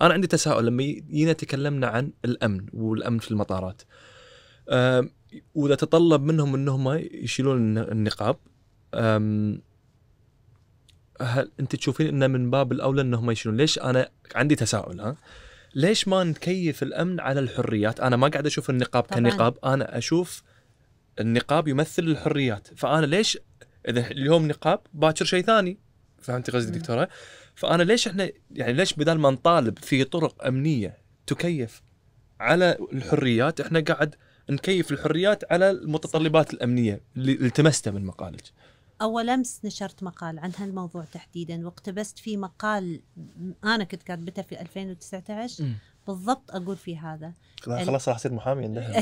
انا عندي تساؤل لما جينا تكلمنا عن الامن والامن في المطارات أه واذا تطلب منهم انهم يشيلون النقاب هل انت تشوفين انه من باب الاولى انهم يشيلون ليش انا عندي تساؤل ها ليش ما نكيف الامن على الحريات انا ما قاعد اشوف النقاب طبعاً. كنقاب انا اشوف النقاب يمثل الحريات فانا ليش اذا اليوم نقاب باكر شيء ثاني فهمتي قصدي دكتوره فانا ليش احنا يعني ليش بدل ما نطالب في طرق امنيه تكيف على الحريات احنا قاعد نكيف الحريات على المتطلبات الامنيه اللي التمستها من مقالك أول أمس نشرت مقال عن هالموضوع تحديدا واقتبست فيه مقال أنا كنت كاتبته في 2019 م. بالضبط اقول في هذا خلاص راح اصير محامي عندها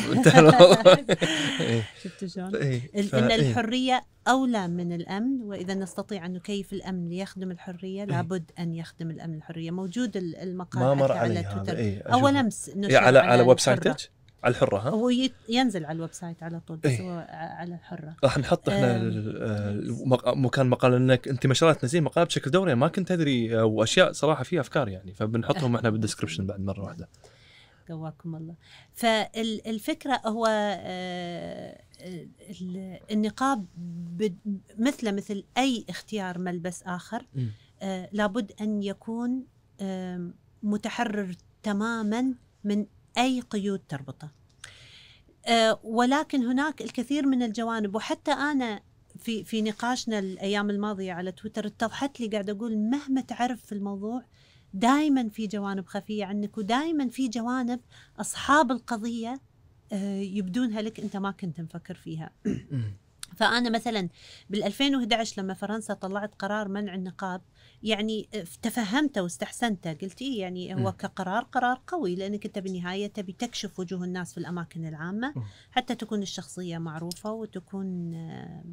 شفتوا شلون؟ إيه. ان إيه. الحريه اولى من الامن واذا نستطيع أن نكيف الامن ليخدم الحريه إيه. لابد ان يخدم الامن الحريه موجود المقال ما مر على تويتر اول امس على على ويب سايتك؟ على الحره ها هو ينزل على الويب سايت على طول بس إيه. هو على الحره راح نحط احنا آه، مكان مقال انك انت ما شاء الله تنزلين مقال بشكل دوري ما كنت ادري آه، واشياء صراحه فيها افكار يعني فبنحطهم احنا بالدسكربشن بعد مره واحده قواكم الله فالفكره هو آه، النقاب مثل مثل اي اختيار ملبس اخر لابد ان يكون متحرر تماما من أي قيود تربطه آه، ولكن هناك الكثير من الجوانب وحتى أنا في في نقاشنا الايام الماضيه على تويتر اتضحت لي قاعد اقول مهما تعرف في الموضوع دائما في جوانب خفيه عنك ودائما في جوانب اصحاب القضيه آه، يبدونها لك انت ما كنت مفكر فيها. فانا مثلا بال 2011 لما فرنسا طلعت قرار منع النقاب يعني آه، تفهمته واستحسنته قلت إيه يعني هو م. كقرار قرار قوي لانك انت بالنهايه تبي تكشف وجوه الناس في الاماكن العامه حتى تكون الشخصيه معروفه وتكون آه،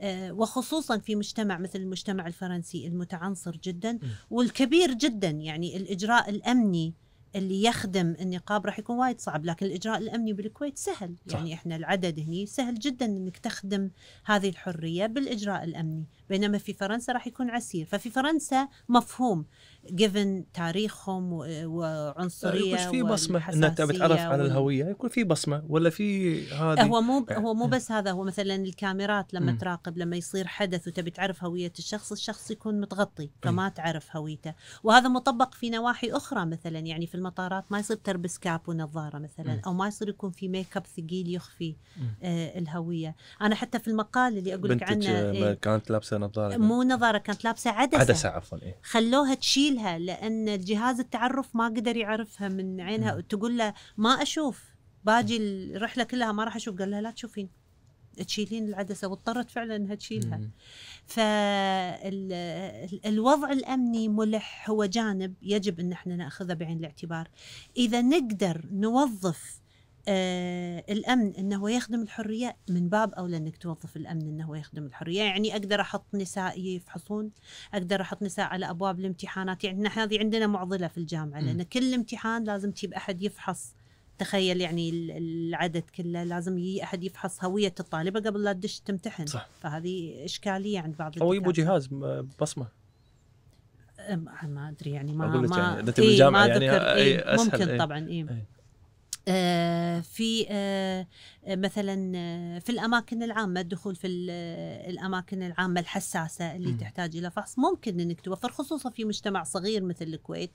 آه، وخصوصا في مجتمع مثل المجتمع الفرنسي المتعنصر جدا والكبير جدا يعني الاجراء الامني اللي يخدم النقاب راح يكون وايد صعب لكن الاجراء الامني بالكويت سهل صح. يعني احنا العدد هني سهل جدا انك تخدم هذه الحريه بالاجراء الامني بينما في فرنسا راح يكون عسير ففي فرنسا مفهوم جيفن تاريخهم وعنصريه يكون في بصمه انك بتعرف على الهويه يكون في بصمه ولا في هذه هو مو إيه. هو مو بس هذا هو مثلا الكاميرات لما م. تراقب لما يصير حدث وتبي تعرف هويه الشخص الشخص يكون متغطي فما م. تعرف هويته وهذا مطبق في نواحي اخرى مثلا يعني في المطارات ما يصير تلبس كاب ونظاره مثلا م. او ما يصير يكون في ميك اب ثقيل يخفي آه الهويه انا حتى في المقال اللي اقول لك عنه إيه كانت لابسه نظاره مو نظاره كانت لابسه عدسه عدسه عفوا إيه؟ خلوها تشيل تشيلها لان الجهاز التعرف ما قدر يعرفها من عينها وتقول له ما اشوف باجي الرحله كلها ما راح اشوف قال لها لا تشوفين تشيلين العدسه واضطرت فعلا انها تشيلها فالوضع الامني ملح هو جانب يجب ان احنا ناخذه بعين الاعتبار اذا نقدر نوظف آه الامن انه يخدم الحريه من باب اولى انك توظف الامن انه يخدم الحريه، يعني اقدر احط نساء يفحصون اقدر احط نساء على ابواب الامتحانات، يعني احنا هذه عندنا معضله في الجامعه لان كل امتحان لازم تجيب احد يفحص تخيل يعني العدد كله لازم يجي احد يفحص هويه الطالبه قبل لا تدش تمتحن صح. فهذه اشكاليه عند بعض او يبوا جهاز بصمه ما ادري يعني ما ما يعني إيه ما يعني إيه ممكن إيه. طبعا إيه. إيه. آه، في آه، مثلا آه، في الاماكن العامه الدخول في الاماكن العامه الحساسه اللي م. تحتاج الى فحص ممكن انك توفر خصوصا في مجتمع صغير مثل الكويت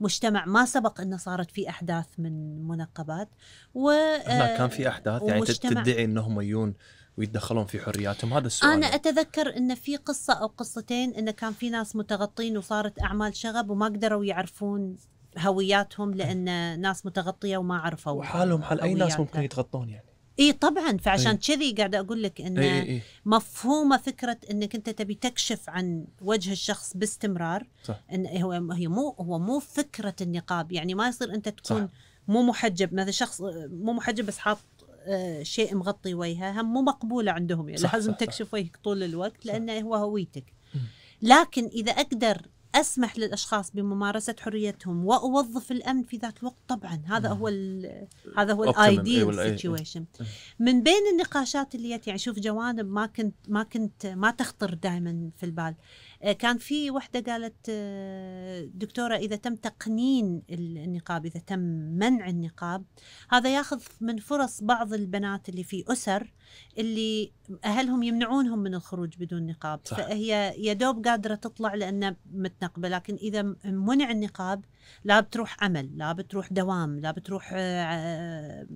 مجتمع ما سبق انه صارت في احداث من منقبات و كان في احداث يعني تدعي انهم يجون ويتدخلون في حرياتهم هذا السؤال انا اتذكر ان في قصه او قصتين ان كان في ناس متغطين وصارت اعمال شغب وما قدروا يعرفون هوياتهم لان ناس متغطيه وما عرفوا وحالهم حال اي ناس ممكن يتغطون يعني اي طبعا فعشان كذي قاعده اقول لك ان إيه إيه. مفهومه فكره انك انت تبي تكشف عن وجه الشخص باستمرار صح. ان هو هي مو هو مو فكره النقاب يعني ما يصير انت تكون صح. مو محجب مثلا شخص مو محجب بس حاط آه، شيء مغطي وجهه هم مو مقبوله عندهم يعني صح لازم صح تكشف وجهك طول الوقت لانه هو هويتك لكن اذا اقدر أسمح للأشخاص بممارسة حريتهم وأوظف الأمن في ذات الوقت طبعا هذا هو هذا هو الايديال سيتويشن أيوة، أيوة. من بين النقاشات اللي يعني شوف جوانب ما كنت ما كنت ما تخطر دائما في البال آه، كان في وحده قالت آه، دكتوره اذا تم تقنين النقاب اذا تم منع النقاب هذا ياخذ من فرص بعض البنات اللي في اسر اللي اهلهم يمنعونهم من الخروج بدون نقاب صح. فهي يا دوب قادره تطلع لانها متنقبه لكن اذا منع النقاب لا بتروح عمل لا بتروح دوام لا بتروح آه،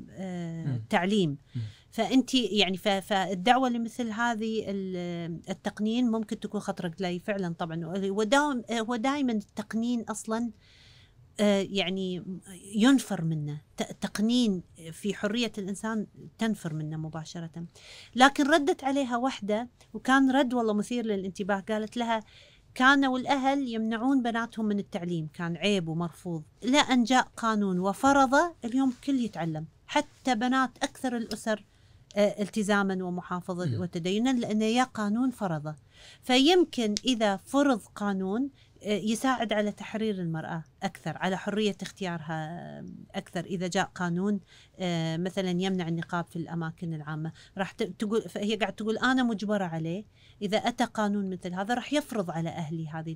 تعليم فانت يعني فالدعوه لمثل هذه التقنين ممكن تكون خطر لي فعلا طبعا هو دائما التقنين اصلا آه، يعني ينفر منه تقنين في حرية الإنسان تنفر منه مباشرة لكن ردت عليها وحدة وكان رد والله مثير للانتباه قالت لها كانوا الأهل يمنعون بناتهم من التعليم كان عيب ومرفوض أن جاء قانون وفرض اليوم كل يتعلم حتى بنات أكثر الأسر آه، التزاما ومحافظة وتدينا لانه يا قانون فرضه فيمكن إذا فرض قانون يساعد على تحرير المرأة أكثر على حرية اختيارها أكثر إذا جاء قانون مثلا يمنع النقاب في الأماكن العامة راح تقول فهي قاعد تقول أنا مجبرة عليه إذا أتى قانون مثل هذا راح يفرض على أهلي هذه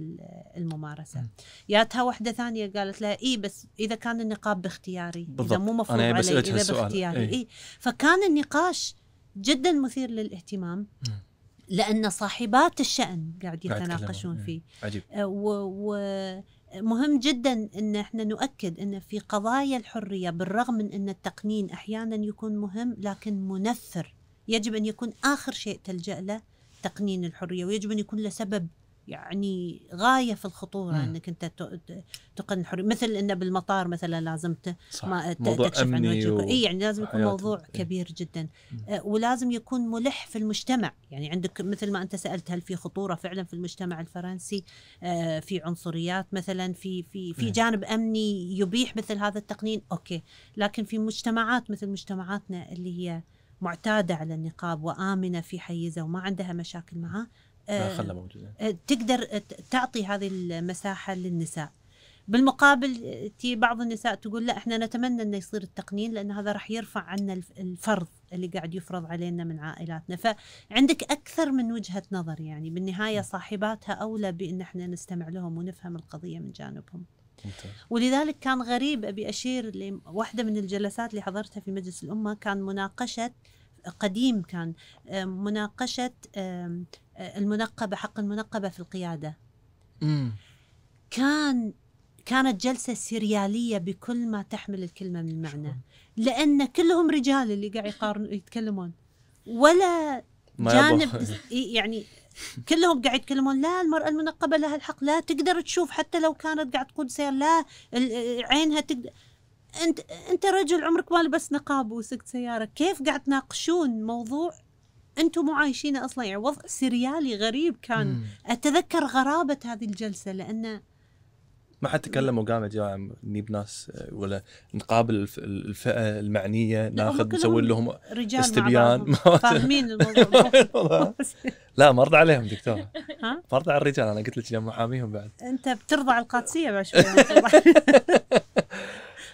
الممارسة ياتها واحدة ثانية قالت لها إي بس إذا كان النقاب باختياري بالضبط. إذا مو مفروض علي إذا باختياري إي إيه فكان النقاش جدا مثير للاهتمام م. لان صاحبات الشان قاعد يتناقشون فيه عجيب آه، ومهم جدا ان احنا نؤكد ان في قضايا الحريه بالرغم من ان التقنين احيانا يكون مهم لكن منفر يجب ان يكون اخر شيء تلجا له تقنين الحريه ويجب ان يكون له سبب يعني غايه في الخطوره مم. انك انت تقن حرية مثل انه بالمطار مثلا لازم صح. ما موضوع تكشف عن وجهك و... اي يعني لازم يكون موضوع إيه. كبير جدا مم. آه، ولازم يكون ملح في المجتمع يعني عندك مثل ما انت سالت هل في خطوره فعلا في المجتمع الفرنسي آه، في عنصريات مثلا في في في جانب امني يبيح مثل هذا التقنين اوكي لكن في مجتمعات مثل مجتمعاتنا اللي هي معتاده على النقاب وامنه في حيزه وما عندها مشاكل معاه آه، خلى آه، تقدر تعطي هذه المساحه للنساء بالمقابل آه، تي بعض النساء تقول لا احنا نتمنى انه يصير التقنين لان هذا راح يرفع عنا الفرض اللي قاعد يفرض علينا من عائلاتنا فعندك اكثر من وجهه نظر يعني بالنهايه صاحباتها اولى بان احنا نستمع لهم ونفهم القضيه من جانبهم ولذلك كان غريب ابي اشير لواحده من الجلسات اللي حضرتها في مجلس الامه كان مناقشه قديم كان مناقشة آه، المنقبة حق المنقبة في القيادة كان كانت جلسة سريالية بكل ما تحمل الكلمة من معنى لأن كلهم رجال اللي قاعد يقارن يتكلمون ولا جانب يعني كلهم قاعد يتكلمون لا المرأة المنقبة لها الحق لا تقدر تشوف حتى لو كانت قاعد تقود سير لا عينها تقدر انت انت رجل عمرك ما لبس نقاب وسقت سياره كيف قاعد تناقشون موضوع انتم مو عايشينه اصلا يعني وضع سريالي غريب كان مم. اتذكر غرابه هذه الجلسه لانه ما حد تكلم وقام يا نجيب ناس آه، ولا نقابل الفئه المعنيه ناخذ نسوي لهم رجال استبيان فاهمين الموضوع لا ما ارضى عليهم دكتور ما ارضى على الرجال انا قلت لك محاميهم بعد انت بترضى على القادسيه بعد شوي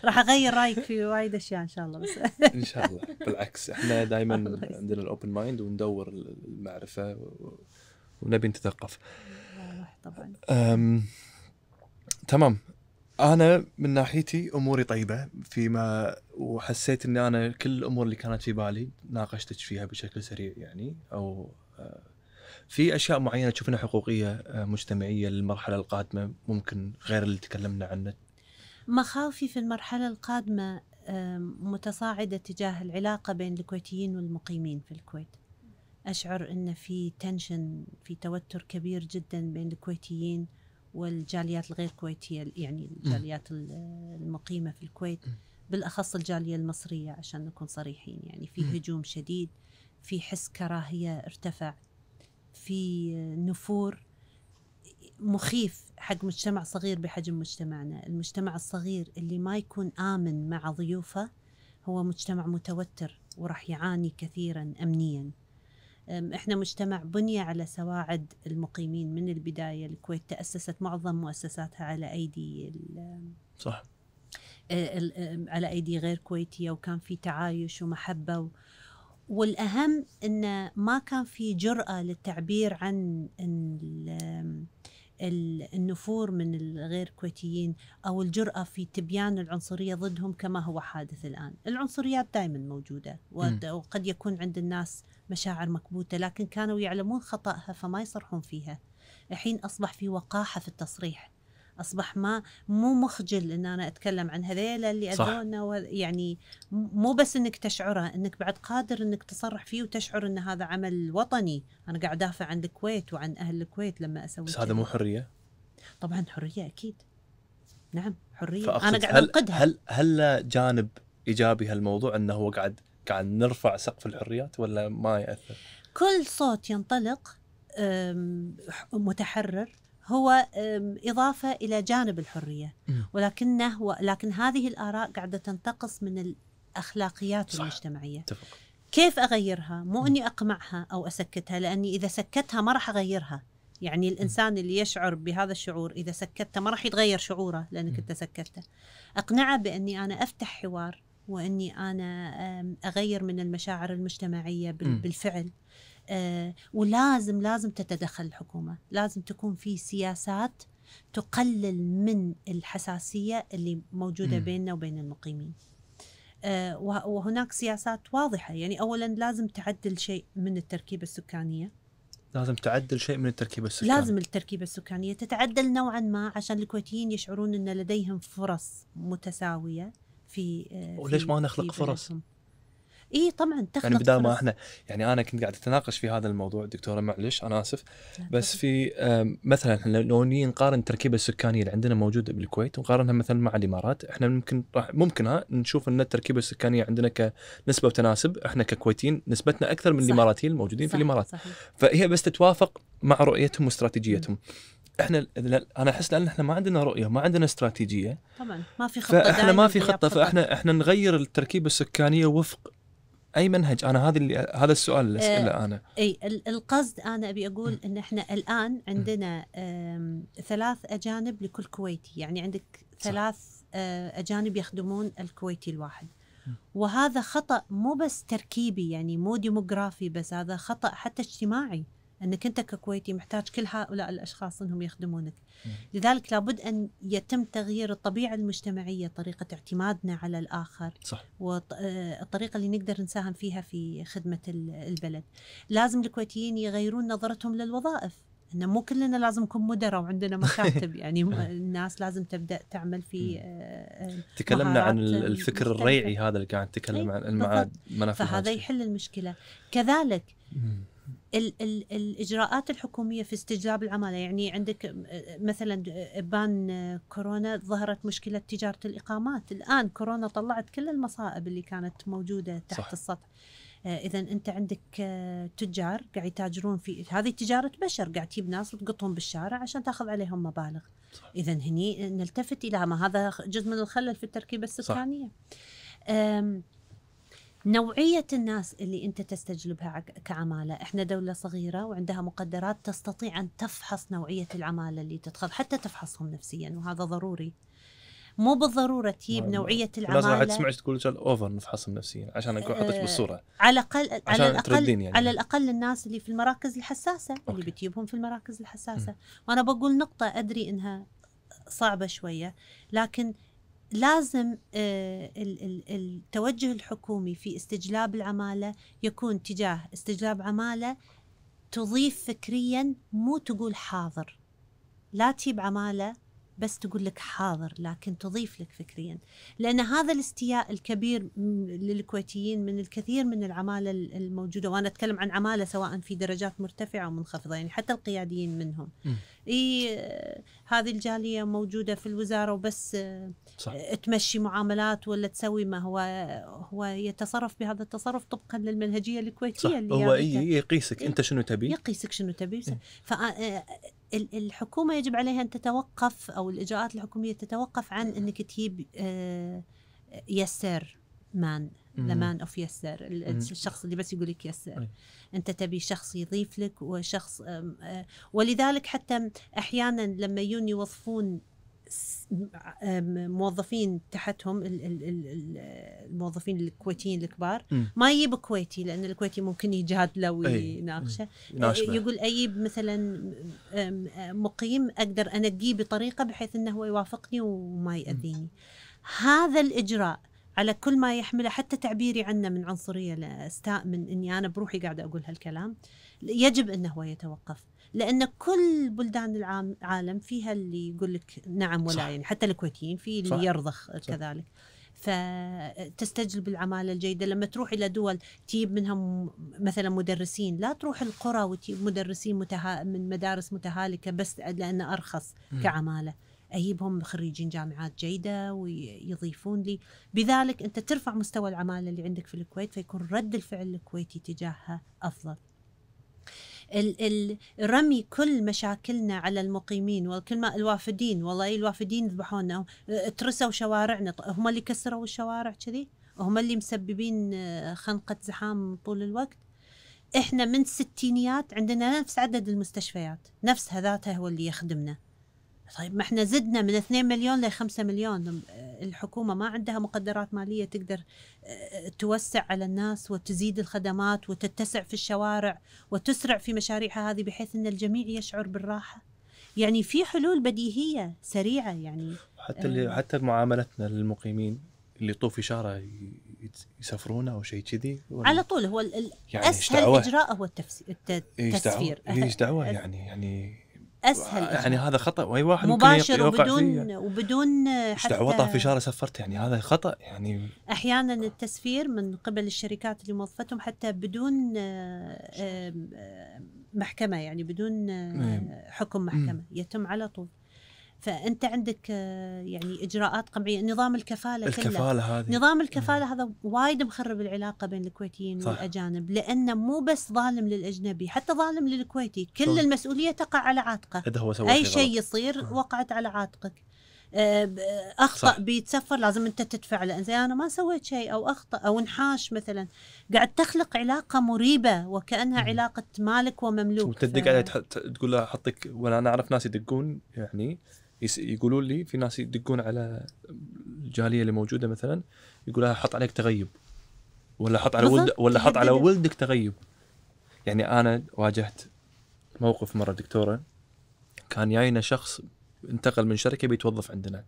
راح اغير رايك في وايد اشياء ان شاء الله بس ان شاء الله بالعكس احنا دائما عندنا الاوبن مايند وندور المعرفه ونبي نتثقف طبعا أم... تمام انا من ناحيتي اموري طيبه فيما وحسيت اني انا كل الامور اللي كانت في بالي ناقشتك فيها بشكل سريع يعني او آه، في اشياء معينه تشوفينها حقوقيه آه، مجتمعيه للمرحله القادمه ممكن غير اللي تكلمنا عنه مخاوفي في المرحلة القادمة متصاعدة تجاه العلاقة بين الكويتيين والمقيمين في الكويت أشعر أن في تنشن في توتر كبير جدا بين الكويتيين والجاليات الغير كويتية يعني الجاليات المقيمة في الكويت بالأخص الجالية المصرية عشان نكون صريحين يعني في هجوم شديد في حس كراهية ارتفع في نفور مخيف حق مجتمع صغير بحجم مجتمعنا المجتمع الصغير اللي ما يكون آمن مع ضيوفه هو مجتمع متوتر وراح يعاني كثيرا أمنيا احنا مجتمع بني على سواعد المقيمين من البداية الكويت تأسست معظم مؤسساتها على أيدي صح على أيدي غير كويتية وكان في تعايش ومحبة و... والأهم أنه ما كان في جرأة للتعبير عن النفور من الغير كويتيين أو الجرأة في تبيان العنصرية ضدهم كما هو حادث الآن العنصريات دائما موجودة وقد يكون عند الناس مشاعر مكبوتة لكن كانوا يعلمون خطأها فما يصرحون فيها الحين أصبح في وقاحة في التصريح اصبح ما مو مخجل ان انا اتكلم عن هذيلا اللي اذونا يعني مو بس انك تشعرها انك بعد قادر انك تصرح فيه وتشعر ان هذا عمل وطني انا قاعد ادافع عن الكويت وعن اهل الكويت لما اسوي بس هذا مو حريه طبعا حريه اكيد نعم حريه انا قاعد انقدها هل هل جانب ايجابي هالموضوع انه هو قاعد قاعد نرفع سقف الحريات ولا ما ياثر؟ كل صوت ينطلق متحرر هو إضافة إلى جانب الحرية ولكنه لكن هذه الآراء قاعدة تنتقص من الأخلاقيات صح. المجتمعية تفق. كيف أغيرها مو أني أقمعها أو أسكتها لأني إذا سكتها ما راح أغيرها يعني الإنسان اللي يشعر بهذا الشعور إذا سكتها ما راح يتغير شعوره لأنك أنت سكتته أقنعه بأني أنا أفتح حوار واني انا اغير من المشاعر المجتمعيه بالفعل آه، ولازم لازم تتدخل الحكومه لازم تكون في سياسات تقلل من الحساسيه اللي موجوده بيننا وبين المقيمين آه، وهناك سياسات واضحه يعني اولا لازم تعدل شيء من التركيبه السكانيه لازم تعدل شيء من التركيبه السكانيه لازم التركيبه السكانيه تتعدل نوعا ما عشان الكويتيين يشعرون ان لديهم فرص متساويه في آه، وليش ما نخلق فرص؟ اي طبعا تخلق يعني بدال ما احنا يعني انا كنت قاعد اتناقش في هذا الموضوع دكتوره معلش انا اسف بس في مثلا احنا لو نقارن التركيبه السكانيه اللي عندنا موجوده بالكويت ونقارنها مثلا مع الامارات احنا ممكن راح ممكن ها نشوف ان التركيبه السكانيه عندنا كنسبه وتناسب احنا ككويتيين نسبتنا اكثر من الاماراتيين الموجودين في الامارات صحيح. فهي بس تتوافق مع رؤيتهم واستراتيجيتهم احنا انا احس لان احنا ما عندنا رؤيه ما عندنا استراتيجيه طبعا ما في خطه فاحنا ما في خطه فاحنا احنا نغير التركيبه السكانيه وفق اي منهج انا هذا اللي هذا السؤال اللي اساله آه، انا اي القصد انا ابي اقول ان احنا الان عندنا ثلاث اجانب لكل كويتي يعني عندك ثلاث آه، اجانب يخدمون الكويتي الواحد وهذا خطا مو بس تركيبي يعني مو ديموغرافي بس هذا خطا حتى اجتماعي انك انت ككويتي محتاج كل هؤلاء الاشخاص انهم يخدمونك. لذلك لابد ان يتم تغيير الطبيعه المجتمعيه، طريقه اعتمادنا على الاخر. صح. والطريقه آه، اللي نقدر نساهم فيها في خدمه البلد. لازم الكويتيين يغيرون نظرتهم للوظائف. ان مو كلنا لازم نكون مدراء وعندنا مكاتب يعني الناس لازم تبدا تعمل في آه، آه، تكلمنا عن الفكر الريعي هذا اللي قاعد نتكلم عنه المعاد فهذا يحل المشكله كذلك ال ال الاجراءات الحكوميه في استجلاب العماله يعني عندك آه، مثلا بان آه، كورونا ظهرت مشكله تجاره الاقامات الان كورونا طلعت كل المصائب اللي كانت موجوده تحت صح. السطح آه، اذا انت عندك تجار قاعد يتاجرون في هذه تجاره بشر قاعد تجيب ناس وتقطهم بالشارع عشان تاخذ عليهم مبالغ اذا هني نلتفت الى ما هذا جزء من الخلل في التركيبه السكانيه صح. نوعية الناس اللي أنت تستجلبها كعمالة إحنا دولة صغيرة وعندها مقدرات تستطيع أن تفحص نوعية العمالة اللي تدخل حتى تفحصهم نفسيا وهذا ضروري مو بالضروره تجيب نوعيه العماله لازم واحد تسمعك تقول اوفر نفحصهم نفسيا عشان اكون حاطك آه، بالصوره على الاقل على الاقل يعني. على الاقل الناس اللي في المراكز الحساسه أوكي. اللي بتجيبهم في المراكز الحساسه م. وانا بقول نقطه ادري انها صعبه شويه لكن لازم آه، التوجه الحكومي في استجلاب العماله يكون تجاه استجلاب عماله تضيف فكريا مو تقول حاضر لا تجيب عماله بس تقول لك حاضر لكن تضيف لك فكريا لأن هذا الاستياء الكبير للكويتيين من الكثير من العمالة الموجودة وأنا أتكلم عن عمالة سواء في درجات مرتفعة أو منخفضة يعني حتى القياديين منهم م. إيه هذه الجالية موجودة في الوزارة وبس صح. تمشي معاملات ولا تسوي ما هو هو يتصرف بهذا التصرف طبقا للمنهجية الكويتية صح. اللي هو يقيسك إيه أنت شنو تبي يقيسك شنو تبي إيه. الحكومه يجب عليها ان تتوقف او الاجراءات الحكوميه تتوقف عن انك تجيب آه، يسر مان لمان اوف يسر الشخص اللي بس يقول لك يسر انت تبي شخص يضيف لك وشخص آه، ولذلك حتى احيانا لما يجون يوظفون موظفين تحتهم الموظفين الكويتيين الكبار ما يجيب كويتي لان الكويتي ممكن يجادله ويناقشه آه، يقول اجيب مثلا آه، مقيم اقدر انقيه بطريقه بحيث انه هو يوافقني وما ياذيني هذا الاجراء على كل ما يحمله حتى تعبيري عنه من عنصريه لاستاء من اني انا بروحي قاعده اقول هالكلام يجب انه هو يتوقف لان كل بلدان العالم فيها اللي يقول لك نعم ولا صح. يعني حتى الكويتيين في اللي صح. يرضخ صح. كذلك فتستجلب العماله الجيده لما تروح الى دول تجيب منها مثلا مدرسين لا تروح القرى وتجيب مدرسين متها من مدارس متهالكه بس لان ارخص م. كعماله اجيبهم خريجين جامعات جيده ويضيفون لي بذلك انت ترفع مستوى العماله اللي عندك في الكويت فيكون رد الفعل الكويتي تجاهها افضل رمي كل مشاكلنا على المقيمين والكل ما الوافدين والله الوافدين ذبحونا ترسوا شوارعنا هم اللي كسروا الشوارع كذي هم اللي مسببين آه، خنقة زحام طول الوقت احنا من الستينيات عندنا نفس عدد المستشفيات نفسها ذاتها هو اللي يخدمنا طيب ما احنا زدنا من 2 مليون ل 5 مليون آه، الحكومه ما عندها مقدرات ماليه تقدر آه، آه، توسع على الناس وتزيد الخدمات وتتسع في الشوارع وتسرع في مشاريعها هذه بحيث ان الجميع يشعر بالراحه يعني في حلول بديهيه سريعه يعني حتى اللي حتى معاملتنا للمقيمين اللي يطوف في شارع يسافرون او شيء كذي على طول هو يعني اسهل اجراء هو التفسير التسفير ايش دعوه يعني يعني اسهل يعني هذا خطا واي واحد مباشر ممكن يوقع وبدون فيه. وبدون حتى وطى في شارع سفرت يعني هذا خطا يعني احيانا التسفير من قبل الشركات اللي موظفتهم حتى بدون آه، آه، محكمه يعني بدون آه، نعم. حكم محكمه يتم على طول فانت عندك آه، يعني اجراءات قمعيه نظام الكفاله الكفاله كله. هذه نظام الكفاله مم. هذا وايد مخرب العلاقه بين الكويتيين صح. والاجانب لانه مو بس ظالم للاجنبي حتى ظالم للكويتي كل صح. المسؤوليه تقع على عاتقه إذا هو سوى اي شيء يصير مم. وقعت على عاتقك آه، آه، اخطا صح. بيتسفر لازم انت تدفع له زي انا ما سويت شيء او اخطا او انحاش مثلا قاعد تخلق علاقه مريبه وكانها مم. علاقه مالك ومملوك وتدق ف... عليه تقول له حطك وانا اعرف ناس يدقون يعني يقولون لي في ناس يدقون على الجاليه اللي موجوده مثلا يقول لها حط عليك تغيب ولا حط على ولد ولا حط على ولدك تغيب يعني انا واجهت موقف مره دكتوره كان جاينا شخص انتقل من شركه بيتوظف عندنا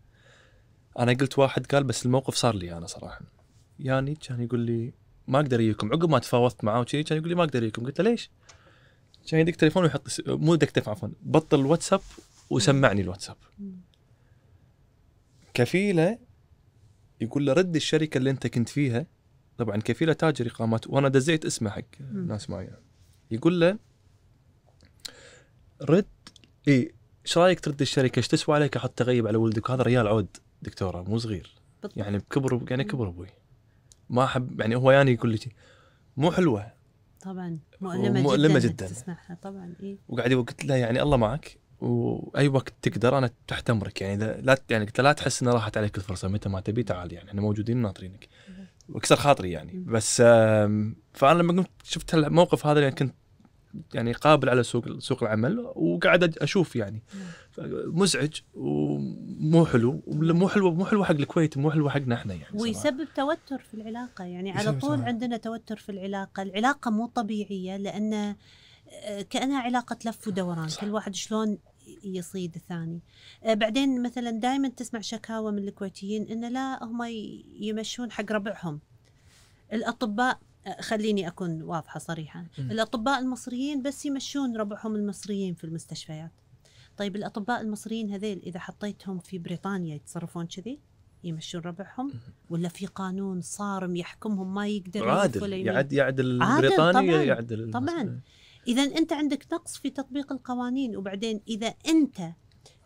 انا قلت واحد قال بس الموقف صار لي انا صراحه يعني كان يقول لي ما اقدر اجيكم عقب ما تفاوضت معاه وكذي كان يقول لي ما اقدر اجيكم قلت له ليش؟ كان يدق تليفون ويحط مو دك تليفون عفوا بطل الواتساب وسمعني الواتساب كفيله يقول له رد الشركه اللي انت كنت فيها طبعا كفيله تاجر اقامات وانا دزيت اسمه حق ناس معي يقول له رد اي ايش رايك ترد الشركه ايش تسوى عليك احط تغيب على ولدك هذا ريال عود دكتوره مو صغير يعني بكبر يعني كبر ابوي ما احب يعني هو يعني يقول لي مو حلوه طبعا مؤلمه, جدا مؤلمة جدا, جدا. تسمعها طبعا اي وقاعد قلت له يعني الله معك واي وقت تقدر انا تحت امرك يعني اذا لا يعني قلت لا تحس انه راحت عليك الفرصه متى ما تبي تعال يعني احنا موجودين ناطرينك واكسر خاطري يعني بس فانا لما قمت شفت الموقف هذا يعني كنت يعني قابل على سوق سوق العمل وقاعد اشوف يعني مزعج ومو حلو مو حلو مو حلو حق الكويت مو حلو حقنا احنا يعني ويسبب توتر في العلاقه يعني على طول صراحة. عندنا توتر في العلاقه العلاقه مو طبيعيه لانه آه، كانها علاقه لف ودوران كل واحد شلون يصيد الثاني آه، بعدين مثلا دائما تسمع شكاوى من الكويتيين ان لا هم يمشون حق ربعهم الاطباء آه، خليني اكون واضحه صريحه الاطباء المصريين بس يمشون ربعهم المصريين في المستشفيات طيب الاطباء المصريين هذيل اذا حطيتهم في بريطانيا يتصرفون كذي يمشون ربعهم ولا في قانون صارم يحكمهم ما يقدر عادل ولا يعد يعدل البريطاني يعدل طبعا اذا انت عندك نقص في تطبيق القوانين وبعدين اذا انت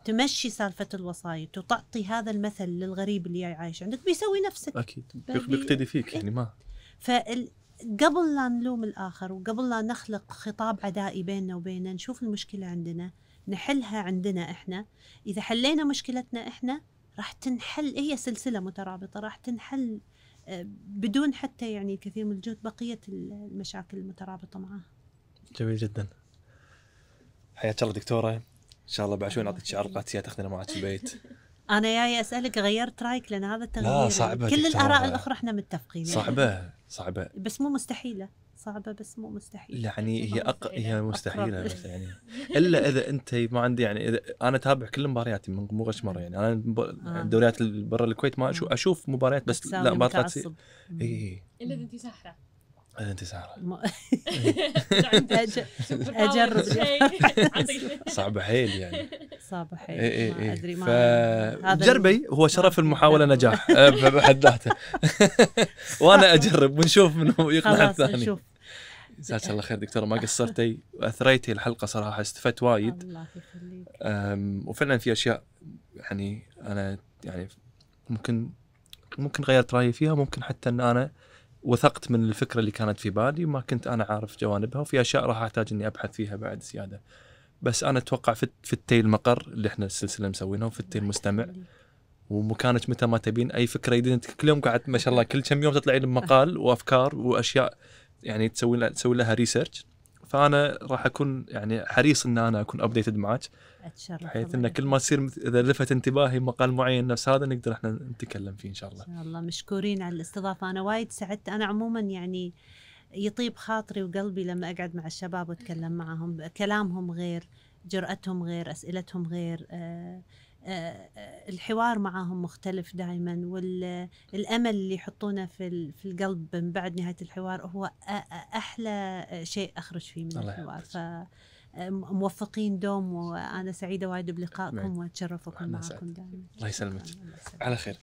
تمشي سالفه الوسايط وتعطي هذا المثل للغريب اللي عايش عندك بيسوي نفسك اكيد بيقتدي فيك يعني ما فقبل لا نلوم الاخر وقبل لا نخلق خطاب عدائي بيننا وبينه نشوف المشكله عندنا نحلها عندنا احنا اذا حلينا مشكلتنا احنا راح تنحل هي سلسله مترابطه راح تنحل آه، بدون حتى يعني الكثير من الجهد بقيه المشاكل المترابطه معها جميل جدا حياك الله دكتوره ان شاء الله بعد شوي نعطيك شعار قادسيه تاخذنا معك البيت انا جاي اسالك غيرت رايك لان هذا التغيير لا صعبه كل الاراء الاخرى احنا متفقين يعني. صعبه صعبه بس مو مستحيله صعبه بس مو مستحيله يعني هي أق... هي مستحيله بس يعني الا اذا انت ما عندي يعني إذا انا اتابع كل مبارياتي من مو غش مره يعني انا ب... آه. دوريات برا الكويت ما اشوف آه. اشوف مباريات بس لا مباريات اي إيه. الا اذا انت ساحره انت ساره اجرب صعبه حيل يعني صعبه حيل اي إيه، إيه. ادري ما جربي هو شرف المحاوله نجاح أه، بحد ذاته وانا اجرب ونشوف منه يقنع الثاني نشوف جزاك الله خير دكتوره ما قصرتي واثريتي الحلقه صراحه استفدت وايد الله يخليك وفعلا في اشياء يعني انا يعني ممكن ممكن غيرت رايي فيها ممكن حتى ان انا وثقت من الفكره اللي كانت في بالي ما كنت انا عارف جوانبها وفي اشياء راح احتاج اني ابحث فيها بعد زياده بس انا اتوقع في التيل المقر اللي احنا السلسله مسوينها وفي التيل المستمع ومكانك متى ما تبين اي فكره جديده انت كل يوم قاعد ما شاء الله كل كم يوم تطلعين بمقال وافكار واشياء يعني تسوي لها تسوي لها ريسيرش فانا راح اكون يعني حريص ان انا اكون ابديتد معك اتشرف بحيث ان كل ما تصير اذا لفت انتباهي مقال معين نفس هذا نقدر احنا نتكلم فيه ان شاء الله. ان شاء الله مشكورين على الاستضافه انا وايد سعدت انا عموما يعني يطيب خاطري وقلبي لما اقعد مع الشباب واتكلم معهم كلامهم غير جرأتهم غير اسئلتهم غير آه، آه، آه، الحوار معهم مختلف دائما والامل اللي يحطونه في في القلب من بعد نهايه الحوار هو احلى شيء اخرج فيه من الحوار ف موفقين دوم وانا سعيده وايد بلقائكم واتشرف معكم دائما الله يسلمك على خير